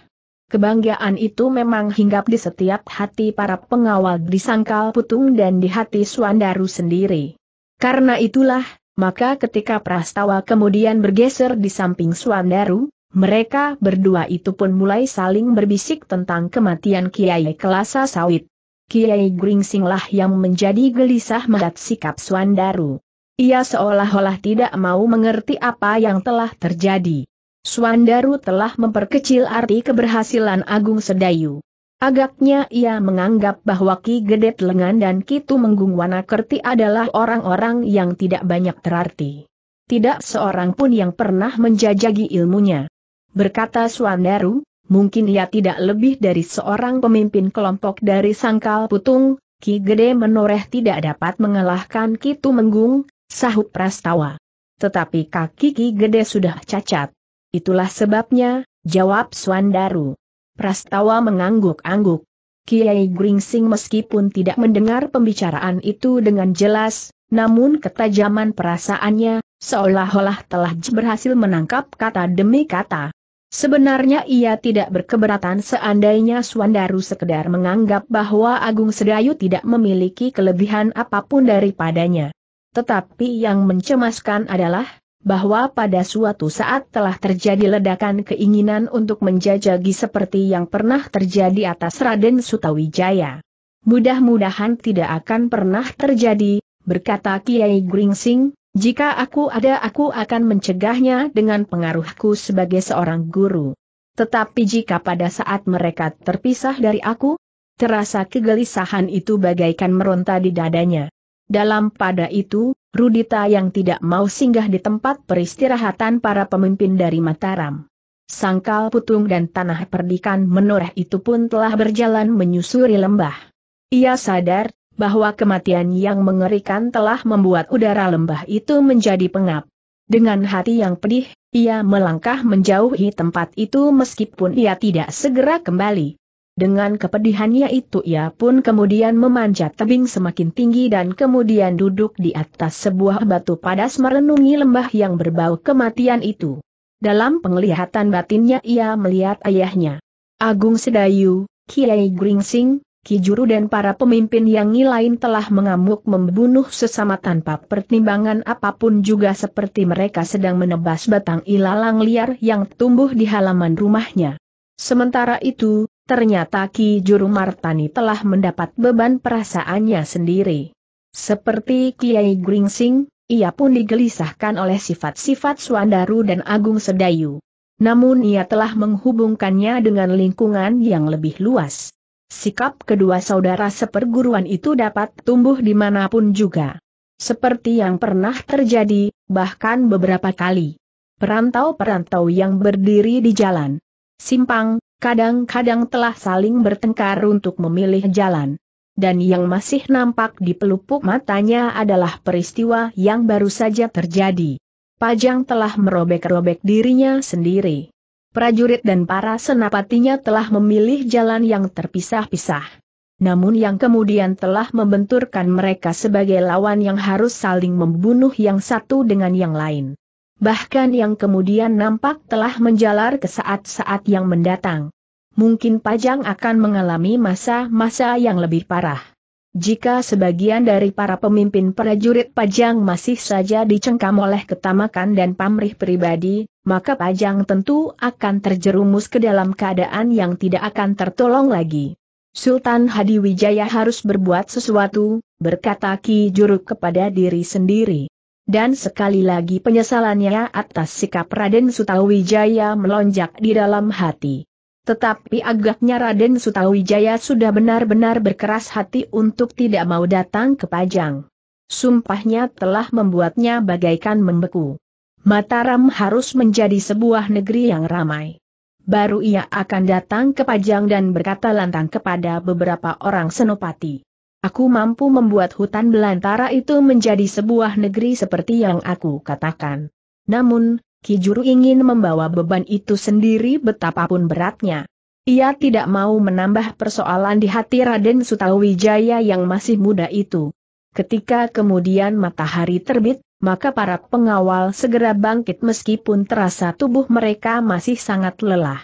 Kebanggaan itu memang hinggap di setiap hati para pengawal di Sangkal Putung dan di hati Suandaru sendiri. Karena itulah, maka ketika Prastawa kemudian bergeser di samping Suandaru, mereka berdua itu pun mulai saling berbisik tentang kematian Kiai Kelasa Sawit. Kiai Gringsinglah yang menjadi gelisah melihat sikap Suandaru. Ia seolah-olah tidak mau mengerti apa yang telah terjadi. Swandaru telah memperkecil arti keberhasilan Agung Sedayu. Agaknya ia menganggap bahwa Ki Gedet Lengan dan Kitu Menggung Wanakerti adalah orang-orang yang tidak banyak terarti. Tidak seorang pun yang pernah menjajagi ilmunya. Berkata Swandaru, mungkin ia tidak lebih dari seorang pemimpin kelompok dari Sangkal Putung, Ki Gede menoreh tidak dapat mengalahkan Kitu Menggung, sahut Prastawa. Tetapi kaki Ki Gede sudah cacat. Itulah sebabnya, jawab Swandaru. Prastawa mengangguk-angguk. Kiai Gringsing meskipun tidak mendengar pembicaraan itu dengan jelas, namun ketajaman perasaannya, seolah-olah telah berhasil menangkap kata demi kata. Sebenarnya ia tidak berkeberatan seandainya Suandaru sekedar menganggap bahwa Agung Sedayu tidak memiliki kelebihan apapun daripadanya. Tetapi yang mencemaskan adalah, bahwa pada suatu saat telah terjadi ledakan keinginan untuk menjajagi seperti yang pernah terjadi atas Raden Sutawijaya. Mudah-mudahan tidak akan pernah terjadi, berkata Kiai Gringsing, jika aku ada aku akan mencegahnya dengan pengaruhku sebagai seorang guru. Tetapi jika pada saat mereka terpisah dari aku, terasa kegelisahan itu bagaikan meronta di dadanya. Dalam pada itu, Rudita yang tidak mau singgah di tempat peristirahatan para pemimpin dari Mataram. Sangkal putung dan tanah perdikan menoreh itu pun telah berjalan menyusuri lembah. Ia sadar, bahwa kematian yang mengerikan telah membuat udara lembah itu menjadi pengap. Dengan hati yang pedih, ia melangkah menjauhi tempat itu meskipun ia tidak segera kembali. Dengan kepedihannya itu ia pun kemudian memanjat tebing semakin tinggi dan kemudian duduk di atas sebuah batu padas merenungi lembah yang berbau kematian itu. Dalam penglihatan batinnya ia melihat ayahnya. Agung Sedayu, Kiai Gringsing, Kijuru dan para pemimpin yang lain telah mengamuk membunuh sesama tanpa pertimbangan apapun juga seperti mereka sedang menebas batang ilalang liar yang tumbuh di halaman rumahnya. Sementara itu, ternyata Ki Juru Martani telah mendapat beban perasaannya sendiri. Seperti Kiai Gringsing, ia pun digelisahkan oleh sifat-sifat Suandaru dan Agung Sedayu. Namun ia telah menghubungkannya dengan lingkungan yang lebih luas. Sikap kedua saudara seperguruan itu dapat tumbuh dimanapun juga. Seperti yang pernah terjadi, bahkan beberapa kali. Perantau-perantau yang berdiri di jalan, simpang, kadang-kadang telah saling bertengkar untuk memilih jalan. Dan yang masih nampak di pelupuk matanya adalah peristiwa yang baru saja terjadi. Pajang telah merobek-robek dirinya sendiri. Prajurit dan para senapatinya telah memilih jalan yang terpisah-pisah. Namun yang kemudian telah membenturkan mereka sebagai lawan yang harus saling membunuh yang satu dengan yang lain bahkan yang kemudian nampak telah menjalar ke saat-saat yang mendatang. Mungkin Pajang akan mengalami masa-masa yang lebih parah. Jika sebagian dari para pemimpin prajurit Pajang masih saja dicengkam oleh ketamakan dan pamrih pribadi, maka Pajang tentu akan terjerumus ke dalam keadaan yang tidak akan tertolong lagi. Sultan Hadiwijaya harus berbuat sesuatu, berkata Ki Juruk kepada diri sendiri dan sekali lagi penyesalannya atas sikap Raden Sutawijaya melonjak di dalam hati. Tetapi agaknya Raden Sutawijaya sudah benar-benar berkeras hati untuk tidak mau datang ke Pajang. Sumpahnya telah membuatnya bagaikan membeku. Mataram harus menjadi sebuah negeri yang ramai. Baru ia akan datang ke Pajang dan berkata lantang kepada beberapa orang senopati. Aku mampu membuat hutan belantara itu menjadi sebuah negeri seperti yang aku katakan. Namun, Kijuru ingin membawa beban itu sendiri betapapun beratnya. Ia tidak mau menambah persoalan di hati Raden Sutawijaya yang masih muda itu. Ketika kemudian matahari terbit, maka para pengawal segera bangkit meskipun terasa tubuh mereka masih sangat lelah.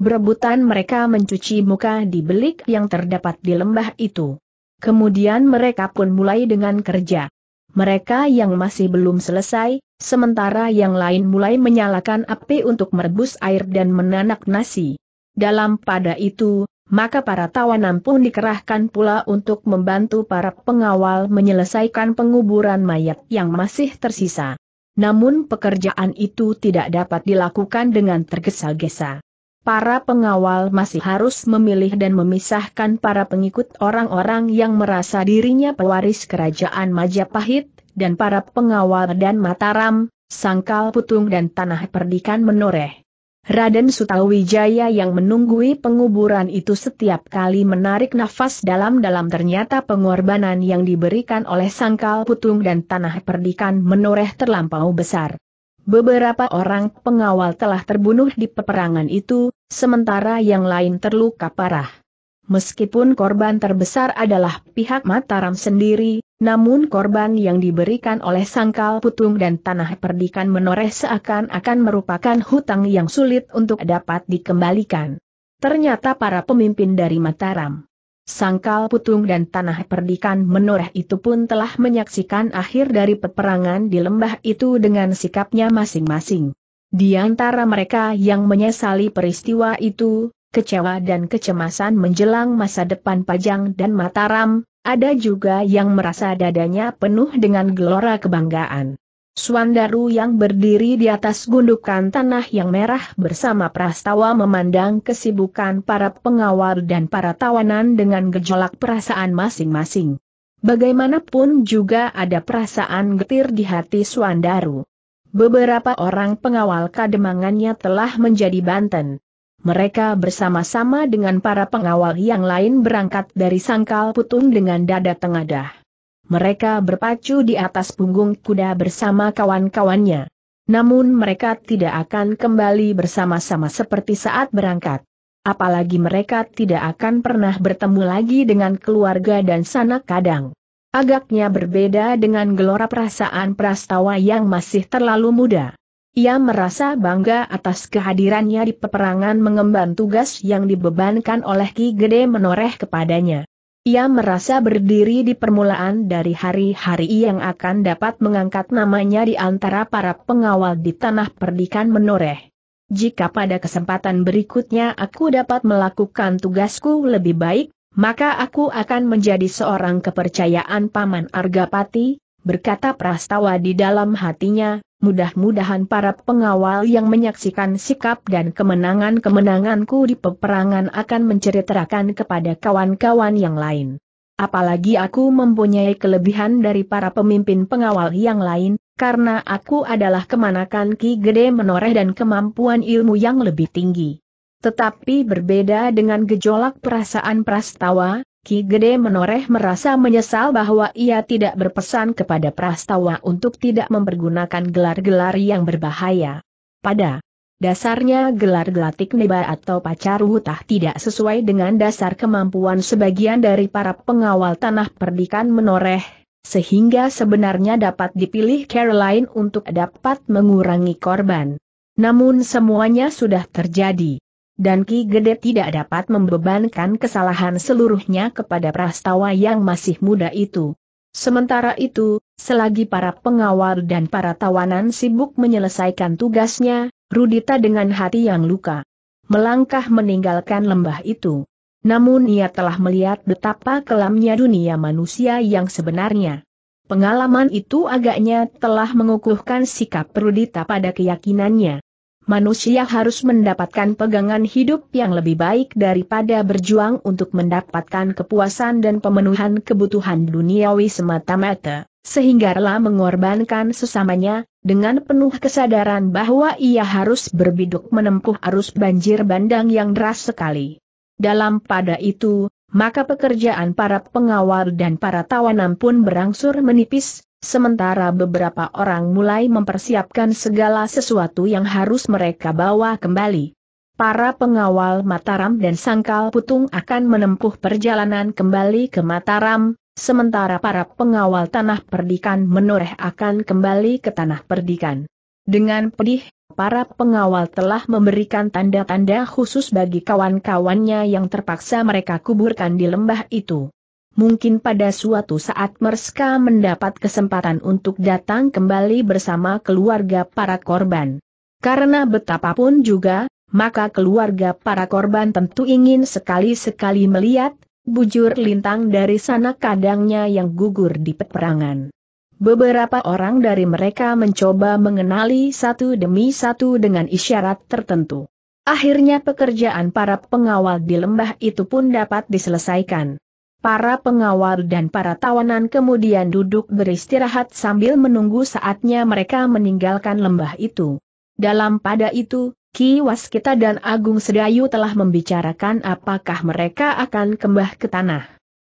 Berebutan mereka mencuci muka di belik yang terdapat di lembah itu. Kemudian mereka pun mulai dengan kerja. Mereka yang masih belum selesai, sementara yang lain mulai menyalakan api untuk merebus air dan menanak nasi. Dalam pada itu, maka para tawanan pun dikerahkan pula untuk membantu para pengawal menyelesaikan penguburan mayat yang masih tersisa. Namun pekerjaan itu tidak dapat dilakukan dengan tergesa-gesa para pengawal masih harus memilih dan memisahkan para pengikut orang-orang yang merasa dirinya pewaris kerajaan Majapahit, dan para pengawal dan Mataram, Sangkal Putung dan Tanah Perdikan menoreh. Raden Sutawijaya yang menunggui penguburan itu setiap kali menarik nafas dalam-dalam ternyata pengorbanan yang diberikan oleh Sangkal Putung dan Tanah Perdikan menoreh terlampau besar. Beberapa orang pengawal telah terbunuh di peperangan itu, sementara yang lain terluka parah. Meskipun korban terbesar adalah pihak Mataram sendiri, namun korban yang diberikan oleh Sangkal Putung dan Tanah Perdikan menoreh seakan-akan merupakan hutang yang sulit untuk dapat dikembalikan. Ternyata para pemimpin dari Mataram Sangkal Putung dan Tanah Perdikan Menoreh itu pun telah menyaksikan akhir dari peperangan di lembah itu dengan sikapnya masing-masing. Di antara mereka yang menyesali peristiwa itu, kecewa dan kecemasan menjelang masa depan Pajang dan Mataram, ada juga yang merasa dadanya penuh dengan gelora kebanggaan. Suandaru yang berdiri di atas gundukan tanah yang merah bersama prastawa memandang kesibukan para pengawal dan para tawanan dengan gejolak perasaan masing-masing. Bagaimanapun juga ada perasaan getir di hati Suandaru. Beberapa orang pengawal kademangannya telah menjadi Banten. Mereka bersama-sama dengan para pengawal yang lain berangkat dari sangkal Putung dengan dada tengadah. Mereka berpacu di atas punggung kuda bersama kawan-kawannya. Namun mereka tidak akan kembali bersama-sama seperti saat berangkat. Apalagi mereka tidak akan pernah bertemu lagi dengan keluarga dan sanak kadang. Agaknya berbeda dengan gelora perasaan prastawa yang masih terlalu muda. Ia merasa bangga atas kehadirannya di peperangan mengemban tugas yang dibebankan oleh Ki Gede menoreh kepadanya. Ia merasa berdiri di permulaan dari hari-hari yang akan dapat mengangkat namanya di antara para pengawal di tanah perdikan menoreh. Jika pada kesempatan berikutnya aku dapat melakukan tugasku lebih baik, maka aku akan menjadi seorang kepercayaan Paman Argapati, berkata Prastawa di dalam hatinya, Mudah-mudahan para pengawal yang menyaksikan sikap dan kemenangan-kemenanganku di peperangan akan menceritakan kepada kawan-kawan yang lain. Apalagi aku mempunyai kelebihan dari para pemimpin pengawal yang lain, karena aku adalah kemanakan Ki Gede menoreh dan kemampuan ilmu yang lebih tinggi. Tetapi berbeda dengan gejolak perasaan prastawa, Ki Gede menoreh merasa menyesal bahwa ia tidak berpesan kepada Prastawa untuk tidak mempergunakan gelar-gelar yang berbahaya. Pada dasarnya gelar gelatik neba atau pacar hutah tidak sesuai dengan dasar kemampuan sebagian dari para pengawal tanah perdikan menoreh, sehingga sebenarnya dapat dipilih Caroline untuk dapat mengurangi korban. Namun semuanya sudah terjadi dan Ki Gede tidak dapat membebankan kesalahan seluruhnya kepada prastawa yang masih muda itu. Sementara itu, selagi para pengawal dan para tawanan sibuk menyelesaikan tugasnya, Rudita dengan hati yang luka melangkah meninggalkan lembah itu. Namun ia telah melihat betapa kelamnya dunia manusia yang sebenarnya. Pengalaman itu agaknya telah mengukuhkan sikap Rudita pada keyakinannya manusia harus mendapatkan pegangan hidup yang lebih baik daripada berjuang untuk mendapatkan kepuasan dan pemenuhan kebutuhan duniawi semata-mata, sehingga rela mengorbankan sesamanya, dengan penuh kesadaran bahwa ia harus berbiduk menempuh arus banjir bandang yang deras sekali. Dalam pada itu, maka pekerjaan para pengawal dan para tawanan pun berangsur menipis, Sementara beberapa orang mulai mempersiapkan segala sesuatu yang harus mereka bawa kembali. Para pengawal Mataram dan Sangkal Putung akan menempuh perjalanan kembali ke Mataram, sementara para pengawal Tanah Perdikan menoreh akan kembali ke Tanah Perdikan. Dengan pedih, para pengawal telah memberikan tanda-tanda khusus bagi kawan-kawannya yang terpaksa mereka kuburkan di lembah itu. Mungkin pada suatu saat Merska mendapat kesempatan untuk datang kembali bersama keluarga para korban. Karena betapapun juga, maka keluarga para korban tentu ingin sekali-sekali melihat, bujur lintang dari sana kadangnya yang gugur di peperangan. Beberapa orang dari mereka mencoba mengenali satu demi satu dengan isyarat tertentu. Akhirnya pekerjaan para pengawal di lembah itu pun dapat diselesaikan. Para pengawal dan para tawanan kemudian duduk beristirahat sambil menunggu saatnya mereka meninggalkan lembah itu. Dalam pada itu, Ki Waskita dan Agung Sedayu telah membicarakan apakah mereka akan kembah ke tanah.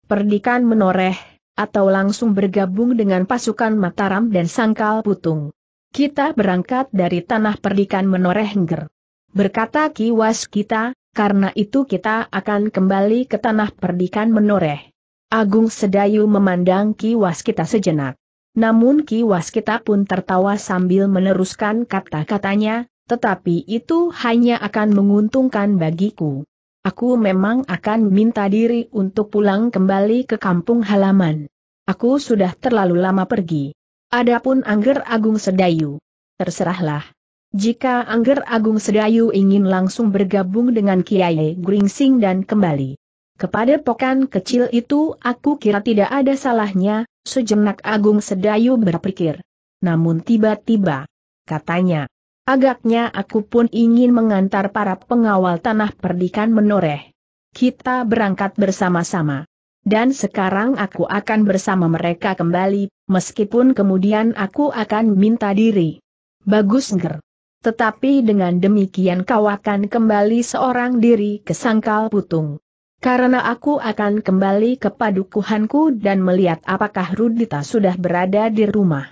Perdikan menoreh, atau langsung bergabung dengan pasukan Mataram dan Sangkal Putung. Kita berangkat dari tanah perdikan menoreh Ngger. Berkata Ki Waskita, karena itu kita akan kembali ke tanah perdikan menoreh. Agung Sedayu memandang Ki Waskita sejenak. Namun Ki Waskita pun tertawa sambil meneruskan kata-katanya, tetapi itu hanya akan menguntungkan bagiku. Aku memang akan minta diri untuk pulang kembali ke kampung halaman. Aku sudah terlalu lama pergi. Adapun Angger Agung Sedayu. Terserahlah. Jika Angger Agung Sedayu ingin langsung bergabung dengan Kiai Gringsing dan kembali kepada pokan kecil itu aku kira tidak ada salahnya, sejenak Agung Sedayu berpikir. Namun tiba-tiba, katanya, agaknya aku pun ingin mengantar para pengawal tanah perdikan menoreh. Kita berangkat bersama-sama. Dan sekarang aku akan bersama mereka kembali, meskipun kemudian aku akan minta diri. Bagus ger. Tetapi dengan demikian kau akan kembali seorang diri ke sangkal putung. Karena aku akan kembali ke padukuhanku dan melihat apakah Rudita sudah berada di rumah.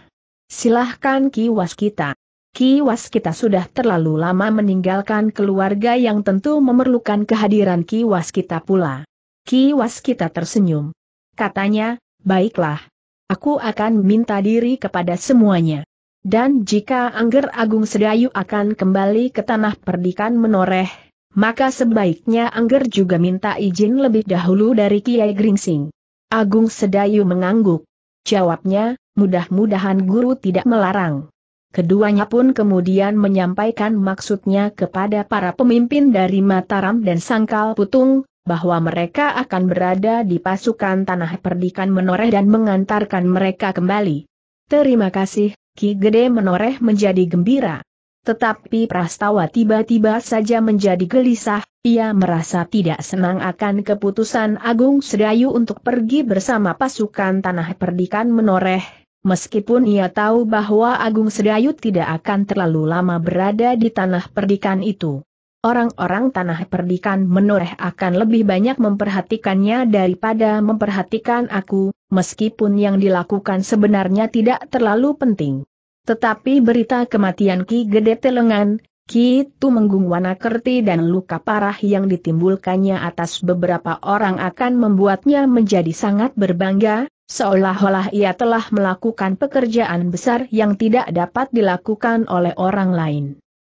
Silahkan Ki Waskita. Ki Waskita sudah terlalu lama meninggalkan keluarga yang tentu memerlukan kehadiran Ki Waskita pula. Ki Waskita tersenyum. Katanya, baiklah. Aku akan minta diri kepada semuanya. Dan jika Angger Agung Sedayu akan kembali ke tanah perdikan menoreh, maka sebaiknya Angger juga minta izin lebih dahulu dari Kiai Gringsing. Agung Sedayu mengangguk. Jawabnya, mudah-mudahan guru tidak melarang. Keduanya pun kemudian menyampaikan maksudnya kepada para pemimpin dari Mataram dan Sangkal Putung, bahwa mereka akan berada di pasukan tanah perdikan menoreh dan mengantarkan mereka kembali. Terima kasih, Ki Gede menoreh menjadi gembira. Tetapi Prastawa tiba-tiba saja menjadi gelisah, ia merasa tidak senang akan keputusan Agung Sedayu untuk pergi bersama pasukan Tanah Perdikan menoreh, meskipun ia tahu bahwa Agung Sedayu tidak akan terlalu lama berada di Tanah Perdikan itu. Orang-orang Tanah Perdikan menoreh akan lebih banyak memperhatikannya daripada memperhatikan aku, meskipun yang dilakukan sebenarnya tidak terlalu penting. Tetapi berita kematian Ki Gede Telengan, Ki Tu Menggung kerti dan luka parah yang ditimbulkannya atas beberapa orang akan membuatnya menjadi sangat berbangga, seolah-olah ia telah melakukan pekerjaan besar yang tidak dapat dilakukan oleh orang lain.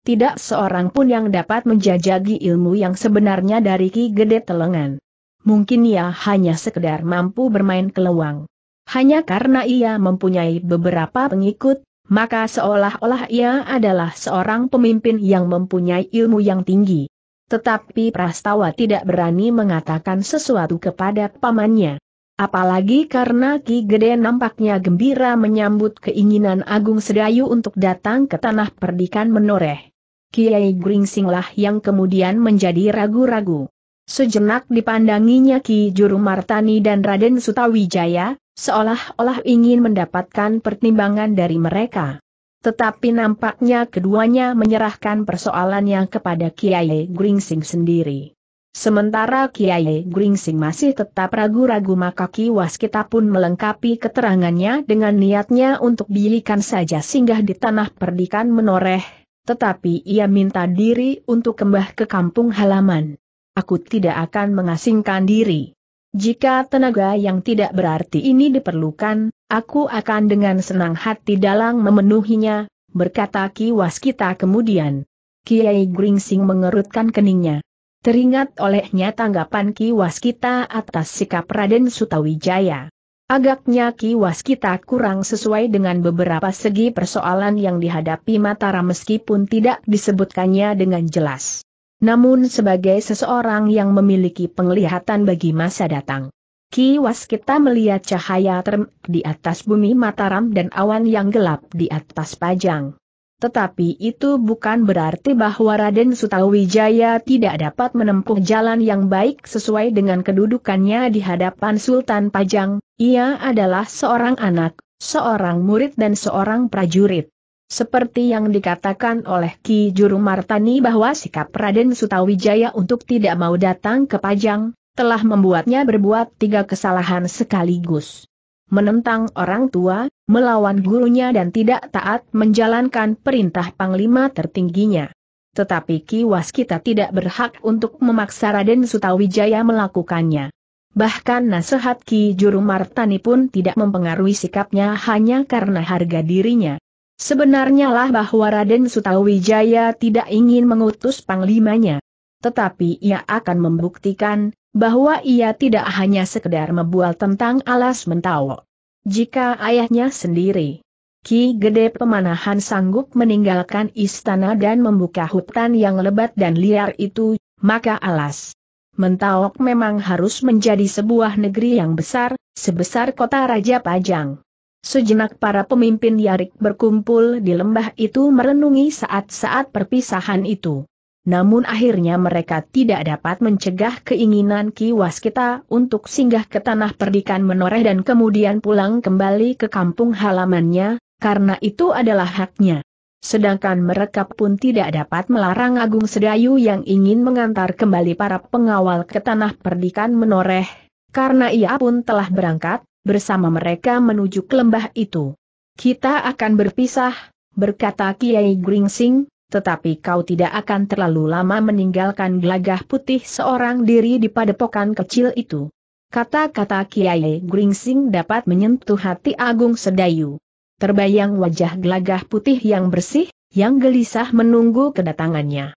Tidak seorang pun yang dapat menjajagi ilmu yang sebenarnya dari Ki Gede Telengan. Mungkin ia hanya sekedar mampu bermain keluang. Hanya karena ia mempunyai beberapa pengikut, maka seolah-olah ia adalah seorang pemimpin yang mempunyai ilmu yang tinggi. Tetapi Prastawa tidak berani mengatakan sesuatu kepada pamannya. Apalagi karena Ki Gede nampaknya gembira menyambut keinginan Agung Sedayu untuk datang ke tanah perdikan menoreh. Kiai Gringsinglah yang kemudian menjadi ragu-ragu. Sejenak dipandanginya Ki Juru Martani dan Raden Sutawijaya, seolah-olah ingin mendapatkan pertimbangan dari mereka. Tetapi nampaknya keduanya menyerahkan persoalannya kepada Kiai Gringsing sendiri. Sementara Kiai Gringsing masih tetap ragu-ragu maka Ki Waskita pun melengkapi keterangannya dengan niatnya untuk bilikan saja singgah di tanah perdikan menoreh, tetapi ia minta diri untuk kembah ke kampung halaman. Aku tidak akan mengasingkan diri. Jika tenaga yang tidak berarti ini diperlukan, aku akan dengan senang hati dalang memenuhinya, berkata Ki Waskita kemudian. Kiai Gringsing mengerutkan keningnya. Teringat olehnya tanggapan Ki Waskita atas sikap Raden Sutawijaya. Agaknya Ki Waskita kurang sesuai dengan beberapa segi persoalan yang dihadapi Mataram meskipun tidak disebutkannya dengan jelas. Namun sebagai seseorang yang memiliki penglihatan bagi masa datang. Ki Waskita melihat cahaya term di atas bumi Mataram dan awan yang gelap di atas Pajang. Tetapi itu bukan berarti bahwa Raden Sutawijaya tidak dapat menempuh jalan yang baik sesuai dengan kedudukannya di hadapan Sultan Pajang, ia adalah seorang anak, seorang murid dan seorang prajurit. Seperti yang dikatakan oleh Ki Juru Martani bahwa sikap Raden Sutawijaya untuk tidak mau datang ke Pajang, telah membuatnya berbuat tiga kesalahan sekaligus. Menentang orang tua, melawan gurunya dan tidak taat menjalankan perintah Panglima tertingginya. Tetapi Ki Waskita tidak berhak untuk memaksa Raden Sutawijaya melakukannya. Bahkan nasihat Ki Juru Martani pun tidak mempengaruhi sikapnya hanya karena harga dirinya. Sebenarnya lah bahwa Raden Sutawijaya tidak ingin mengutus panglimanya. Tetapi ia akan membuktikan, bahwa ia tidak hanya sekedar membual tentang alas mentawa. Jika ayahnya sendiri, Ki Gede Pemanahan sanggup meninggalkan istana dan membuka hutan yang lebat dan liar itu, maka alas. Mentaok memang harus menjadi sebuah negeri yang besar, sebesar kota Raja Pajang. Sejenak para pemimpin Yarik berkumpul di lembah itu merenungi saat-saat perpisahan itu. Namun akhirnya mereka tidak dapat mencegah keinginan Ki Waskita untuk singgah ke tanah perdikan menoreh dan kemudian pulang kembali ke kampung halamannya, karena itu adalah haknya. Sedangkan mereka pun tidak dapat melarang Agung Sedayu yang ingin mengantar kembali para pengawal ke tanah perdikan menoreh, karena ia pun telah berangkat, bersama mereka menuju ke lembah itu. Kita akan berpisah, berkata Kiai Gringsing, tetapi kau tidak akan terlalu lama meninggalkan gelagah putih seorang diri di padepokan kecil itu. Kata-kata Kiai Gringsing dapat menyentuh hati Agung Sedayu. Terbayang wajah gelagah putih yang bersih, yang gelisah menunggu kedatangannya.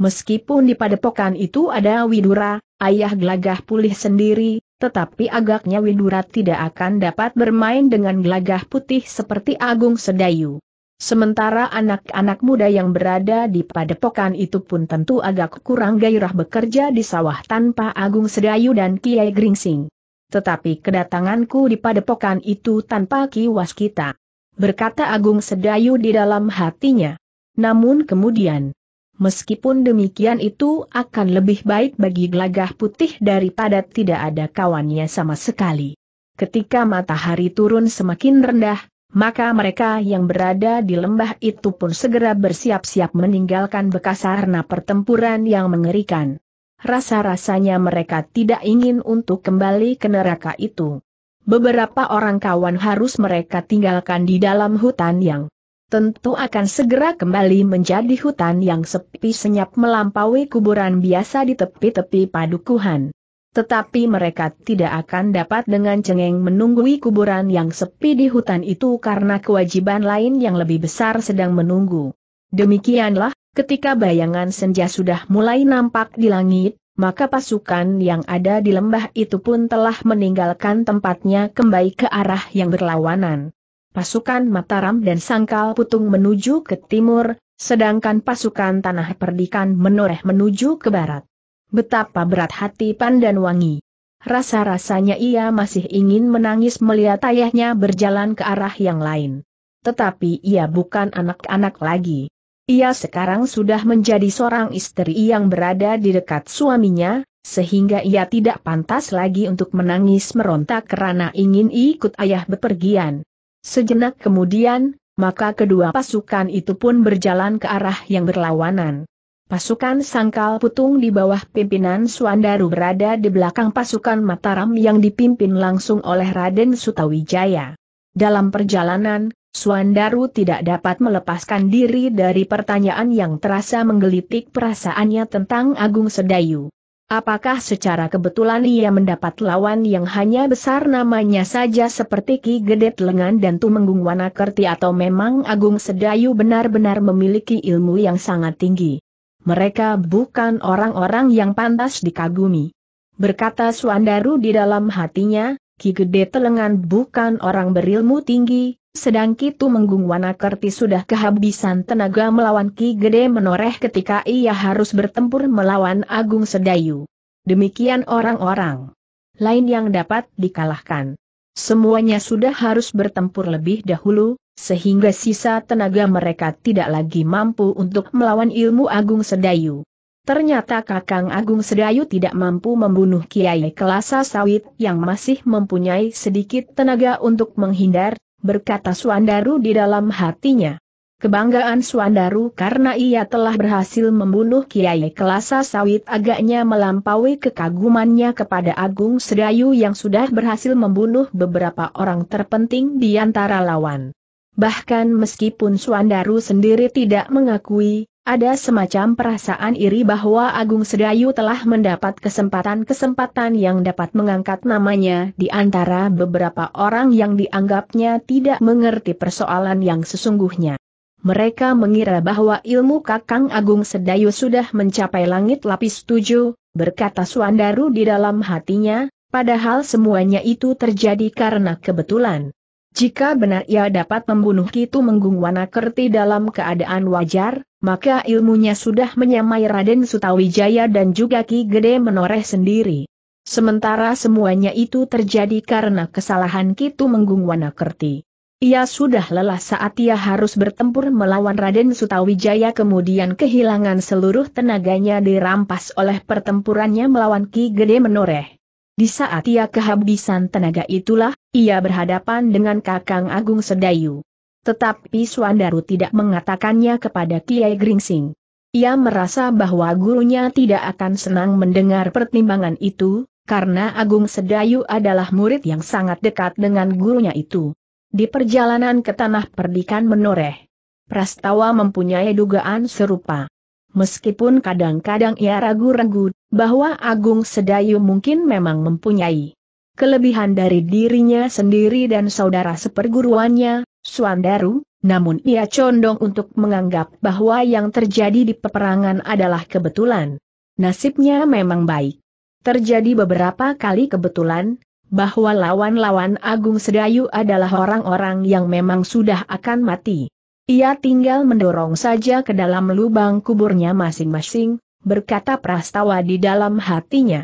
Meskipun di padepokan itu ada Widura, ayah gelagah pulih sendiri, tetapi agaknya Widura tidak akan dapat bermain dengan gelagah putih seperti Agung Sedayu. Sementara anak-anak muda yang berada di padepokan itu pun tentu agak kurang gairah bekerja di sawah tanpa Agung Sedayu dan Kiai Gringsing. Tetapi kedatanganku di padepokan itu tanpa kiwas kita. Berkata Agung Sedayu di dalam hatinya. Namun kemudian, meskipun demikian itu akan lebih baik bagi gelagah putih daripada tidak ada kawannya sama sekali. Ketika matahari turun semakin rendah, maka mereka yang berada di lembah itu pun segera bersiap-siap meninggalkan bekas arena pertempuran yang mengerikan. Rasa-rasanya mereka tidak ingin untuk kembali ke neraka itu. Beberapa orang kawan harus mereka tinggalkan di dalam hutan yang tentu akan segera kembali menjadi hutan yang sepi senyap melampaui kuburan biasa di tepi-tepi padukuhan. Tetapi mereka tidak akan dapat dengan cengeng menunggui kuburan yang sepi di hutan itu karena kewajiban lain yang lebih besar sedang menunggu. Demikianlah, ketika bayangan senja sudah mulai nampak di langit, maka pasukan yang ada di lembah itu pun telah meninggalkan tempatnya kembali ke arah yang berlawanan pasukan Mataram dan Sangkal Putung menuju ke timur, sedangkan pasukan Tanah Perdikan menoreh menuju ke barat. Betapa berat hati Pandan Wangi. Rasa-rasanya ia masih ingin menangis melihat ayahnya berjalan ke arah yang lain. Tetapi ia bukan anak-anak lagi. Ia sekarang sudah menjadi seorang istri yang berada di dekat suaminya, sehingga ia tidak pantas lagi untuk menangis meronta karena ingin ikut ayah bepergian. Sejenak kemudian, maka kedua pasukan itu pun berjalan ke arah yang berlawanan. Pasukan Sangkal Putung di bawah pimpinan Suandaru berada di belakang pasukan Mataram yang dipimpin langsung oleh Raden Sutawijaya. Dalam perjalanan, Suandaru tidak dapat melepaskan diri dari pertanyaan yang terasa menggelitik perasaannya tentang Agung Sedayu. Apakah secara kebetulan ia mendapat lawan yang hanya besar namanya saja seperti Ki Gedet Lengan dan Tumenggung Wanakerti atau memang Agung Sedayu benar-benar memiliki ilmu yang sangat tinggi? Mereka bukan orang-orang yang pantas dikagumi. Berkata Suandaru di dalam hatinya, Ki Gedet Lengan bukan orang berilmu tinggi, sedang Kitu Menggung Wanakerti sudah kehabisan tenaga melawan Ki Gede menoreh ketika ia harus bertempur melawan Agung Sedayu. Demikian orang-orang lain yang dapat dikalahkan. Semuanya sudah harus bertempur lebih dahulu, sehingga sisa tenaga mereka tidak lagi mampu untuk melawan ilmu Agung Sedayu. Ternyata Kakang Agung Sedayu tidak mampu membunuh Kiai Kelasa Sawit yang masih mempunyai sedikit tenaga untuk menghindar, berkata Suandaru di dalam hatinya. Kebanggaan Suandaru karena ia telah berhasil membunuh Kiai Kelasa Sawit agaknya melampaui kekagumannya kepada Agung Sedayu yang sudah berhasil membunuh beberapa orang terpenting di antara lawan. Bahkan meskipun Suandaru sendiri tidak mengakui, ada semacam perasaan iri bahwa Agung Sedayu telah mendapat kesempatan-kesempatan yang dapat mengangkat namanya di antara beberapa orang yang dianggapnya tidak mengerti persoalan yang sesungguhnya. Mereka mengira bahwa ilmu Kakang Agung Sedayu sudah mencapai langit lapis tujuh, berkata Suandaru di dalam hatinya, padahal semuanya itu terjadi karena kebetulan. Jika benar ia dapat membunuh Kitu Menggung Wanakerti dalam keadaan wajar, maka ilmunya sudah menyamai Raden Sutawijaya dan juga Ki Gede menoreh sendiri. Sementara semuanya itu terjadi karena kesalahan Kitu Menggung Wanakerti. Ia sudah lelah saat ia harus bertempur melawan Raden Sutawijaya kemudian kehilangan seluruh tenaganya dirampas oleh pertempurannya melawan Ki Gede Menoreh. Di saat ia kehabisan tenaga itulah, ia berhadapan dengan Kakang Agung Sedayu. Tetapi Swandaru tidak mengatakannya kepada Kiai Gringsing. Ia merasa bahwa gurunya tidak akan senang mendengar pertimbangan itu, karena Agung Sedayu adalah murid yang sangat dekat dengan gurunya itu. Di perjalanan ke tanah perdikan menoreh, Prastawa mempunyai dugaan serupa meskipun kadang-kadang ia ragu-ragu, bahwa Agung Sedayu mungkin memang mempunyai kelebihan dari dirinya sendiri dan saudara seperguruannya, Suandaru, namun ia condong untuk menganggap bahwa yang terjadi di peperangan adalah kebetulan. Nasibnya memang baik. Terjadi beberapa kali kebetulan, bahwa lawan-lawan Agung Sedayu adalah orang-orang yang memang sudah akan mati. Ia tinggal mendorong saja ke dalam lubang kuburnya masing-masing, berkata Prastawa di dalam hatinya.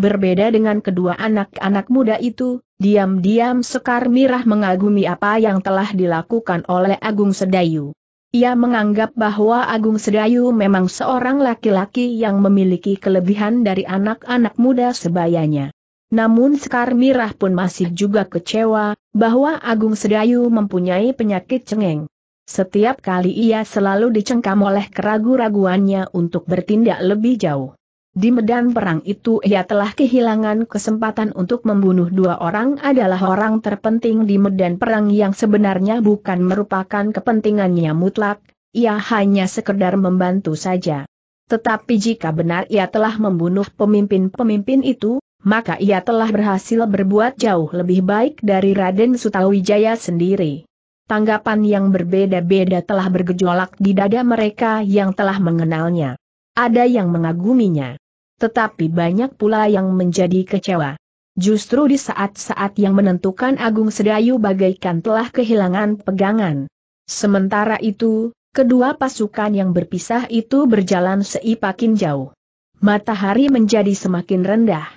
Berbeda dengan kedua anak-anak muda itu, diam-diam Sekar Mirah mengagumi apa yang telah dilakukan oleh Agung Sedayu. Ia menganggap bahwa Agung Sedayu memang seorang laki-laki yang memiliki kelebihan dari anak-anak muda sebayanya. Namun Sekar Mirah pun masih juga kecewa, bahwa Agung Sedayu mempunyai penyakit cengeng. Setiap kali ia selalu dicengkam oleh keraguan raguannya untuk bertindak lebih jauh. Di medan perang itu ia telah kehilangan kesempatan untuk membunuh dua orang adalah orang terpenting di medan perang yang sebenarnya bukan merupakan kepentingannya mutlak, ia hanya sekedar membantu saja. Tetapi jika benar ia telah membunuh pemimpin-pemimpin itu, maka ia telah berhasil berbuat jauh lebih baik dari Raden Sutawijaya sendiri tanggapan yang berbeda-beda telah bergejolak di dada mereka yang telah mengenalnya. Ada yang mengaguminya. Tetapi banyak pula yang menjadi kecewa. Justru di saat-saat yang menentukan Agung Sedayu bagaikan telah kehilangan pegangan. Sementara itu, kedua pasukan yang berpisah itu berjalan seipakin jauh. Matahari menjadi semakin rendah.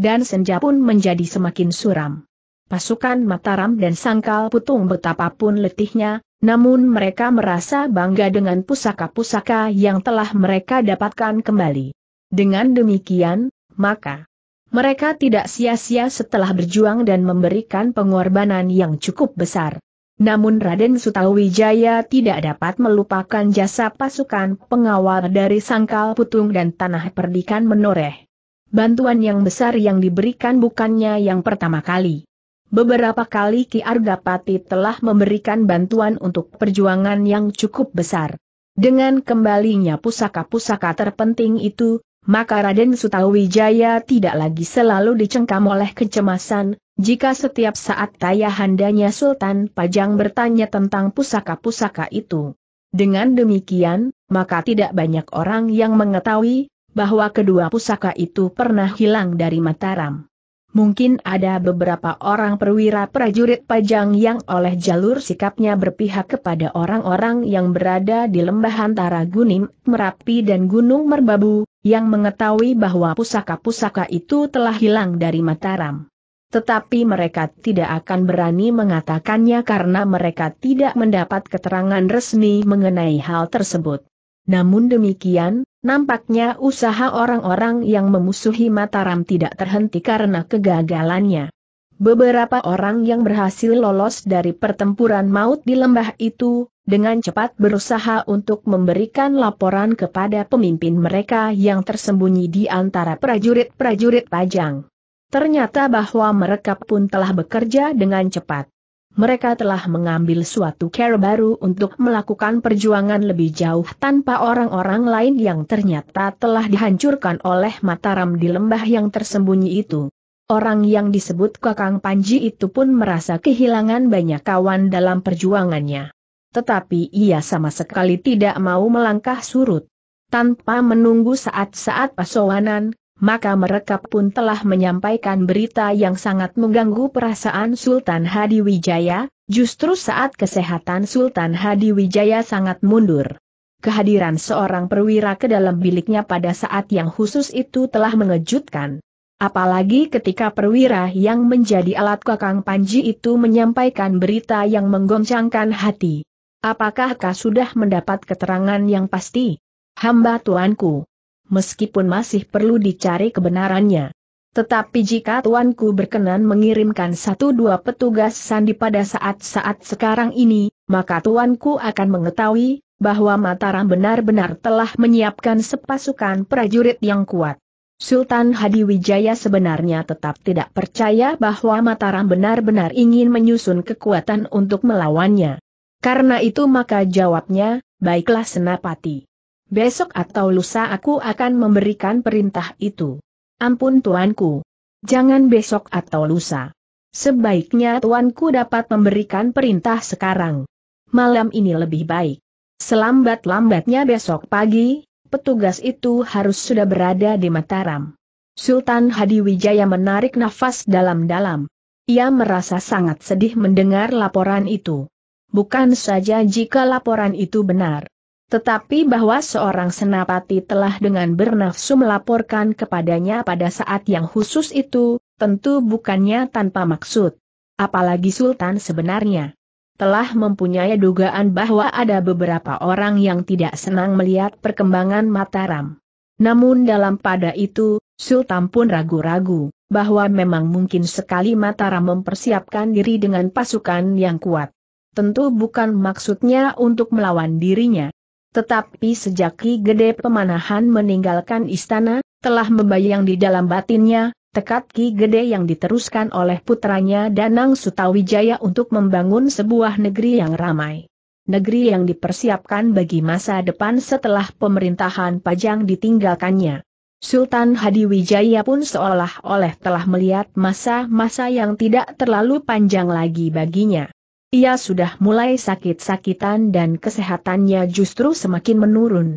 Dan senja pun menjadi semakin suram. Pasukan Mataram dan Sangkal Putung betapapun letihnya, namun mereka merasa bangga dengan pusaka-pusaka yang telah mereka dapatkan kembali. Dengan demikian, maka mereka tidak sia-sia setelah berjuang dan memberikan pengorbanan yang cukup besar. Namun Raden Sutawijaya tidak dapat melupakan jasa pasukan pengawal dari Sangkal Putung dan Tanah Perdikan Menoreh. Bantuan yang besar yang diberikan bukannya yang pertama kali. Beberapa kali Ki Argapati telah memberikan bantuan untuk perjuangan yang cukup besar. Dengan kembalinya pusaka-pusaka terpenting itu, maka Raden Sutawijaya tidak lagi selalu dicengkam oleh kecemasan, jika setiap saat tayahandanya Sultan Pajang bertanya tentang pusaka-pusaka itu. Dengan demikian, maka tidak banyak orang yang mengetahui bahwa kedua pusaka itu pernah hilang dari Mataram. Mungkin ada beberapa orang perwira prajurit pajang yang oleh jalur sikapnya berpihak kepada orang-orang yang berada di lembah antara Gunim, Merapi dan Gunung Merbabu, yang mengetahui bahwa pusaka-pusaka itu telah hilang dari Mataram. Tetapi mereka tidak akan berani mengatakannya karena mereka tidak mendapat keterangan resmi mengenai hal tersebut. Namun demikian, Nampaknya usaha orang-orang yang memusuhi Mataram tidak terhenti karena kegagalannya. Beberapa orang yang berhasil lolos dari pertempuran maut di lembah itu, dengan cepat berusaha untuk memberikan laporan kepada pemimpin mereka yang tersembunyi di antara prajurit-prajurit pajang. Ternyata bahwa mereka pun telah bekerja dengan cepat mereka telah mengambil suatu cara baru untuk melakukan perjuangan lebih jauh tanpa orang-orang lain yang ternyata telah dihancurkan oleh Mataram di lembah yang tersembunyi itu. Orang yang disebut Kakang Panji itu pun merasa kehilangan banyak kawan dalam perjuangannya. Tetapi ia sama sekali tidak mau melangkah surut. Tanpa menunggu saat-saat pasowanan, maka mereka pun telah menyampaikan berita yang sangat mengganggu perasaan Sultan Hadi Wijaya, justru saat kesehatan Sultan Hadi Wijaya sangat mundur. Kehadiran seorang perwira ke dalam biliknya pada saat yang khusus itu telah mengejutkan. Apalagi ketika perwira yang menjadi alat kakang Panji itu menyampaikan berita yang menggoncangkan hati. Apakah kau sudah mendapat keterangan yang pasti? Hamba tuanku, meskipun masih perlu dicari kebenarannya. Tetapi jika tuanku berkenan mengirimkan satu dua petugas sandi pada saat-saat sekarang ini, maka tuanku akan mengetahui bahwa Mataram benar-benar telah menyiapkan sepasukan prajurit yang kuat. Sultan Hadiwijaya sebenarnya tetap tidak percaya bahwa Mataram benar-benar ingin menyusun kekuatan untuk melawannya. Karena itu maka jawabnya, baiklah Senapati. Besok atau lusa aku akan memberikan perintah itu. Ampun tuanku. Jangan besok atau lusa. Sebaiknya tuanku dapat memberikan perintah sekarang. Malam ini lebih baik. Selambat-lambatnya besok pagi, petugas itu harus sudah berada di Mataram. Sultan Hadi Wijaya menarik nafas dalam-dalam. Ia merasa sangat sedih mendengar laporan itu. Bukan saja jika laporan itu benar. Tetapi bahwa seorang senapati telah dengan bernafsu melaporkan kepadanya pada saat yang khusus itu, tentu bukannya tanpa maksud. Apalagi Sultan sebenarnya telah mempunyai dugaan bahwa ada beberapa orang yang tidak senang melihat perkembangan Mataram. Namun dalam pada itu, Sultan pun ragu-ragu, bahwa memang mungkin sekali Mataram mempersiapkan diri dengan pasukan yang kuat. Tentu bukan maksudnya untuk melawan dirinya, tetapi sejak Ki Gede Pemanahan meninggalkan istana, telah membayang di dalam batinnya, tekad Ki Gede yang diteruskan oleh putranya Danang Sutawijaya untuk membangun sebuah negeri yang ramai. Negeri yang dipersiapkan bagi masa depan setelah pemerintahan Pajang ditinggalkannya. Sultan Hadiwijaya pun seolah-olah telah melihat masa-masa yang tidak terlalu panjang lagi baginya. Ia sudah mulai sakit-sakitan dan kesehatannya justru semakin menurun.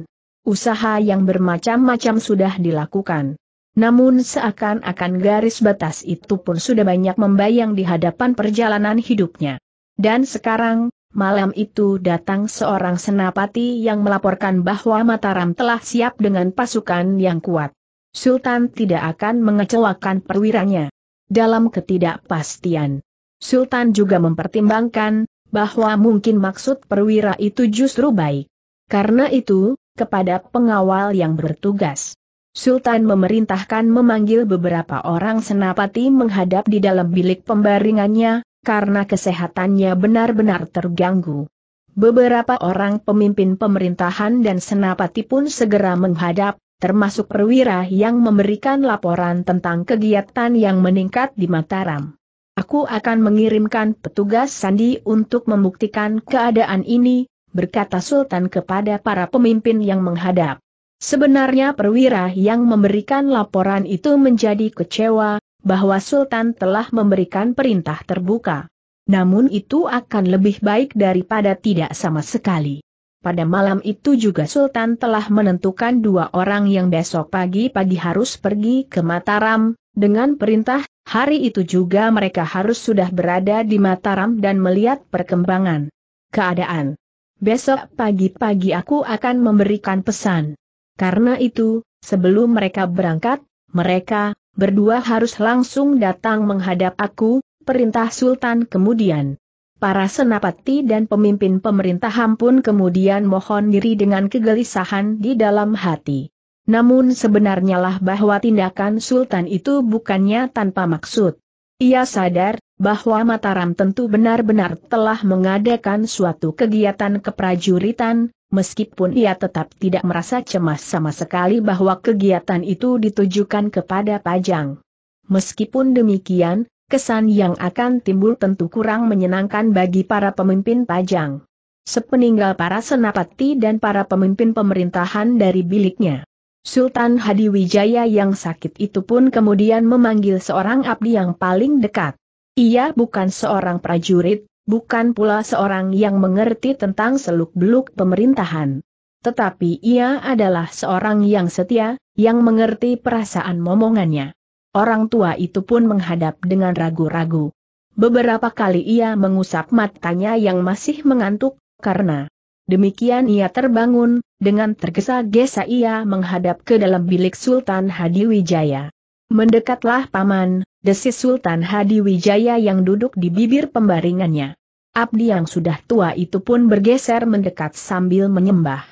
Usaha yang bermacam-macam sudah dilakukan. Namun seakan-akan garis batas itu pun sudah banyak membayang di hadapan perjalanan hidupnya. Dan sekarang, malam itu datang seorang senapati yang melaporkan bahwa Mataram telah siap dengan pasukan yang kuat. Sultan tidak akan mengecewakan perwiranya. Dalam ketidakpastian, Sultan juga mempertimbangkan, bahwa mungkin maksud perwira itu justru baik. Karena itu, kepada pengawal yang bertugas, Sultan memerintahkan memanggil beberapa orang senapati menghadap di dalam bilik pembaringannya, karena kesehatannya benar-benar terganggu. Beberapa orang pemimpin pemerintahan dan senapati pun segera menghadap, termasuk perwira yang memberikan laporan tentang kegiatan yang meningkat di Mataram. Aku akan mengirimkan petugas sandi untuk membuktikan keadaan ini, berkata Sultan kepada para pemimpin yang menghadap. Sebenarnya perwira yang memberikan laporan itu menjadi kecewa, bahwa Sultan telah memberikan perintah terbuka. Namun itu akan lebih baik daripada tidak sama sekali. Pada malam itu juga Sultan telah menentukan dua orang yang besok pagi-pagi harus pergi ke Mataram, dengan perintah, hari itu juga mereka harus sudah berada di Mataram dan melihat perkembangan keadaan. Besok pagi-pagi aku akan memberikan pesan. Karena itu, sebelum mereka berangkat, mereka berdua harus langsung datang menghadap aku, perintah Sultan kemudian Para senapati dan pemimpin pemerintahan pun kemudian mohon diri dengan kegelisahan di dalam hati. Namun sebenarnya lah bahwa tindakan Sultan itu bukannya tanpa maksud. Ia sadar, bahwa Mataram tentu benar-benar telah mengadakan suatu kegiatan keprajuritan, meskipun ia tetap tidak merasa cemas sama sekali bahwa kegiatan itu ditujukan kepada Pajang. Meskipun demikian, kesan yang akan timbul tentu kurang menyenangkan bagi para pemimpin pajang. Sepeninggal para senapati dan para pemimpin pemerintahan dari biliknya. Sultan Hadiwijaya yang sakit itu pun kemudian memanggil seorang abdi yang paling dekat. Ia bukan seorang prajurit, bukan pula seorang yang mengerti tentang seluk-beluk pemerintahan. Tetapi ia adalah seorang yang setia, yang mengerti perasaan momongannya. Orang tua itu pun menghadap dengan ragu-ragu. Beberapa kali ia mengusap matanya yang masih mengantuk, karena demikian ia terbangun, dengan tergesa-gesa ia menghadap ke dalam bilik Sultan Hadi Wijaya. Mendekatlah paman, desis Sultan Hadi Wijaya yang duduk di bibir pembaringannya. Abdi yang sudah tua itu pun bergeser mendekat sambil menyembah.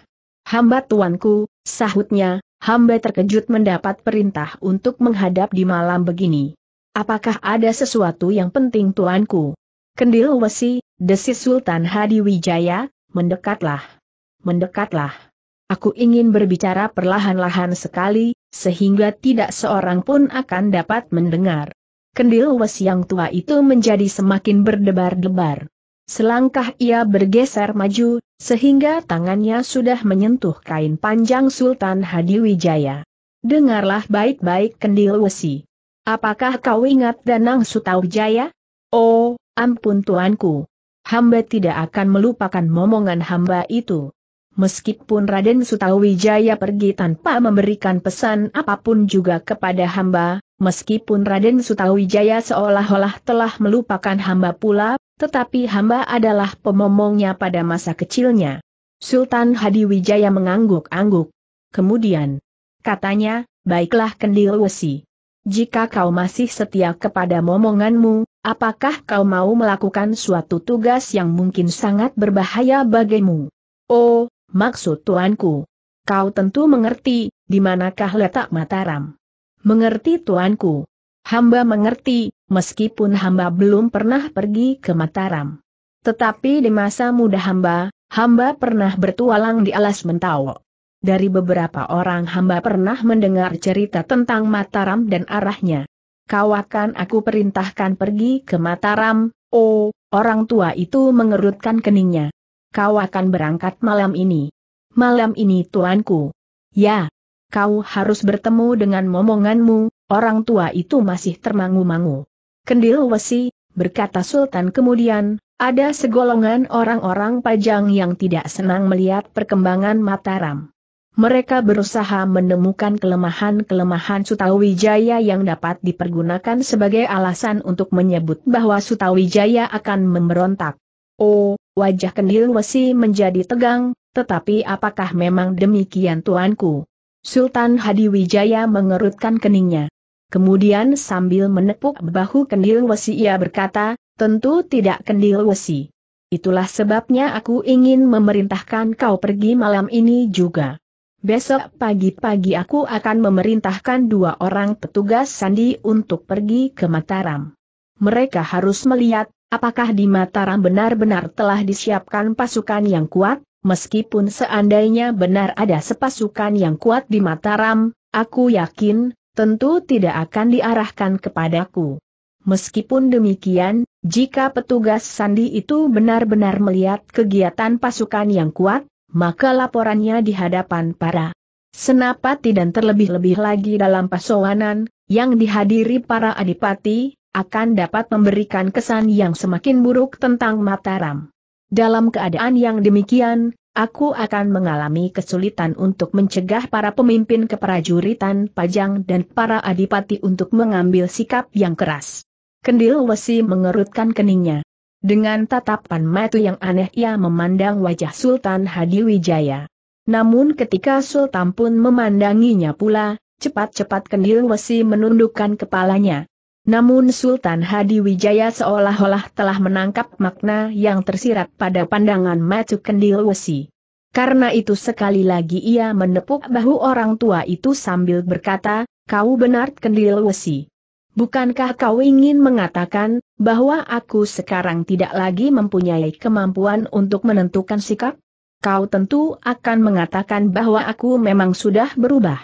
Hamba tuanku, sahutnya, hamba terkejut mendapat perintah untuk menghadap di malam begini. Apakah ada sesuatu yang penting tuanku? Kendil Wesi, Desi Sultan Hadi Wijaya, mendekatlah. Mendekatlah. Aku ingin berbicara perlahan-lahan sekali, sehingga tidak seorang pun akan dapat mendengar. Kendil Wesi yang tua itu menjadi semakin berdebar-debar. Selangkah ia bergeser maju, sehingga tangannya sudah menyentuh kain panjang Sultan Hadiwijaya. Dengarlah baik-baik kendil wesi. Apakah kau ingat Danang Sutawijaya? Oh, ampun tuanku. Hamba tidak akan melupakan momongan hamba itu. Meskipun Raden Sutawijaya pergi tanpa memberikan pesan apapun juga kepada hamba, Meskipun Raden Sutawijaya seolah-olah telah melupakan hamba pula, tetapi hamba adalah pemomongnya pada masa kecilnya. Sultan Hadiwijaya mengangguk-angguk. Kemudian, katanya, baiklah Kendil Wesi. Jika kau masih setia kepada momonganmu, apakah kau mau melakukan suatu tugas yang mungkin sangat berbahaya bagimu? Oh, maksud tuanku. Kau tentu mengerti, di manakah letak Mataram. Mengerti tuanku. Hamba mengerti, meskipun hamba belum pernah pergi ke Mataram. Tetapi di masa muda hamba, hamba pernah bertualang di alas mentawa. Dari beberapa orang hamba pernah mendengar cerita tentang Mataram dan arahnya. Kau akan aku perintahkan pergi ke Mataram, oh, orang tua itu mengerutkan keningnya. Kau akan berangkat malam ini. Malam ini tuanku. Ya, kau harus bertemu dengan momonganmu, orang tua itu masih termangu-mangu. Kendil wesi, berkata Sultan kemudian, ada segolongan orang-orang pajang yang tidak senang melihat perkembangan Mataram. Mereka berusaha menemukan kelemahan-kelemahan Sutawijaya yang dapat dipergunakan sebagai alasan untuk menyebut bahwa Sutawijaya akan memberontak. Oh, wajah Kendil Wesi menjadi tegang, tetapi apakah memang demikian tuanku? Sultan Hadi Wijaya mengerutkan keningnya. Kemudian sambil menepuk bahu Kendil Wesi ia berkata, tentu tidak Kendil Wesi. Itulah sebabnya aku ingin memerintahkan kau pergi malam ini juga. Besok pagi-pagi aku akan memerintahkan dua orang petugas sandi untuk pergi ke Mataram. Mereka harus melihat, apakah di Mataram benar-benar telah disiapkan pasukan yang kuat, Meskipun seandainya benar ada sepasukan yang kuat di Mataram, aku yakin, tentu tidak akan diarahkan kepadaku. Meskipun demikian, jika petugas sandi itu benar-benar melihat kegiatan pasukan yang kuat, maka laporannya di hadapan para senapati dan terlebih-lebih lagi dalam pasowanan, yang dihadiri para adipati, akan dapat memberikan kesan yang semakin buruk tentang Mataram. Dalam keadaan yang demikian, aku akan mengalami kesulitan untuk mencegah para pemimpin keprajuritan Pajang dan para adipati untuk mengambil sikap yang keras. Kendil Wesi mengerutkan keningnya. Dengan tatapan mata yang aneh ia memandang wajah Sultan Hadiwijaya. Namun ketika Sultan pun memandanginya pula, cepat-cepat Kendil Wesi menundukkan kepalanya. Namun Sultan Hadi Wijaya seolah-olah telah menangkap makna yang tersirat pada pandangan Matu Kendil Wesi. Karena itu sekali lagi ia menepuk bahu orang tua itu sambil berkata, kau benar Kendil Wesi. Bukankah kau ingin mengatakan, bahwa aku sekarang tidak lagi mempunyai kemampuan untuk menentukan sikap? Kau tentu akan mengatakan bahwa aku memang sudah berubah.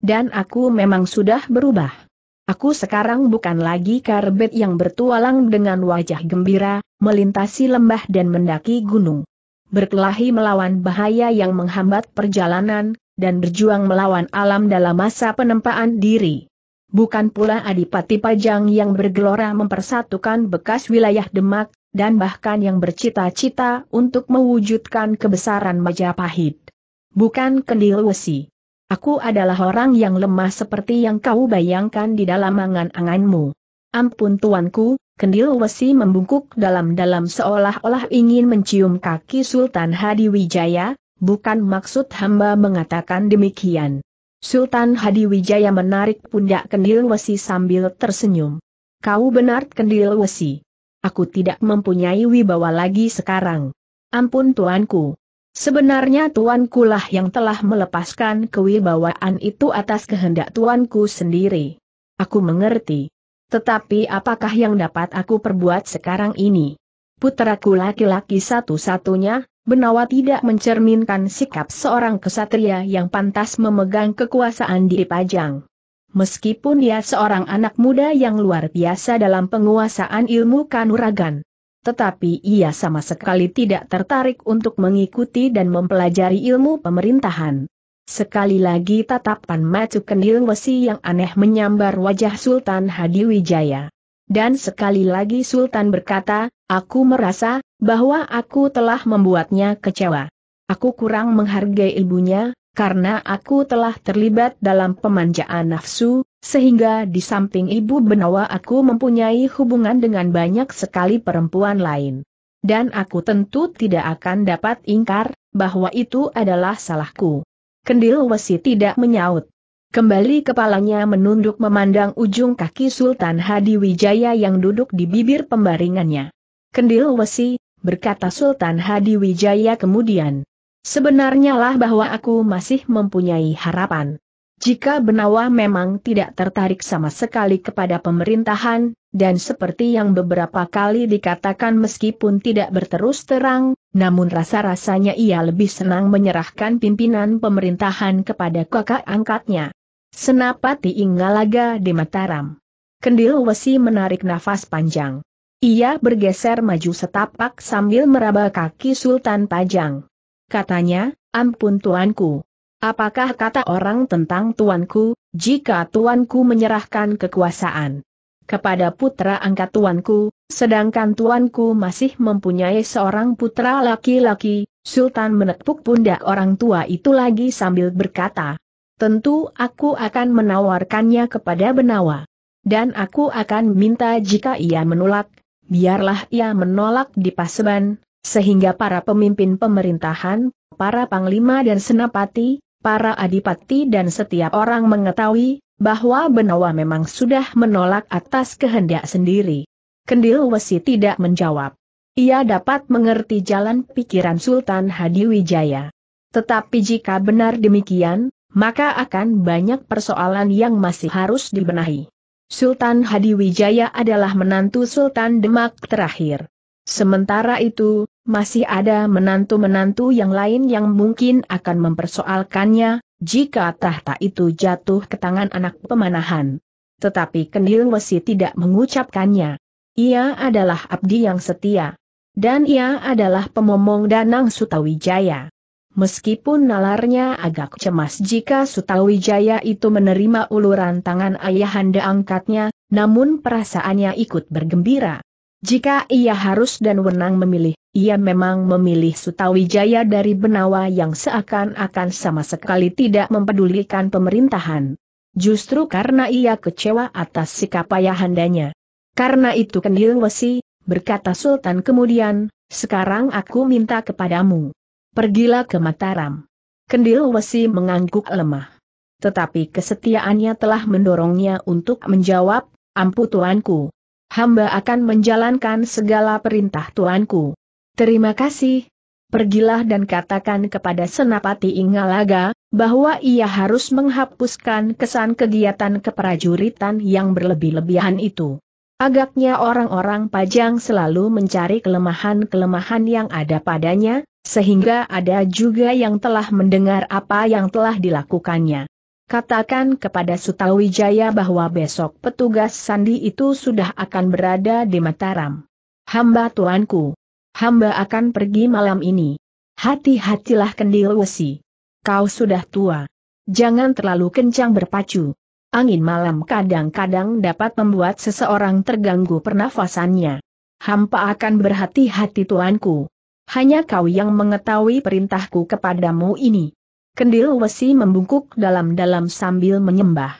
Dan aku memang sudah berubah. Aku sekarang bukan lagi karbet yang bertualang dengan wajah gembira, melintasi lembah dan mendaki gunung. Berkelahi melawan bahaya yang menghambat perjalanan, dan berjuang melawan alam dalam masa penempaan diri. Bukan pula Adipati Pajang yang bergelora mempersatukan bekas wilayah Demak, dan bahkan yang bercita-cita untuk mewujudkan kebesaran Majapahit. Bukan Kendil Wesi. Aku adalah orang yang lemah seperti yang kau bayangkan di dalam angan-anganmu. Ampun tuanku, Kendil Wesi membungkuk dalam-dalam seolah-olah ingin mencium kaki Sultan Hadi Wijaya, bukan maksud hamba mengatakan demikian. Sultan Hadi Wijaya menarik pundak Kendil Wesi sambil tersenyum. Kau benar Kendil Wesi. Aku tidak mempunyai wibawa lagi sekarang. Ampun tuanku. Sebenarnya tuanku lah yang telah melepaskan kewibawaan itu atas kehendak tuanku sendiri. Aku mengerti. Tetapi apakah yang dapat aku perbuat sekarang ini? Putraku laki-laki satu-satunya, Benawa tidak mencerminkan sikap seorang kesatria yang pantas memegang kekuasaan di Pajang. Meskipun dia seorang anak muda yang luar biasa dalam penguasaan ilmu kanuragan, tetapi ia sama sekali tidak tertarik untuk mengikuti dan mempelajari ilmu pemerintahan. Sekali lagi tatapan Macu Kendil Wesi yang aneh menyambar wajah Sultan Hadiwijaya. Dan sekali lagi Sultan berkata, aku merasa, bahwa aku telah membuatnya kecewa. Aku kurang menghargai ibunya, karena aku telah terlibat dalam pemanjaan nafsu, sehingga di samping ibu Benawa aku mempunyai hubungan dengan banyak sekali perempuan lain. Dan aku tentu tidak akan dapat ingkar, bahwa itu adalah salahku. Kendil Wesi tidak menyaut. Kembali kepalanya menunduk memandang ujung kaki Sultan Hadi Wijaya yang duduk di bibir pembaringannya. Kendil Wesi, berkata Sultan Hadi Wijaya kemudian. Sebenarnya lah bahwa aku masih mempunyai harapan. Jika Benawa memang tidak tertarik sama sekali kepada pemerintahan, dan seperti yang beberapa kali dikatakan meskipun tidak berterus terang, namun rasa-rasanya ia lebih senang menyerahkan pimpinan pemerintahan kepada kakak angkatnya. Senapati Inggalaga di Mataram. Kendil Wesi menarik nafas panjang. Ia bergeser maju setapak sambil meraba kaki Sultan Pajang. Katanya, ampun tuanku, Apakah kata orang tentang tuanku, jika tuanku menyerahkan kekuasaan kepada putra angkat tuanku, sedangkan tuanku masih mempunyai seorang putra laki-laki, Sultan menepuk pundak orang tua itu lagi sambil berkata, Tentu aku akan menawarkannya kepada Benawa. Dan aku akan minta jika ia menolak, biarlah ia menolak di Paseban, sehingga para pemimpin pemerintahan, para panglima dan senapati, para adipati dan setiap orang mengetahui bahwa Benawa memang sudah menolak atas kehendak sendiri. Kendil Wesi tidak menjawab. Ia dapat mengerti jalan pikiran Sultan Hadiwijaya. Tetapi jika benar demikian, maka akan banyak persoalan yang masih harus dibenahi. Sultan Hadiwijaya adalah menantu Sultan Demak terakhir. Sementara itu, masih ada menantu-menantu yang lain yang mungkin akan mempersoalkannya, jika tahta itu jatuh ke tangan anak pemanahan. Tetapi Kendil Wesi tidak mengucapkannya. Ia adalah abdi yang setia. Dan ia adalah pemomong Danang Sutawijaya. Meskipun nalarnya agak cemas jika Sutawijaya itu menerima uluran tangan ayahanda angkatnya, namun perasaannya ikut bergembira. Jika ia harus dan wenang memilih, ia memang memilih Sutawijaya dari Benawa yang seakan-akan sama sekali tidak mempedulikan pemerintahan. Justru karena ia kecewa atas sikap ayahandanya. Karena itu kendil wesi, berkata Sultan kemudian, sekarang aku minta kepadamu. Pergilah ke Mataram. Kendil wesi mengangguk lemah. Tetapi kesetiaannya telah mendorongnya untuk menjawab, ampu tuanku. Hamba akan menjalankan segala perintah tuanku. Terima kasih. Pergilah dan katakan kepada Senapati Ingalaga, bahwa ia harus menghapuskan kesan kegiatan keprajuritan yang berlebih-lebihan itu. Agaknya orang-orang pajang selalu mencari kelemahan-kelemahan yang ada padanya, sehingga ada juga yang telah mendengar apa yang telah dilakukannya. Katakan kepada Sutawijaya bahwa besok petugas sandi itu sudah akan berada di Mataram. Hamba tuanku. Hamba akan pergi malam ini. Hati-hatilah kendil wesi. Kau sudah tua. Jangan terlalu kencang berpacu. Angin malam kadang-kadang dapat membuat seseorang terganggu pernafasannya. Hampa akan berhati-hati tuanku. Hanya kau yang mengetahui perintahku kepadamu ini. Kendil Wesi membungkuk dalam-dalam sambil menyembah.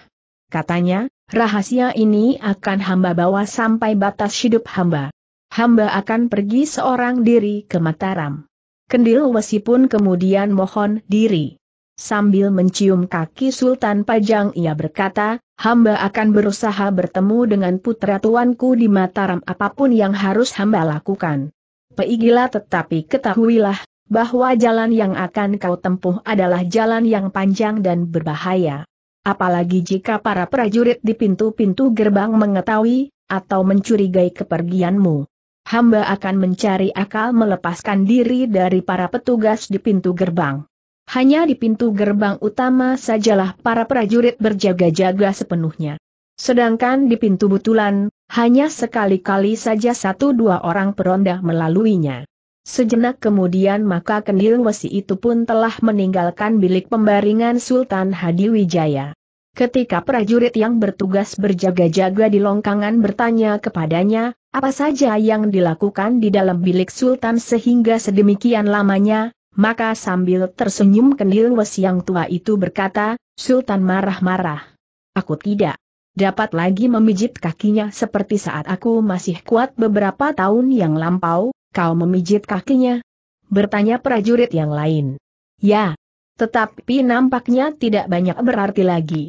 Katanya, rahasia ini akan hamba bawa sampai batas hidup hamba. Hamba akan pergi seorang diri ke Mataram. Kendil Wesi pun kemudian mohon diri. Sambil mencium kaki Sultan Pajang ia berkata, hamba akan berusaha bertemu dengan putra tuanku di Mataram apapun yang harus hamba lakukan. Peigilah tetapi ketahuilah, bahwa jalan yang akan kau tempuh adalah jalan yang panjang dan berbahaya. Apalagi jika para prajurit di pintu-pintu gerbang mengetahui, atau mencurigai kepergianmu. Hamba akan mencari akal melepaskan diri dari para petugas di pintu gerbang. Hanya di pintu gerbang utama sajalah para prajurit berjaga-jaga sepenuhnya. Sedangkan di pintu butulan, hanya sekali-kali saja satu dua orang peronda melaluinya. Sejenak kemudian maka kendil wesi itu pun telah meninggalkan bilik pembaringan Sultan Hadi Wijaya. Ketika prajurit yang bertugas berjaga-jaga di longkangan bertanya kepadanya, apa saja yang dilakukan di dalam bilik Sultan sehingga sedemikian lamanya, maka sambil tersenyum kendil wesi yang tua itu berkata, Sultan marah-marah. Aku tidak dapat lagi memijit kakinya seperti saat aku masih kuat beberapa tahun yang lampau, Kau memijit kakinya? Bertanya prajurit yang lain. Ya. Tetapi nampaknya tidak banyak berarti lagi.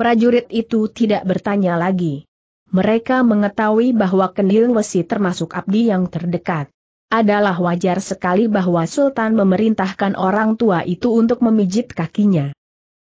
Prajurit itu tidak bertanya lagi. Mereka mengetahui bahwa Kendil Wesi termasuk abdi yang terdekat. Adalah wajar sekali bahwa Sultan memerintahkan orang tua itu untuk memijit kakinya.